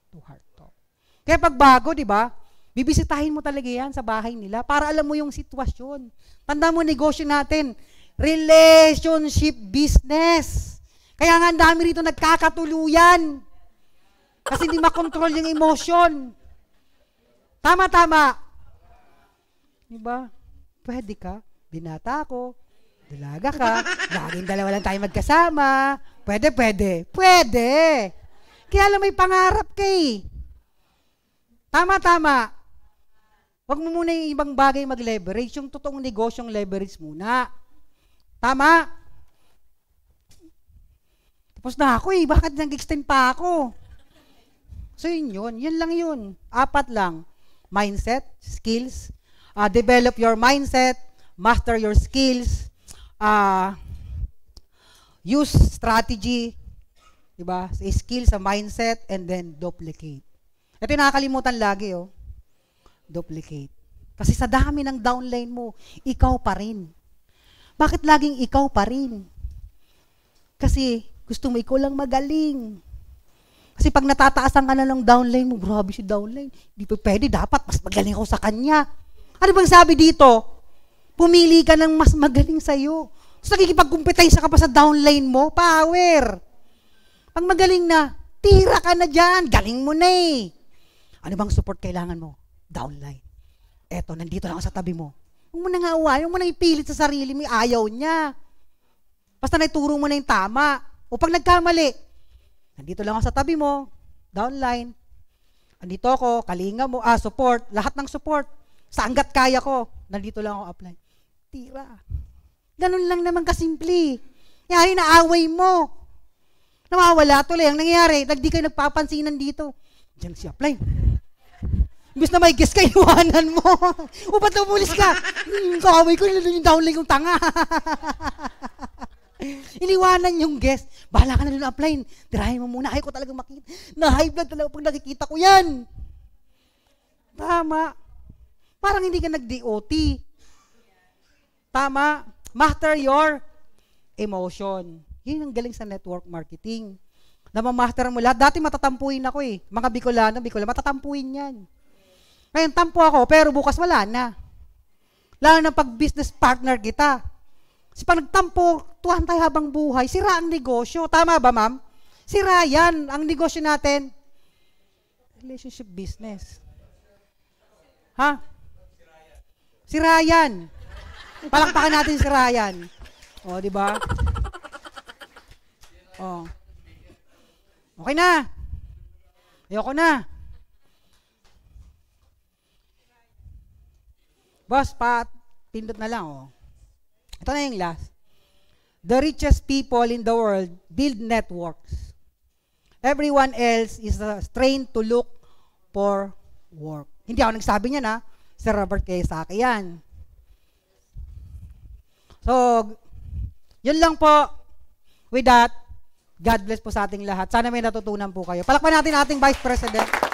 Speaker 1: to heart talk. Kaya pag bago, di ba, bibisitahin mo talaga yan sa bahay nila para alam mo yung sitwasyon. Tanda mo negosyo natin, relationship business. Kaya nga ang dami rito nagkakatuluyan. Kasi hindi makontrol yung emotion. Tama-tama. Diba? Pwede ka. Binata ako. Dalaga ka. Laging dalawa lang tayo magkasama. Pwede, pwede. Pwede. Kaya lang may pangarap ka eh. Tama-tama. Huwag mo muna yung ibang bagay mag-leverage. Yung totoong negosyong leverage muna. Tama? Tapos na ako eh. Bakit nag-extend pa ako? So yun yun. Yun lang yun. Apat lang mindset, skills. Uh, develop your mindset, master your skills, uh, use strategy, di ba? Sa skills, sa mindset, and then duplicate. Ito yung nakakalimutan lagi, oh. Duplicate. Kasi sa dami ng downline mo, ikaw pa rin. Bakit laging ikaw pa rin? Kasi gusto mo ikaw lang magaling. Kasi pag natataasan ka na lang ano downline mo, grabe si downline. Hindi pa pwede, dapat mas magaling ako sa kanya. Ano bang sabi dito? Pumili ka ng mas magaling sa'yo. So nakikipagkumpetensya ka pa sa downline mo, power. Pag magaling na, tira ka na dyan, galing mo na eh. Ano bang support kailangan mo? Downline. Eto, nandito lang ako sa tabi mo. Huwag mo na nga uwa, huwag mo na ipilit sa sarili mo, ayaw niya. Basta naituro mo na yung tama. O pag nagkamali, Nandito lang ako sa tabi mo, downline. Andito ako, kalinga mo, ah, support, lahat ng support. Sa hanggat kaya ko, nandito lang ako apply. Tira. Ganun lang naman kasimple. Eh, Nangyari na away mo. Nawawala tuloy. Ang nangyayari, di kayo nagpapansinan dito. Diyan si apply. Imbis na may guess ka, <laughs> iwanan mo. o, ba't umulis ka? Hmm, kaway ko, nilalun yung downline kong tanga. <laughs> Iniwanan yung guest. Bahala ka na doon applyin. Tirahin mo muna. Ayaw ko talaga makita. Na high blood talaga pag nakikita ko yan. Tama. Parang hindi ka nag-DOT. Tama. Master your emotion. Yun ang galing sa network marketing. Namamaster mo lahat. Dati matatampuin ako eh. Mga Bicolano, Bicolano, matatampuin yan. Ngayon, tampo ako, pero bukas wala na. Lalo na pag business partner kita. Kasi pag nagtampo, Tuwan tayo habang buhay. Sira ang negosyo. Tama ba, ma'am? Sira yan ang negosyo natin. Relationship business. Ha? Si Ryan. Palakpakan natin si Ryan. O, oh, di ba? O. Oh. Okay na. Ayoko na. Boss, pa, pindot na lang, oh. Ito na yung last. The richest people in the world build networks. Everyone else is uh, trained to look for work. Hindi ako nagsabi niya na, ah. si Robert Kiyosaki yan. So, yun lang po. With that, God bless po sa ating lahat. Sana may natutunan po kayo. Palakpan natin ating Vice President.